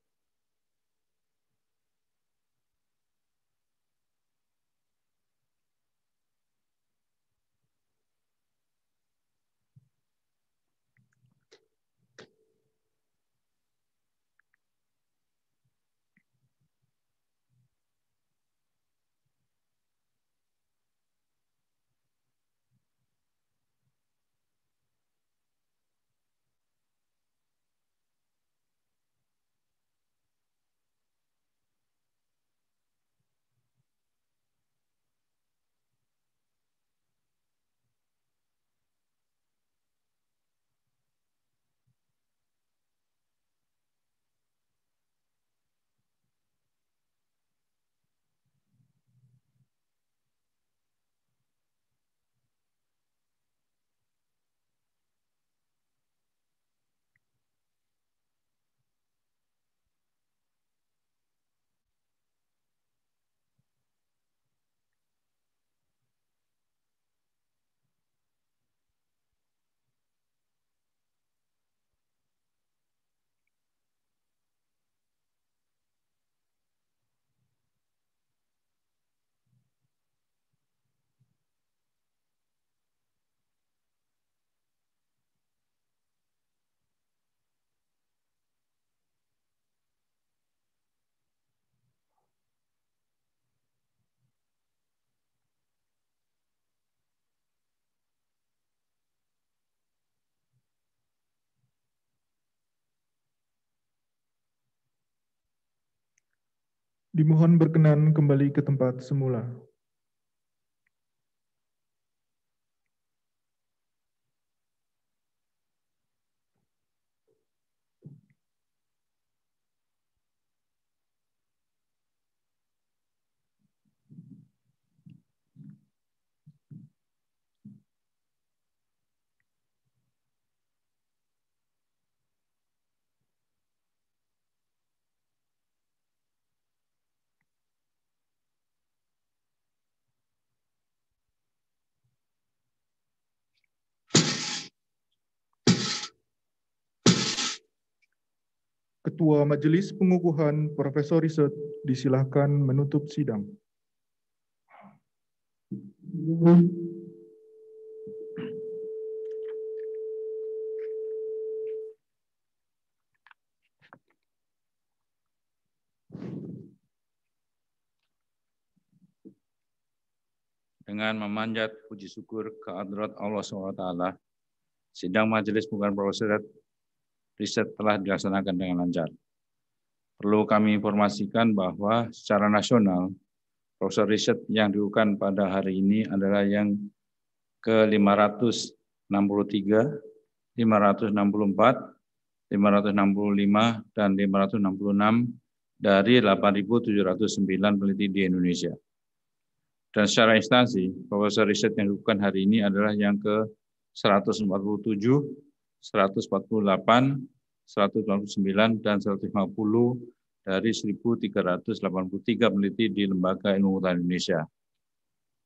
Dimohon berkenan kembali ke tempat semula. Ketua Majelis Pengukuhan Profesor Riset disilahkan menutup sidang. Dengan memanjat puji syukur ke Allah SWT, sidang majelis bukan profesor riset telah dilaksanakan dengan lancar. Perlu kami informasikan bahwa secara nasional, proses riset yang dilakukan pada hari ini adalah yang ke-563, 564, 565, dan 566 dari 8.709 peneliti di Indonesia. Dan secara instansi, proses riset yang dilakukan hari ini adalah yang ke 147, 148, 199, dan 150 dari 1.383 peneliti di Lembaga Ilmu Pengetahuan Indonesia.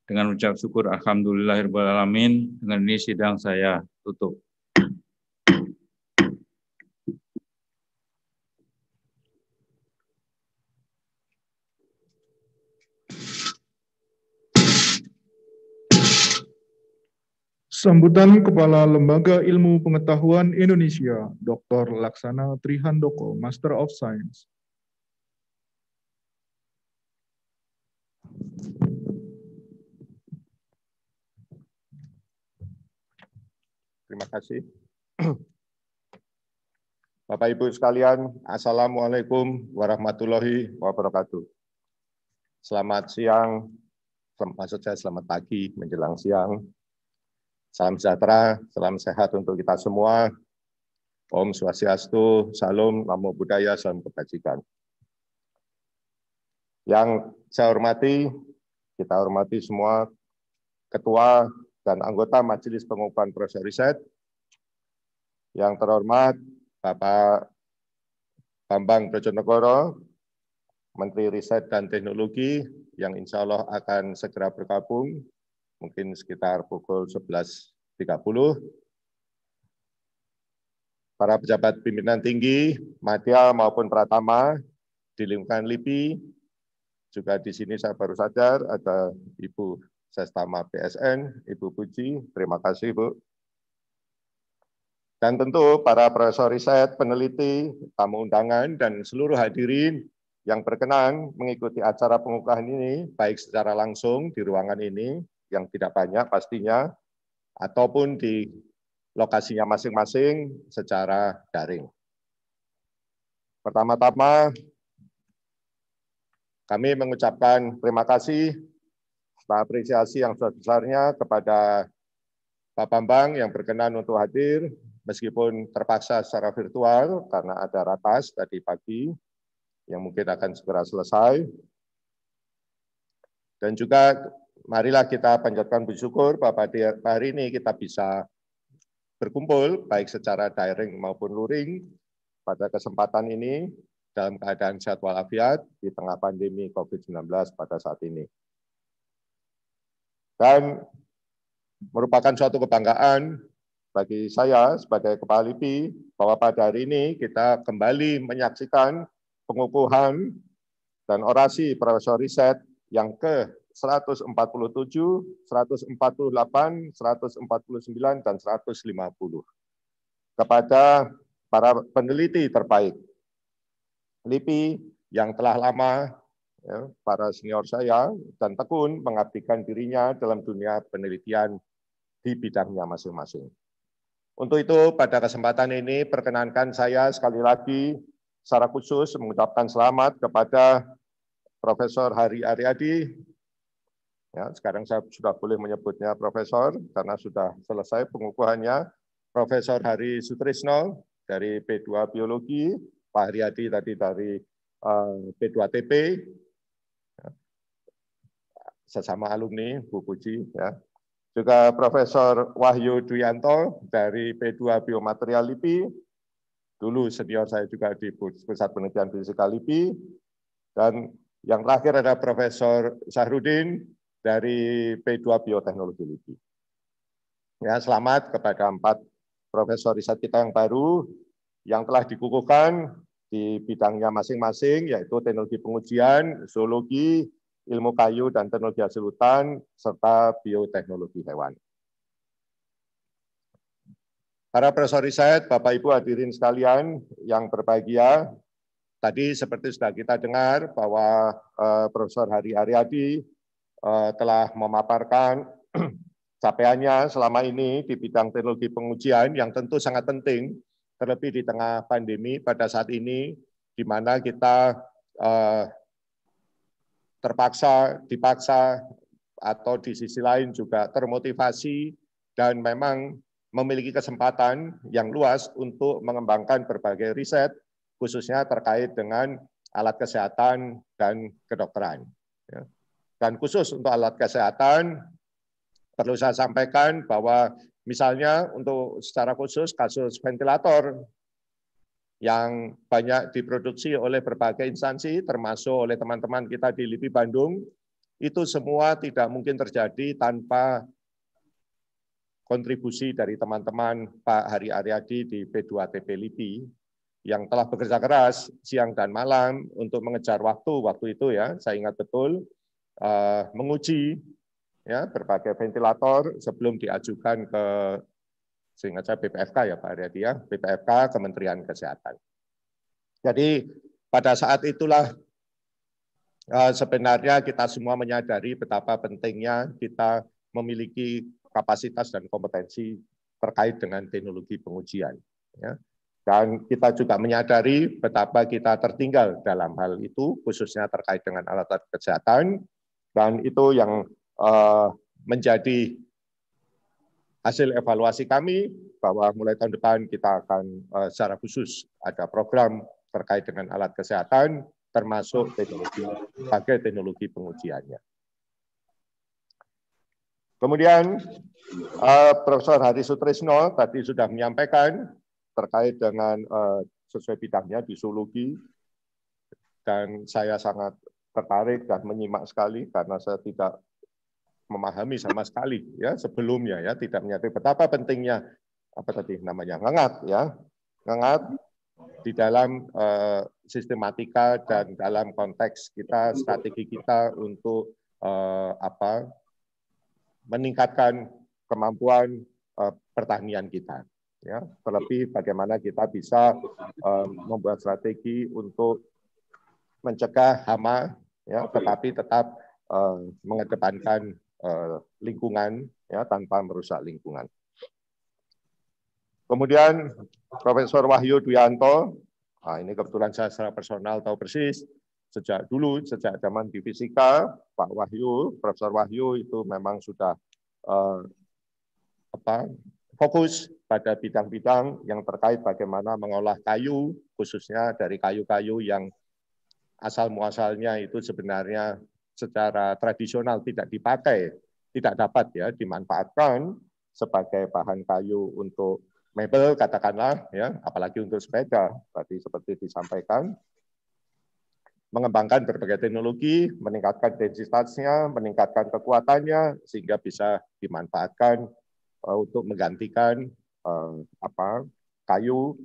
Dengan ucap syukur Alhamdulillahirrahmanirrahim, dengan ini sidang saya tutup. Sambutan Kepala Lembaga Ilmu Pengetahuan Indonesia, Dr. Laksana Trihandoko, Master of Science. Terima kasih. Bapak Ibu sekalian, Assalamualaikum warahmatullahi wabarakatuh. Selamat siang, maksud saya selamat pagi menjelang siang Salam sejahtera, salam sehat untuk kita semua. Om Swastiastu, Salam, Namo Buddhaya, Salam Kebajikan. Yang saya hormati, kita hormati semua Ketua dan anggota Majelis Pengumpulan Proses Riset. Yang terhormat Bapak Bambang Brojonegoro, Menteri Riset dan Teknologi yang insya Allah akan segera bergabung mungkin sekitar pukul 11.30. Para pejabat pimpinan tinggi, Madya maupun Pratama di lingkungan LIPI, juga di sini saya baru saja ada Ibu Sestama PSN, Ibu Puji, terima kasih Ibu. Dan tentu para profesor riset, peneliti, tamu undangan, dan seluruh hadirin yang berkenan mengikuti acara pengukuhan ini, baik secara langsung di ruangan ini yang tidak banyak pastinya, ataupun di lokasinya masing-masing secara daring. Pertama-tama, kami mengucapkan terima kasih serta apresiasi yang sebesarnya kepada Pak Bambang yang berkenan untuk hadir, meskipun terpaksa secara virtual karena ada ratas tadi pagi yang mungkin akan segera selesai. Dan juga marilah kita panjatkan bersyukur bahwa bahwa hari ini kita bisa berkumpul baik secara daring maupun luring pada kesempatan ini dalam keadaan sehat walafiat di tengah pandemi COVID-19 pada saat ini. Dan merupakan suatu kebanggaan bagi saya sebagai Kepala LIPI bahwa pada hari ini kita kembali menyaksikan pengukuhan dan orasi Profesor Riset yang ke 147, 148, 149, dan 150 kepada para peneliti terbaik. LIPI yang telah lama, ya, para senior saya, dan tekun mengabdikan dirinya dalam dunia penelitian di bidangnya masing-masing. Untuk itu, pada kesempatan ini, perkenankan saya sekali lagi secara khusus mengucapkan selamat kepada Profesor Hari Ariadi, Ya, sekarang saya sudah boleh menyebutnya profesor karena sudah selesai pengukuhannya. Profesor Hari Sutrisno dari P2 Biologi, Pak Haryadi tadi dari P2TP, eh, sesama alumni Bu Puji, ya. juga Profesor Wahyu Duyanto dari P2 Biomaterial LIPI, dulu senior saya juga di Pusat Penelitian Fisika LIPI, dan yang terakhir ada Profesor Sahrudin dari P2 Bioteknologi LIPI. Ya, selamat kepada empat profesor riset kita yang baru yang telah dikukuhkan di bidangnya masing-masing, yaitu teknologi pengujian, zoologi, ilmu kayu dan teknologi hasil hutan, serta bioteknologi hewan. Para profesor riset, Bapak-Ibu hadirin sekalian yang berbahagia, tadi seperti sudah kita dengar bahwa eh, Profesor Hari Ariadi Eh, telah memaparkan capaiannya selama ini di bidang teknologi pengujian yang tentu sangat penting, terlebih di tengah pandemi pada saat ini, di mana kita eh, terpaksa, dipaksa, atau di sisi lain juga termotivasi dan memang memiliki kesempatan yang luas untuk mengembangkan berbagai riset, khususnya terkait dengan alat kesehatan dan kedokteran. Ya. Dan khusus untuk alat kesehatan, perlu saya sampaikan bahwa misalnya untuk secara khusus kasus ventilator yang banyak diproduksi oleh berbagai instansi, termasuk oleh teman-teman kita di LIPI Bandung, itu semua tidak mungkin terjadi tanpa kontribusi dari teman-teman Pak Hari Aryadi di P2TP LIPI yang telah bekerja keras siang dan malam untuk mengejar waktu, waktu itu ya, saya ingat betul, Eh, menguji ya berbagai ventilator sebelum diajukan ke sehingga saya BPFK ya Pak Aryadi ya, BPFK Kementerian Kesehatan. Jadi pada saat itulah eh, sebenarnya kita semua menyadari betapa pentingnya kita memiliki kapasitas dan kompetensi terkait dengan teknologi pengujian. Ya. Dan kita juga menyadari betapa kita tertinggal dalam hal itu, khususnya terkait dengan alat alat kesehatan, dan itu yang eh, menjadi hasil evaluasi kami bahwa mulai tahun depan kita akan eh, secara khusus ada program terkait dengan alat kesehatan termasuk teknologi pakai teknologi pengujiannya. Kemudian eh, Profesor Hadi Sutrisno tadi sudah menyampaikan terkait dengan sesuai bidangnya di zoologi dan saya sangat tertarik dan menyimak sekali karena saya tidak memahami sama sekali ya sebelumnya ya tidak menyadari betapa pentingnya apa tadi namanya ngengat ya ngengat di dalam uh, sistematika dan dalam konteks kita strategi kita untuk uh, apa meningkatkan kemampuan uh, pertanian kita ya terlebih bagaimana kita bisa uh, membuat strategi untuk mencegah hama ya tetapi tetap uh, mengedepankan uh, lingkungan ya tanpa merusak lingkungan. Kemudian Profesor Wahyu Duyanto, nah ini kebetulan saya secara personal tahu persis sejak dulu sejak zaman di fisika Pak Wahyu, Profesor Wahyu itu memang sudah uh, apa fokus pada bidang-bidang yang terkait bagaimana mengolah kayu, khususnya dari kayu-kayu yang asal muasalnya itu sebenarnya secara tradisional tidak dipakai, tidak dapat ya dimanfaatkan sebagai bahan kayu untuk mebel katakanlah ya, apalagi untuk sepeda tadi seperti disampaikan mengembangkan berbagai teknologi, meningkatkan densitasnya, meningkatkan kekuatannya sehingga bisa dimanfaatkan eh, untuk menggantikan eh, apa kayu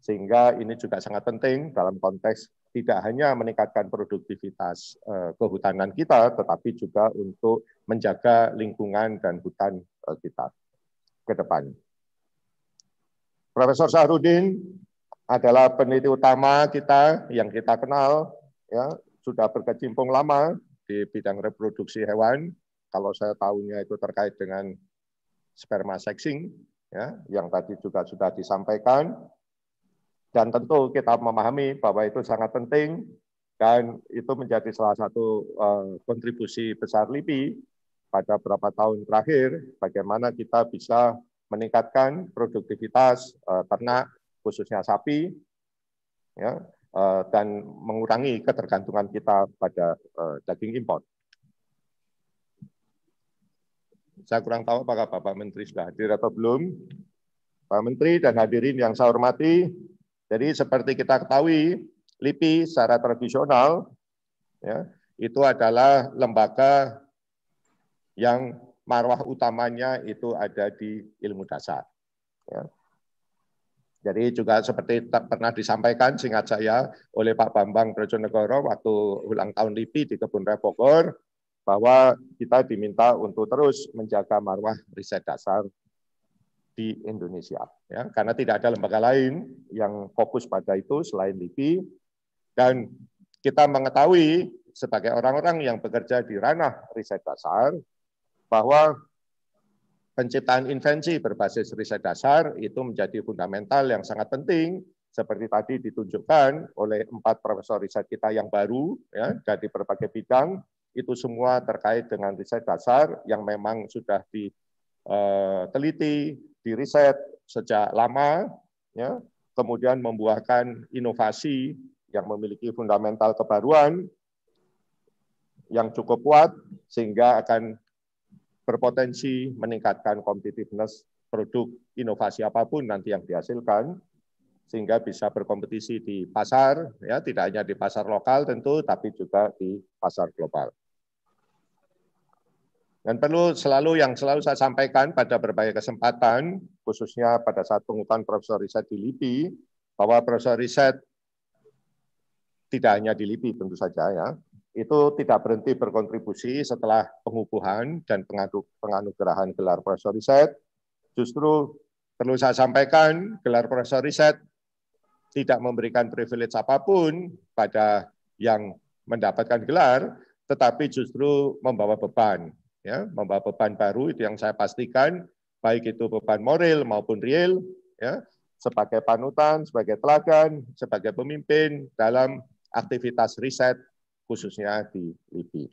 sehingga ini juga sangat penting dalam konteks tidak hanya meningkatkan produktivitas eh, kehutanan kita, tetapi juga untuk menjaga lingkungan dan hutan eh, kita ke depan. Profesor Sahrudin adalah peneliti utama kita yang kita kenal, ya sudah berkecimpung lama di bidang reproduksi hewan. Kalau saya tahunya itu terkait dengan sperma sexing, ya, yang tadi juga sudah disampaikan dan tentu kita memahami bahwa itu sangat penting dan itu menjadi salah satu eh, kontribusi besar LIPI pada beberapa tahun terakhir bagaimana kita bisa meningkatkan produktivitas eh, ternak khususnya sapi ya eh, dan mengurangi ketergantungan kita pada daging impor. Saya kurang tahu apakah Bapak Menteri sudah hadir atau belum. Pak Menteri dan hadirin yang saya hormati, jadi seperti kita ketahui, LIPI secara tradisional ya, itu adalah lembaga yang marwah utamanya itu ada di ilmu dasar. Ya. Jadi juga seperti tak pernah disampaikan singkat saya oleh Pak Bambang Brojonegoro waktu ulang tahun LIPI di Kebun Raya Bogor, bahwa kita diminta untuk terus menjaga marwah riset dasar di Indonesia. Ya, karena tidak ada lembaga lain yang fokus pada itu selain LIPI. Dan kita mengetahui sebagai orang-orang yang bekerja di ranah riset dasar, bahwa penciptaan invensi berbasis riset dasar itu menjadi fundamental yang sangat penting seperti tadi ditunjukkan oleh empat profesor riset kita yang baru ya, dari berbagai bidang itu semua terkait dengan riset dasar yang memang sudah diteliti, eh, diriset sejak lama, ya, kemudian membuahkan inovasi yang memiliki fundamental kebaruan yang cukup kuat sehingga akan berpotensi meningkatkan competitiveness produk inovasi apapun nanti yang dihasilkan sehingga bisa berkompetisi di pasar ya tidak hanya di pasar lokal tentu tapi juga di pasar global. Dan perlu selalu yang selalu saya sampaikan pada berbagai kesempatan, khususnya pada saat pengukuhan Profesor Riset di LIPI, bahwa Profesor Riset tidak hanya di LIPI tentu saja ya, itu tidak berhenti berkontribusi setelah pengukuhan dan penganugerahan gelar Profesor Riset. Justru perlu saya sampaikan, gelar Profesor Riset tidak memberikan privilege apapun pada yang mendapatkan gelar, tetapi justru membawa beban ya membawa beban baru itu yang saya pastikan baik itu beban moral maupun real ya sebagai panutan sebagai teladan sebagai pemimpin dalam aktivitas riset khususnya di LIPI.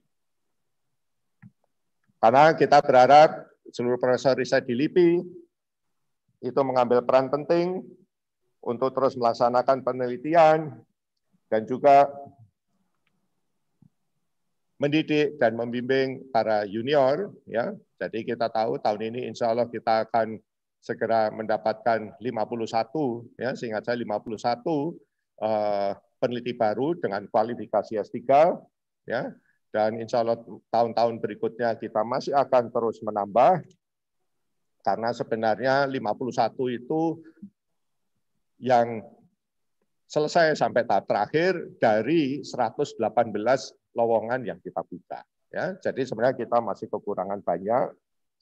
Karena kita berharap seluruh profesor riset di LIPI itu mengambil peran penting untuk terus melaksanakan penelitian dan juga mendidik dan membimbing para junior. Ya, jadi kita tahu tahun ini insya Allah kita akan segera mendapatkan 51, ya, sehingga saya 51 uh, eh, peneliti baru dengan kualifikasi S3, ya, dan insya Allah tahun-tahun berikutnya kita masih akan terus menambah karena sebenarnya 51 itu yang selesai sampai tahap terakhir dari 118 lowongan yang kita buka. Ya, jadi sebenarnya kita masih kekurangan banyak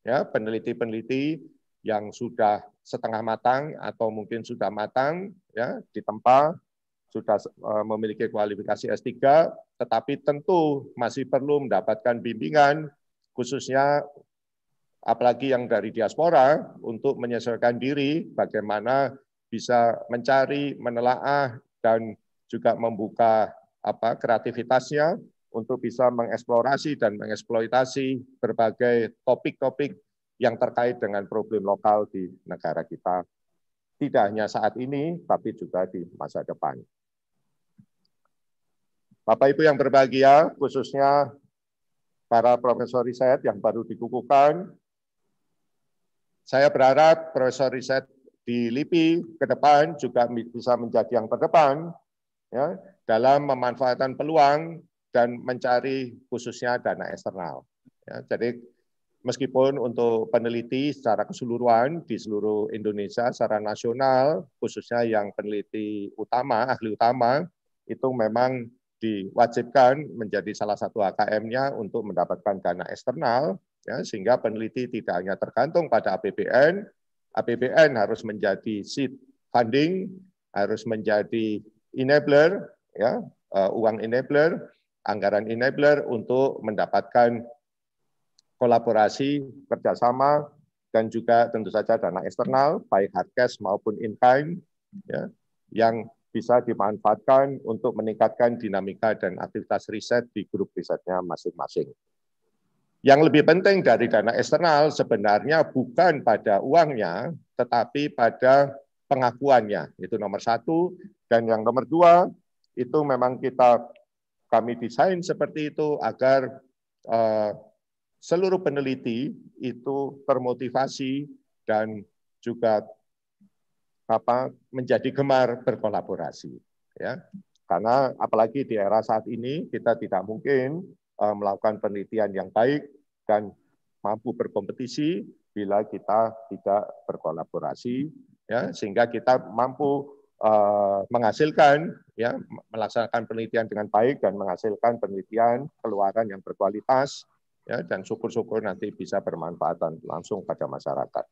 ya peneliti-peneliti yang sudah setengah matang atau mungkin sudah matang ya tempat sudah eh, memiliki kualifikasi S3 tetapi tentu masih perlu mendapatkan bimbingan khususnya apalagi yang dari diaspora untuk menyesuaikan diri bagaimana bisa mencari, menelaah dan juga membuka apa kreativitasnya untuk bisa mengeksplorasi dan mengeksploitasi berbagai topik-topik yang terkait dengan problem lokal di negara kita, tidak hanya saat ini, tapi juga di masa depan. Bapak Ibu yang berbahagia, khususnya para profesor riset yang baru dikukuhkan, saya berharap profesor riset di LIPI ke depan juga bisa menjadi yang terdepan ya, dalam memanfaatkan peluang dan mencari khususnya dana eksternal. Ya, jadi meskipun untuk peneliti secara keseluruhan di seluruh Indonesia secara nasional, khususnya yang peneliti utama, ahli utama, itu memang diwajibkan menjadi salah satu akm nya untuk mendapatkan dana eksternal, ya, sehingga peneliti tidak hanya tergantung pada APBN, APBN harus menjadi seed funding, harus menjadi enabler, ya, uh, uang enabler, anggaran enabler untuk mendapatkan kolaborasi, kerjasama, dan juga tentu saja dana eksternal, baik hard cash maupun in-kind, ya, yang bisa dimanfaatkan untuk meningkatkan dinamika dan aktivitas riset di grup risetnya masing-masing. Yang lebih penting dari dana eksternal sebenarnya bukan pada uangnya, tetapi pada pengakuannya. Itu nomor satu. Dan yang nomor dua, itu memang kita kami desain seperti itu agar eh, seluruh peneliti itu termotivasi dan juga apa menjadi gemar berkolaborasi ya karena apalagi di era saat ini kita tidak mungkin eh, melakukan penelitian yang baik dan mampu berkompetisi bila kita tidak berkolaborasi ya sehingga kita mampu Eh, menghasilkan ya melaksanakan penelitian dengan baik dan menghasilkan penelitian keluaran yang berkualitas ya dan syukur-syukur nanti bisa bermanfaat langsung pada masyarakat.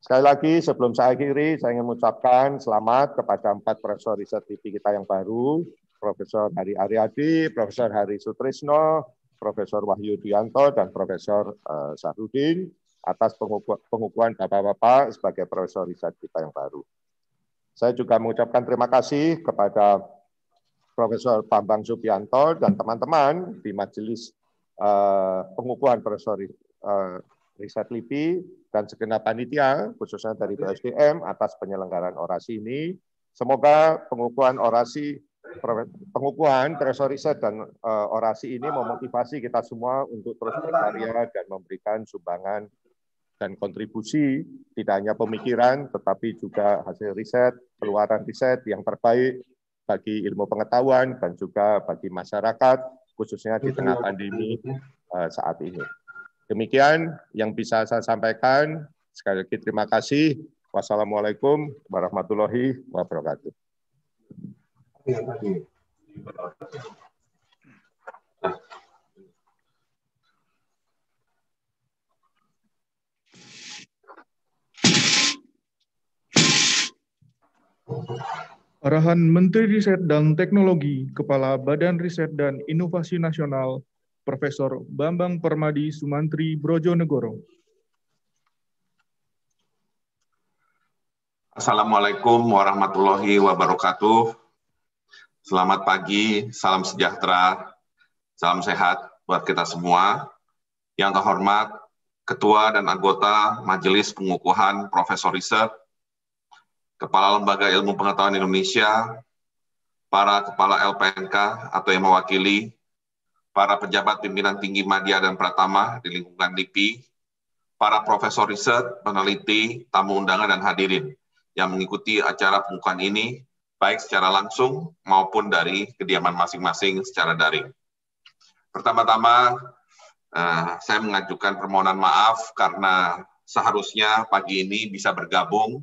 Sekali lagi sebelum saya akhiri saya ingin mengucapkan selamat kepada empat profesor riset TV kita yang baru, Profesor Hari Ariadi, Profesor Hari Sutrisno, Profesor Wahyu Dianto dan Profesor eh, Sarudin atas pengukuhan Bapak-bapak sebagai profesor riset kita yang baru. Saya juga mengucapkan terima kasih kepada Profesor Bambang Subianto dan teman-teman di Majelis uh, Pengukuhan Profesor eh, Riset LIPI dan segenap panitia, khususnya dari BSDM atas penyelenggaraan orasi ini. Semoga pengukuhan orasi pengukuhan Profesor Riset dan uh, orasi ini memotivasi kita semua untuk terus berkarya dan memberikan sumbangan dan kontribusi tidak hanya pemikiran tetapi juga hasil riset, keluaran riset yang terbaik bagi ilmu pengetahuan dan juga bagi masyarakat khususnya di tengah pandemi eh, saat ini. Demikian yang bisa saya sampaikan. Sekali lagi terima kasih. Wassalamualaikum warahmatullahi wabarakatuh. Arahan Menteri Riset dan Teknologi, Kepala Badan Riset dan Inovasi Nasional, Profesor Bambang Permadi Sumantri Brojonegoro. Assalamualaikum warahmatullahi wabarakatuh. Selamat pagi, salam sejahtera, salam sehat buat kita semua. Yang terhormat Ketua dan anggota Majelis Pengukuhan Profesor Riset Kepala Lembaga Ilmu Pengetahuan Indonesia, para kepala LPNK atau yang mewakili, para pejabat pimpinan tinggi media dan Pratama di lingkungan LIPI, para profesor riset, peneliti, tamu undangan, dan hadirin yang mengikuti acara pembukaan ini, baik secara langsung maupun dari kediaman masing-masing secara daring. Pertama-tama, eh, saya mengajukan permohonan maaf karena seharusnya pagi ini bisa bergabung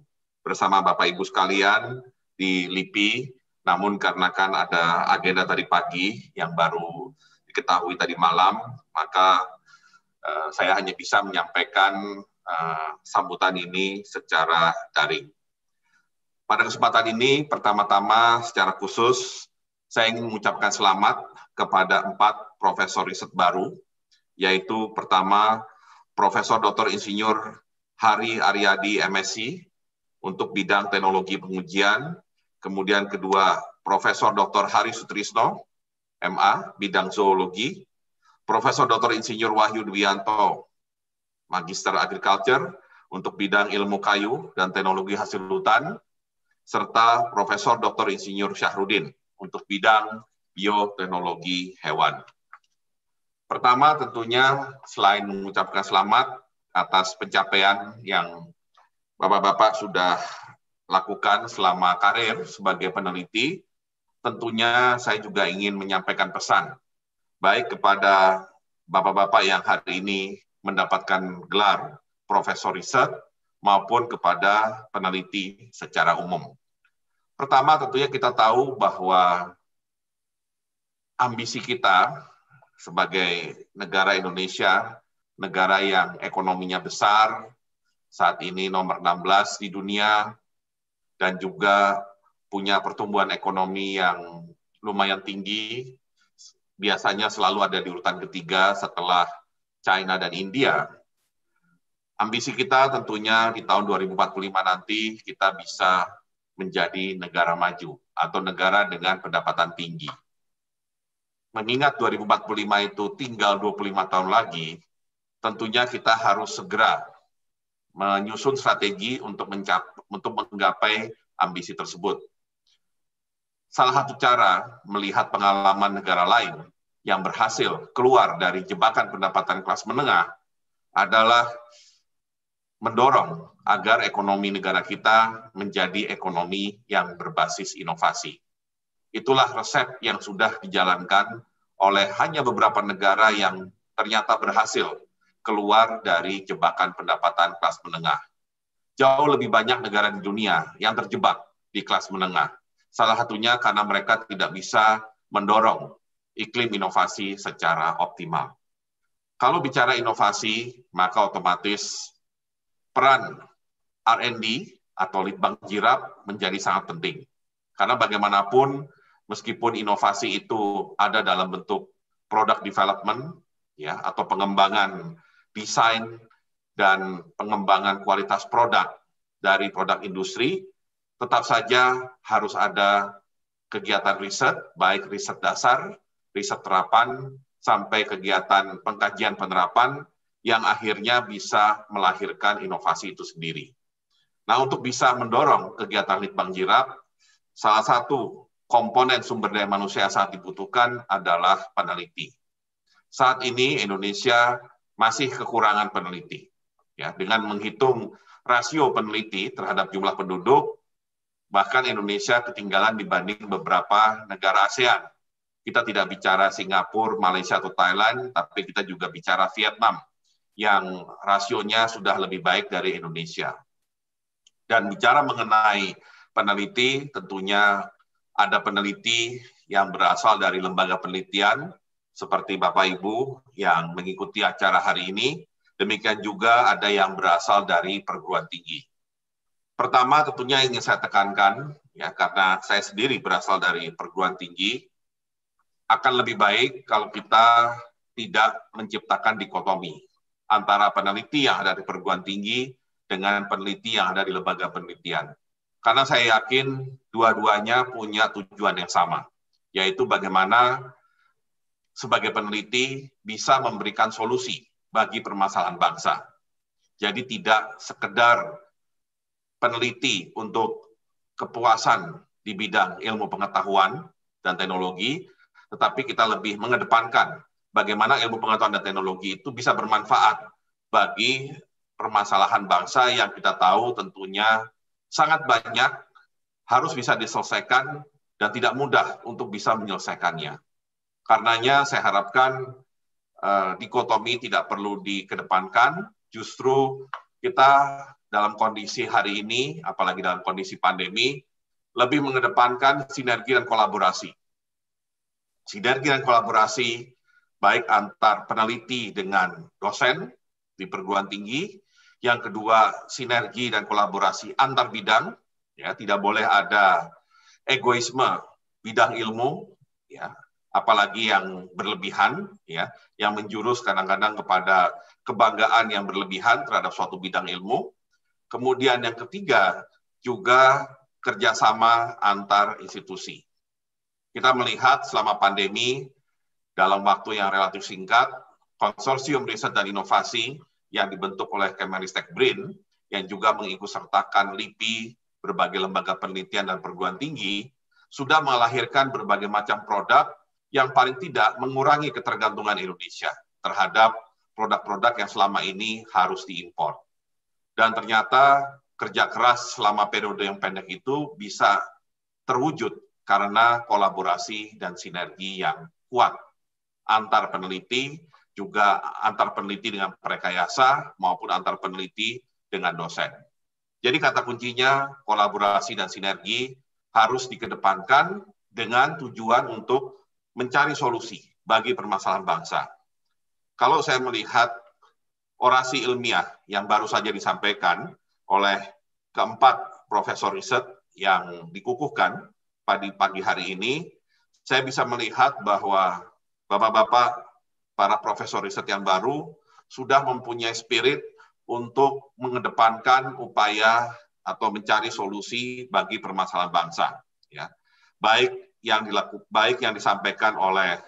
bersama Bapak Ibu sekalian di LIPI. Namun karena kan ada agenda tadi pagi yang baru diketahui tadi malam, maka uh, saya hanya bisa menyampaikan uh, sambutan ini secara daring. Pada kesempatan ini, pertama-tama secara khusus saya ingin mengucapkan selamat kepada empat profesor riset baru, yaitu pertama Profesor Dr. Insinyur Hari Aryadi MSc, untuk bidang teknologi pengujian, kemudian kedua Profesor Dr. Hari Sutrisno, MA, bidang zoologi, Profesor Dr. Insinyur Wahyu Dwianto, Magister Agriculture untuk bidang ilmu kayu dan teknologi hasil hutan, serta Profesor Dr. Insinyur Syahrudin untuk bidang bioteknologi hewan. Pertama tentunya selain mengucapkan selamat atas pencapaian yang Bapak-bapak sudah lakukan selama karir sebagai peneliti, tentunya saya juga ingin menyampaikan pesan baik kepada bapak-bapak yang hari ini mendapatkan gelar profesor riset maupun kepada peneliti secara umum. Pertama, tentunya kita tahu bahwa ambisi kita sebagai negara Indonesia, negara yang ekonominya besar, saat ini nomor 16 di dunia dan juga punya pertumbuhan ekonomi yang lumayan tinggi. Biasanya selalu ada di urutan ketiga setelah China dan India. Ambisi kita tentunya di tahun 2045 nanti kita bisa menjadi negara maju atau negara dengan pendapatan tinggi. Mengingat 2045 itu tinggal 25 tahun lagi, tentunya kita harus segera menyusun strategi untuk mencap, untuk menggapai ambisi tersebut. Salah satu cara melihat pengalaman negara lain yang berhasil keluar dari jebakan pendapatan kelas menengah adalah mendorong agar ekonomi negara kita menjadi ekonomi yang berbasis inovasi. Itulah resep yang sudah dijalankan oleh hanya beberapa negara yang ternyata berhasil keluar dari jebakan pendapatan kelas menengah. Jauh lebih banyak negara di dunia yang terjebak di kelas menengah. Salah satunya karena mereka tidak bisa mendorong iklim inovasi secara optimal. Kalau bicara inovasi, maka otomatis peran R&D atau litbang jirap menjadi sangat penting. Karena bagaimanapun, meskipun inovasi itu ada dalam bentuk product development ya atau pengembangan desain, dan pengembangan kualitas produk dari produk industri, tetap saja harus ada kegiatan riset, baik riset dasar, riset terapan, sampai kegiatan pengkajian penerapan yang akhirnya bisa melahirkan inovasi itu sendiri. Nah, untuk bisa mendorong kegiatan Litbang Jirap, salah satu komponen sumber daya manusia yang sangat dibutuhkan adalah peneliti. Saat ini Indonesia masih kekurangan peneliti. Ya, dengan menghitung rasio peneliti terhadap jumlah penduduk, bahkan Indonesia ketinggalan dibanding beberapa negara ASEAN. Kita tidak bicara Singapura, Malaysia, atau Thailand, tapi kita juga bicara Vietnam yang rasionya sudah lebih baik dari Indonesia. Dan bicara mengenai peneliti, tentunya ada peneliti yang berasal dari lembaga penelitian, seperti Bapak Ibu yang mengikuti acara hari ini, demikian juga ada yang berasal dari perguruan tinggi. Pertama tentunya ingin saya tekankan ya karena saya sendiri berasal dari perguruan tinggi akan lebih baik kalau kita tidak menciptakan dikotomi antara peneliti yang ada di perguruan tinggi dengan peneliti yang ada di lembaga penelitian. Karena saya yakin dua-duanya punya tujuan yang sama, yaitu bagaimana sebagai peneliti bisa memberikan solusi bagi permasalahan bangsa. Jadi tidak sekedar peneliti untuk kepuasan di bidang ilmu pengetahuan dan teknologi, tetapi kita lebih mengedepankan bagaimana ilmu pengetahuan dan teknologi itu bisa bermanfaat bagi permasalahan bangsa yang kita tahu tentunya sangat banyak harus bisa diselesaikan dan tidak mudah untuk bisa menyelesaikannya. Karenanya saya harapkan uh, dikotomi tidak perlu dikedepankan, justru kita dalam kondisi hari ini, apalagi dalam kondisi pandemi, lebih mengedepankan sinergi dan kolaborasi. Sinergi dan kolaborasi baik antar peneliti dengan dosen di perguruan tinggi, yang kedua sinergi dan kolaborasi antar bidang, ya tidak boleh ada egoisme bidang ilmu, ya apalagi yang berlebihan ya yang menjurus kadang-kadang kepada kebanggaan yang berlebihan terhadap suatu bidang ilmu kemudian yang ketiga juga kerjasama antar institusi kita melihat selama pandemi dalam waktu yang relatif singkat konsorsium riset dan inovasi yang dibentuk oleh Kemenristek BRIN yang juga mengikutsertakan LIPI berbagai lembaga penelitian dan perguruan tinggi sudah melahirkan berbagai macam produk yang paling tidak mengurangi ketergantungan Indonesia terhadap produk-produk yang selama ini harus diimpor. Dan ternyata kerja keras selama periode yang pendek itu bisa terwujud karena kolaborasi dan sinergi yang kuat antar peneliti, juga antar peneliti dengan perekayasa, maupun antar peneliti dengan dosen. Jadi kata kuncinya kolaborasi dan sinergi harus dikedepankan dengan tujuan untuk mencari solusi bagi permasalahan bangsa. Kalau saya melihat orasi ilmiah yang baru saja disampaikan oleh keempat profesor riset yang dikukuhkan pada pagi hari ini, saya bisa melihat bahwa bapak-bapak para profesor riset yang baru sudah mempunyai spirit untuk mengedepankan upaya atau mencari solusi bagi permasalahan bangsa ya baik yang dilakukan baik yang disampaikan oleh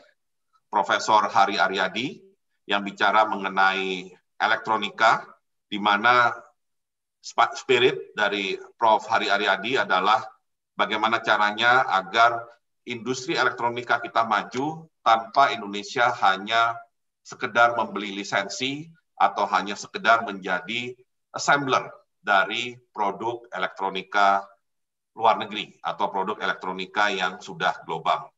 Profesor Hari Aryadi yang bicara mengenai elektronika di mana spirit dari Prof Hari Aryadi adalah bagaimana caranya agar industri elektronika kita maju tanpa Indonesia hanya sekedar membeli lisensi atau hanya sekedar menjadi assembler dari produk elektronika luar negeri atau produk elektronika yang sudah global.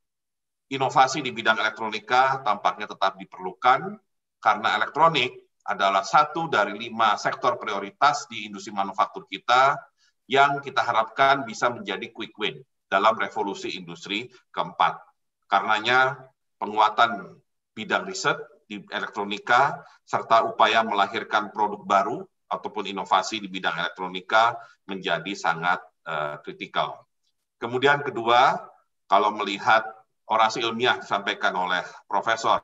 Inovasi di bidang elektronika tampaknya tetap diperlukan karena elektronik adalah satu dari lima sektor prioritas di industri manufaktur kita yang kita harapkan bisa menjadi quick win dalam revolusi industri keempat. Karenanya penguatan bidang riset di elektronika serta upaya melahirkan produk baru ataupun inovasi di bidang elektronika menjadi sangat Eh, kritikal. Kemudian kedua, kalau melihat orasi ilmiah disampaikan oleh Profesor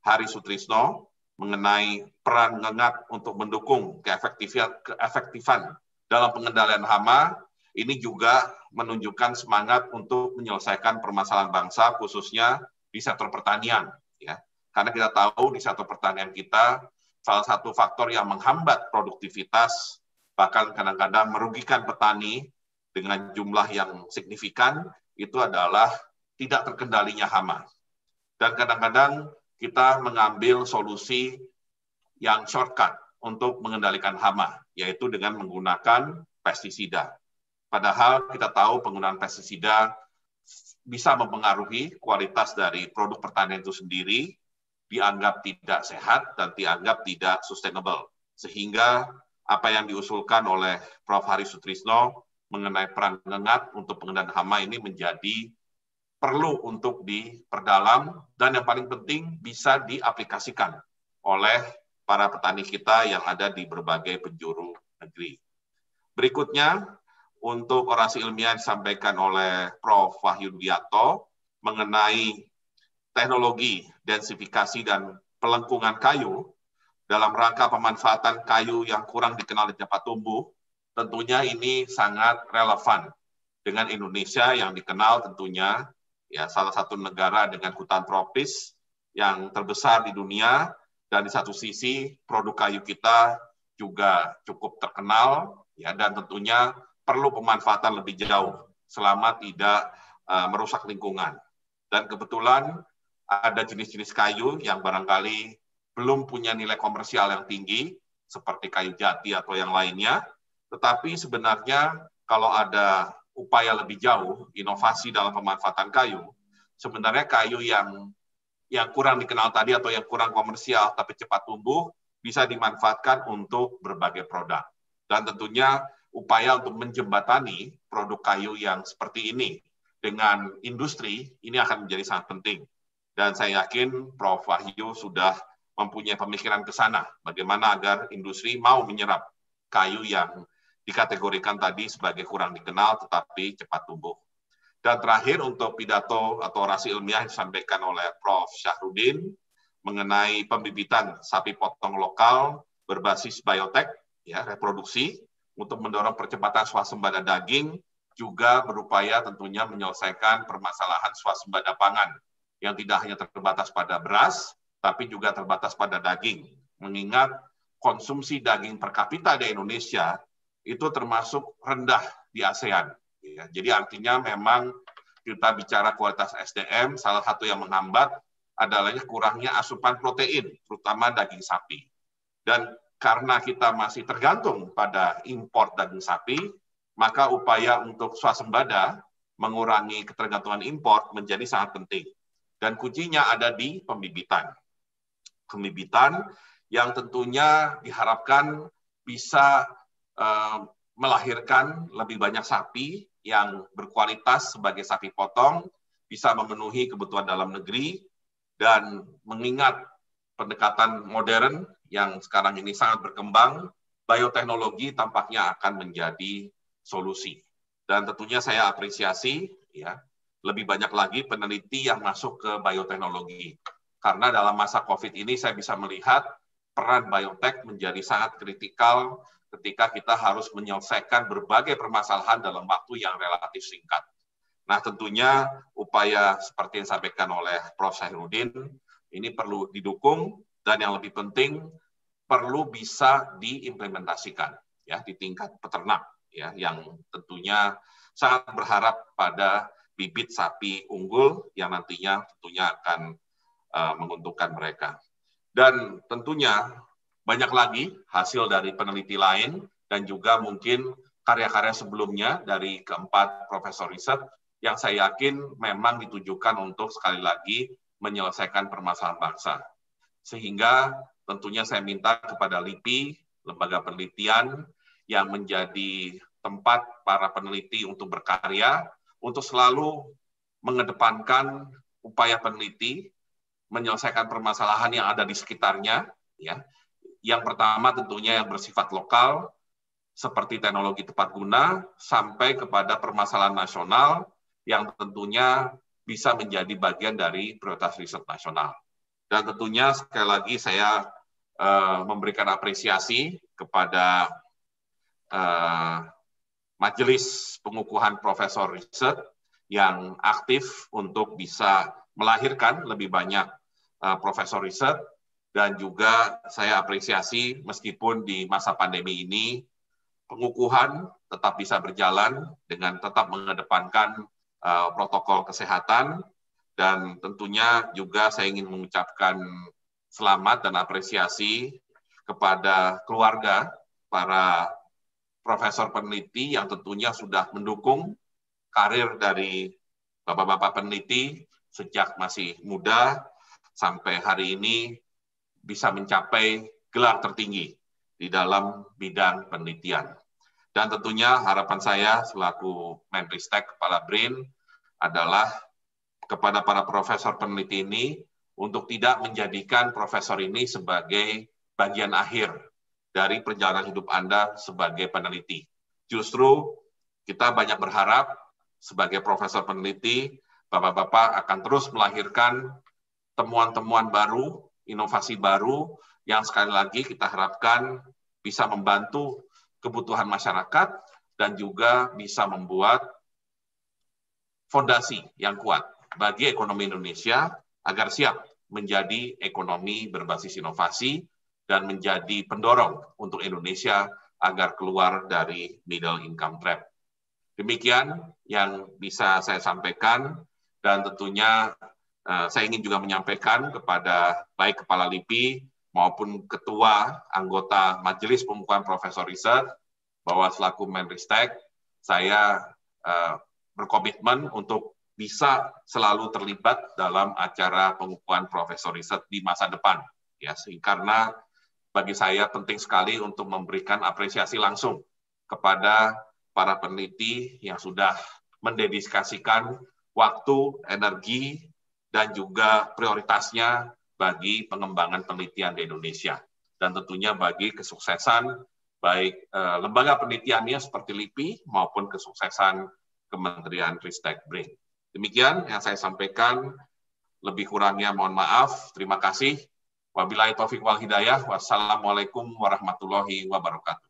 Hari Sutrisno mengenai peran ngengat untuk mendukung keefektifan, keefektifan dalam pengendalian hama, ini juga menunjukkan semangat untuk menyelesaikan permasalahan bangsa khususnya di sektor pertanian ya. Karena kita tahu di sektor pertanian kita salah satu faktor yang menghambat produktivitas bahkan kadang-kadang merugikan petani dengan jumlah yang signifikan itu adalah tidak terkendalinya hama. Dan kadang-kadang kita mengambil solusi yang shortcut untuk mengendalikan hama, yaitu dengan menggunakan pestisida. Padahal kita tahu penggunaan pestisida bisa mempengaruhi kualitas dari produk pertanian itu sendiri, dianggap tidak sehat dan dianggap tidak sustainable. Sehingga apa yang diusulkan oleh Prof. Hari Sutrisno mengenai peran nengat untuk pengendalian hama ini menjadi perlu untuk diperdalam dan yang paling penting bisa diaplikasikan oleh para petani kita yang ada di berbagai penjuru negeri. Berikutnya, untuk orasi ilmiah disampaikan oleh Prof. Wahyu Wiyato mengenai teknologi densifikasi dan pelengkungan kayu dalam rangka pemanfaatan kayu yang kurang dikenal di tempat tumbuh tentunya ini sangat relevan dengan Indonesia yang dikenal tentunya ya salah satu negara dengan hutan tropis yang terbesar di dunia dan di satu sisi produk kayu kita juga cukup terkenal ya dan tentunya perlu pemanfaatan lebih jauh selama tidak uh, merusak lingkungan. Dan kebetulan ada jenis-jenis kayu yang barangkali belum punya nilai komersial yang tinggi seperti kayu jati atau yang lainnya tetapi sebenarnya kalau ada upaya lebih jauh, inovasi dalam pemanfaatan kayu, sebenarnya kayu yang yang kurang dikenal tadi atau yang kurang komersial tapi cepat tumbuh bisa dimanfaatkan untuk berbagai produk. Dan tentunya upaya untuk menjembatani produk kayu yang seperti ini dengan industri ini akan menjadi sangat penting. Dan saya yakin Prof. Wahyu sudah mempunyai pemikiran ke sana, bagaimana agar industri mau menyerap kayu yang dikategorikan tadi sebagai kurang dikenal tetapi cepat tumbuh. Dan terakhir untuk pidato atau orasi ilmiah yang disampaikan oleh Prof. Syahrudin mengenai pembibitan sapi potong lokal berbasis biotek, ya, reproduksi, untuk mendorong percepatan swasembada daging, juga berupaya tentunya menyelesaikan permasalahan swasembada pangan yang tidak hanya terbatas pada beras, tapi juga terbatas pada daging. Mengingat konsumsi daging per kapita di Indonesia itu termasuk rendah di ASEAN. Ya, jadi artinya memang kita bicara kualitas SDM, salah satu yang menghambat adalah kurangnya asupan protein, terutama daging sapi. Dan karena kita masih tergantung pada impor daging sapi, maka upaya untuk swasembada mengurangi ketergantungan impor menjadi sangat penting. Dan kuncinya ada di pembibitan. Pembibitan yang tentunya diharapkan bisa Eh, melahirkan lebih banyak sapi yang berkualitas sebagai sapi potong, bisa memenuhi kebutuhan dalam negeri, dan mengingat pendekatan modern yang sekarang ini sangat berkembang, bioteknologi tampaknya akan menjadi solusi. Dan tentunya saya apresiasi ya lebih banyak lagi peneliti yang masuk ke bioteknologi. Karena dalam masa COVID ini saya bisa melihat peran biotek menjadi sangat kritikal ketika kita harus menyelesaikan berbagai permasalahan dalam waktu yang relatif singkat. Nah, tentunya upaya seperti yang disampaikan oleh Prof. Syahrudin ini perlu didukung dan yang lebih penting perlu bisa diimplementasikan ya di tingkat peternak ya yang tentunya sangat berharap pada bibit sapi unggul yang nantinya tentunya akan uh, menguntungkan mereka. Dan tentunya banyak lagi hasil dari peneliti lain dan juga mungkin karya-karya sebelumnya dari keempat profesor riset yang saya yakin memang ditujukan untuk sekali lagi menyelesaikan permasalahan bangsa. Sehingga tentunya saya minta kepada LIPI, lembaga penelitian yang menjadi tempat para peneliti untuk berkarya, untuk selalu mengedepankan upaya peneliti menyelesaikan permasalahan yang ada di sekitarnya, ya, yang pertama tentunya yang bersifat lokal, seperti teknologi tepat guna, sampai kepada permasalahan nasional yang tentunya bisa menjadi bagian dari prioritas riset nasional. Dan tentunya sekali lagi saya uh, memberikan apresiasi kepada uh, Majelis Pengukuhan Profesor Riset yang aktif untuk bisa melahirkan lebih banyak uh, profesor riset dan juga saya apresiasi meskipun di masa pandemi ini pengukuhan tetap bisa berjalan dengan tetap mengedepankan uh, protokol kesehatan dan tentunya juga saya ingin mengucapkan selamat dan apresiasi kepada keluarga para profesor peneliti yang tentunya sudah mendukung karir dari bapak-bapak peneliti sejak masih muda sampai hari ini bisa mencapai gelar tertinggi di dalam bidang penelitian. Dan tentunya harapan saya selaku Menristek Kepala BRIN adalah kepada para profesor peneliti ini untuk tidak menjadikan profesor ini sebagai bagian akhir dari perjalanan hidup Anda sebagai peneliti. Justru kita banyak berharap sebagai profesor peneliti, Bapak-Bapak akan terus melahirkan temuan-temuan baru inovasi baru yang sekali lagi kita harapkan bisa membantu kebutuhan masyarakat dan juga bisa membuat fondasi yang kuat bagi ekonomi Indonesia agar siap menjadi ekonomi berbasis inovasi dan menjadi pendorong untuk Indonesia agar keluar dari middle income trap. Demikian yang bisa saya sampaikan dan tentunya Eh, saya ingin juga menyampaikan kepada baik Kepala LIPI maupun Ketua Anggota Majelis Pembukaan Profesor Riset bahwa selaku Menristek saya eh, berkomitmen untuk bisa selalu terlibat dalam acara pengukuhan Profesor Riset di masa depan. Ya, karena bagi saya penting sekali untuk memberikan apresiasi langsung kepada para peneliti yang sudah mendedikasikan waktu, energi, dan juga prioritasnya bagi pengembangan penelitian di Indonesia dan tentunya bagi kesuksesan baik eh, lembaga penelitiannya seperti LIPI maupun kesuksesan Kementerian Teknologi. Demikian yang saya sampaikan. Lebih kurangnya mohon maaf. Terima kasih. Wabillahi taufik wal hidayah. Wassalamualaikum warahmatullahi wabarakatuh.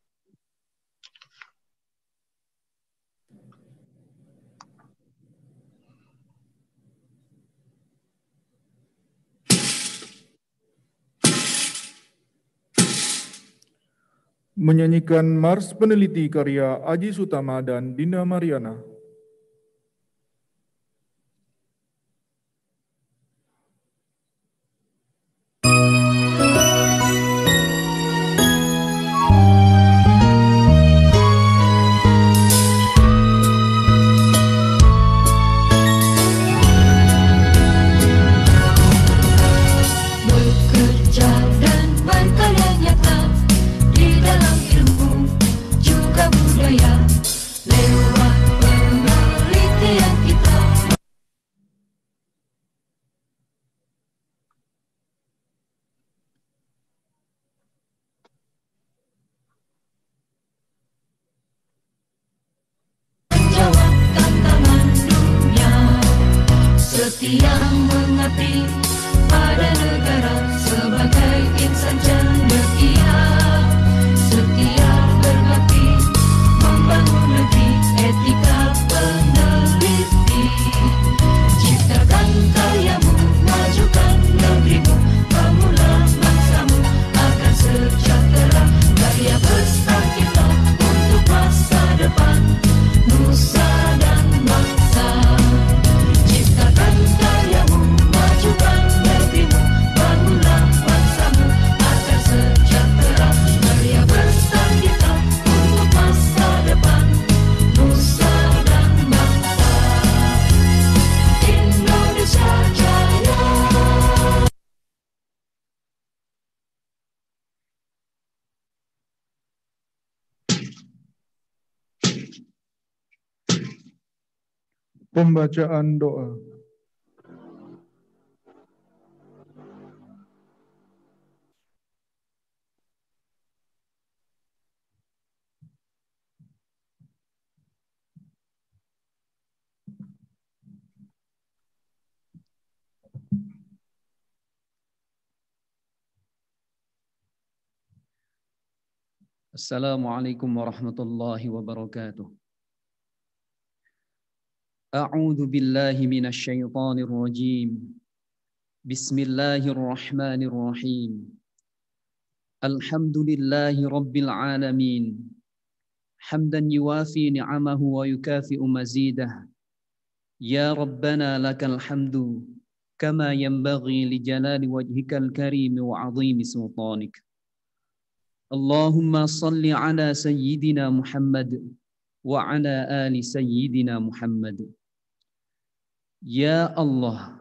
Menyanyikan Mars Peneliti karya Aji Sutama dan Dinda Mariana. Pembacaan doa. Assalamualaikum warahmatullahi wabarakatuh. أعوذ بالله من الشيطان الرجيم بسم الله الرحمن الرحيم الحمد لله رب العالمين حمدا يوافي نعمه ويكافئ مزيده يا ربنا لك الحمد كما ينبغي لجلال وجهك الكريم وعظيم سلطانك اللهم صل على سيدنا محمد وعلى آل سيدنا محمد Ya Allah,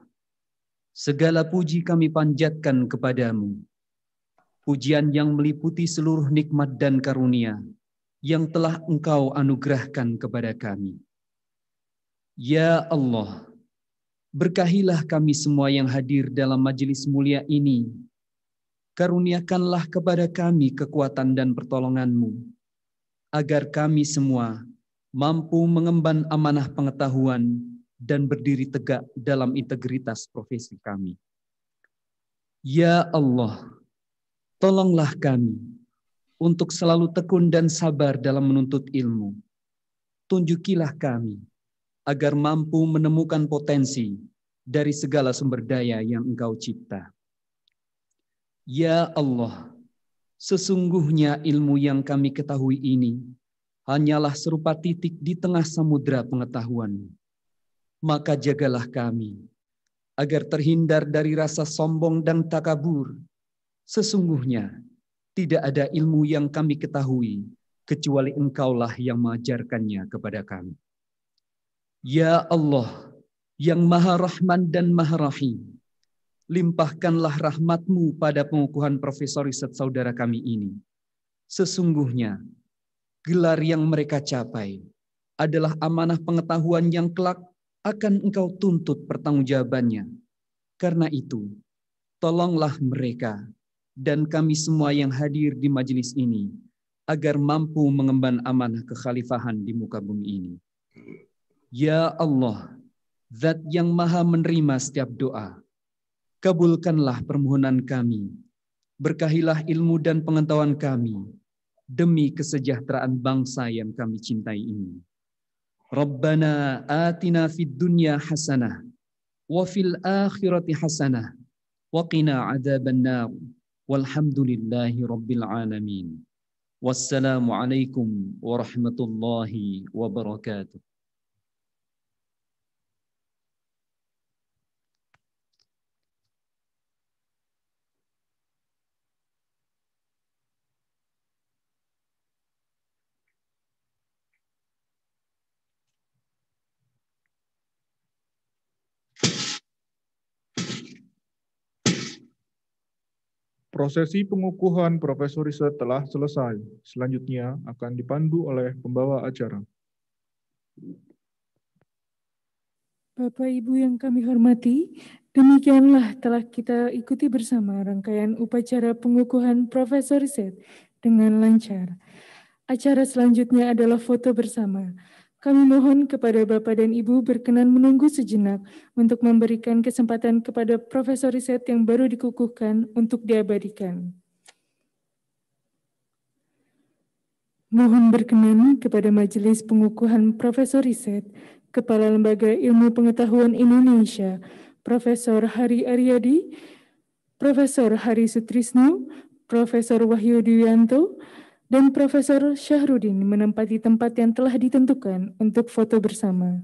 segala puji kami panjatkan kepadamu. Pujian yang meliputi seluruh nikmat dan karunia yang telah engkau anugerahkan kepada kami. Ya Allah, berkahilah kami semua yang hadir dalam majelis mulia ini. Karuniakanlah kepada kami kekuatan dan pertolonganmu, agar kami semua mampu mengemban amanah pengetahuan dan berdiri tegak dalam integritas profesi kami. Ya Allah, tolonglah kami untuk selalu tekun dan sabar dalam menuntut ilmu. Tunjukilah kami agar mampu menemukan potensi dari segala sumber daya yang Engkau cipta. Ya Allah, sesungguhnya ilmu yang kami ketahui ini hanyalah serupa titik di tengah samudera pengetahuanmu maka jagalah kami agar terhindar dari rasa sombong dan takabur. Sesungguhnya tidak ada ilmu yang kami ketahui kecuali Engkaulah yang mengajarkannya kepada kami. Ya Allah, yang Maha Rahman dan Maha Rahim, limpahkanlah rahmatmu pada pengukuhan Profesor Riset Saudara kami ini. Sesungguhnya, gelar yang mereka capai adalah amanah pengetahuan yang kelak akan engkau tuntut pertanggungjawabannya. Karena itu, tolonglah mereka dan kami semua yang hadir di majelis ini agar mampu mengemban amanah kekhalifahan di muka bumi ini. Ya Allah, Zat yang maha menerima setiap doa, kabulkanlah permohonan kami, berkahilah ilmu dan pengetahuan kami, demi kesejahteraan bangsa yang kami cintai ini. ربنا آتنا في الدنيا حسنة وفي الآخرة حسنة وقنا عذاب النار والحمد لله رب العالمين والسلام عليكم ورحمة الله وبركاته Prosesi pengukuhan Profesor Riset telah selesai. Selanjutnya akan dipandu oleh pembawa acara. Bapak Ibu yang kami hormati, demikianlah telah kita ikuti bersama rangkaian upacara pengukuhan Profesor Riset dengan lancar. Acara selanjutnya adalah foto bersama. Kami mohon kepada Bapak dan Ibu berkenan menunggu sejenak untuk memberikan kesempatan kepada Profesor Riset yang baru dikukuhkan untuk diabadikan. Mohon berkenan kepada Majelis Pengukuhan Profesor Riset, Kepala Lembaga Ilmu Pengetahuan Indonesia, Profesor Hari Aryadi, Profesor Hari Sutrisno, Profesor Wahyu Duyanto, dan Profesor Syahrudin menempati tempat yang telah ditentukan untuk foto bersama.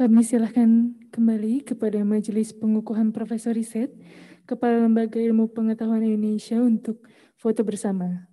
Kami silahkan kembali kepada Majelis Pengukuhan Profesor Riset, Kepala Lembaga Ilmu Pengetahuan Indonesia untuk foto bersama.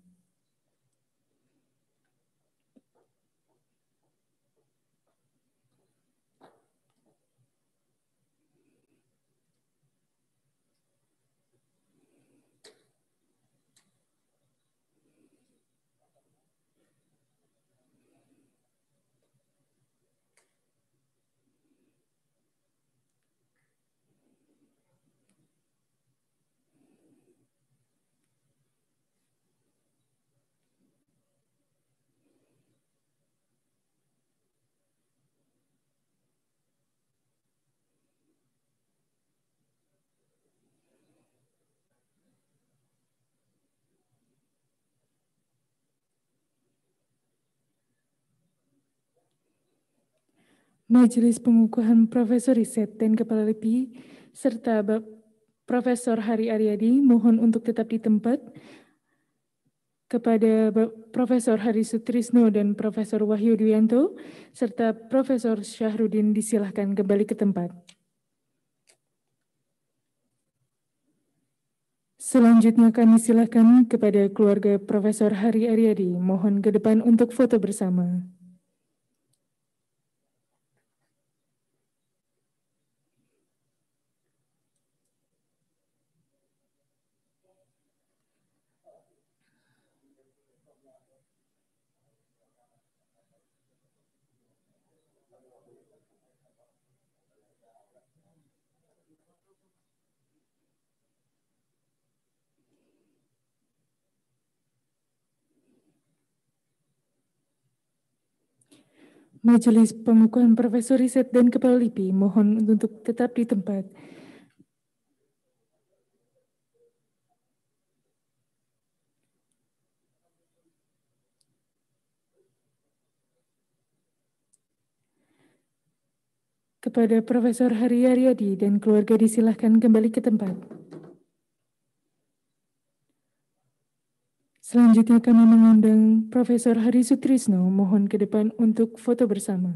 Majelis Pengukuhan Profesor Riset dan Kepala LIPI, serta Bap Profesor Hari Aryadi mohon untuk tetap di tempat. Kepada Bap Profesor Hari Sutrisno dan Profesor Wahyu Duyanto, serta Profesor Syahrudin disilahkan kembali ke tempat. Selanjutnya kami silakan kepada keluarga Profesor Hari Aryadi, mohon ke depan untuk foto bersama. Majelis nah, Pemukuhan Profesor Riset dan Kepala LIPI mohon untuk tetap di tempat. Kepada Profesor Hari Aryadi dan keluarga disilahkan kembali ke tempat. Selanjutnya kami mengundang Profesor Hari Sutrisno, mohon ke depan untuk foto bersama.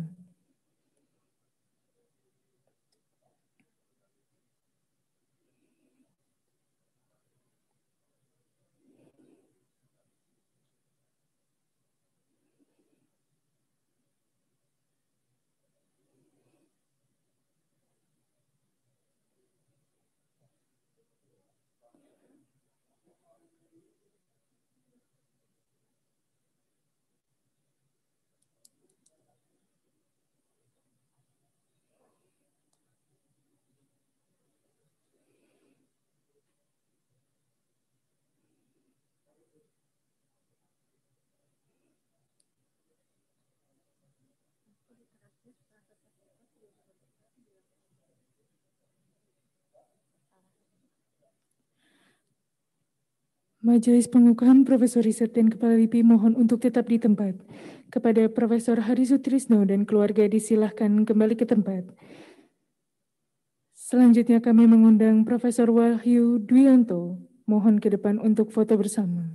Majelis Pengukuhan Profesor Riset dan Kepala LIPI mohon untuk tetap di tempat. Kepada Profesor Hari Sutrisno dan keluarga disilahkan kembali ke tempat. Selanjutnya kami mengundang Profesor Wahyu Dwianto, mohon ke depan untuk foto bersama.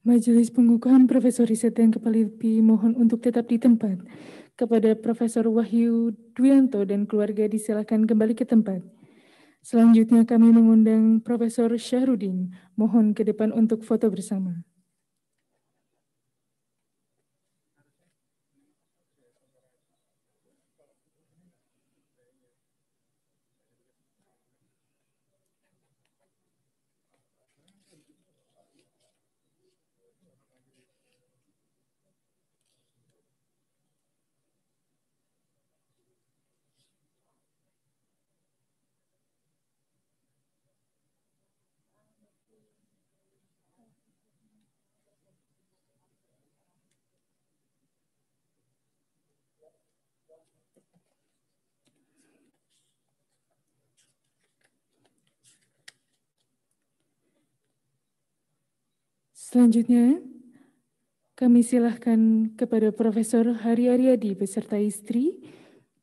Majelis Pengukuhan Profesor Riset dan Kepala LIPI mohon untuk tetap di tempat. Kepada Profesor Wahyu Duyanto dan keluarga disilakan kembali ke tempat. Selanjutnya kami mengundang Profesor Syahrudin, mohon ke depan untuk foto bersama. Selanjutnya, kami silahkan kepada Profesor Hari Aryadi beserta istri,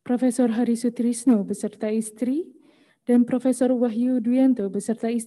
Profesor Hari Sutrisno beserta istri, dan Profesor Wahyu Duyanto beserta istri.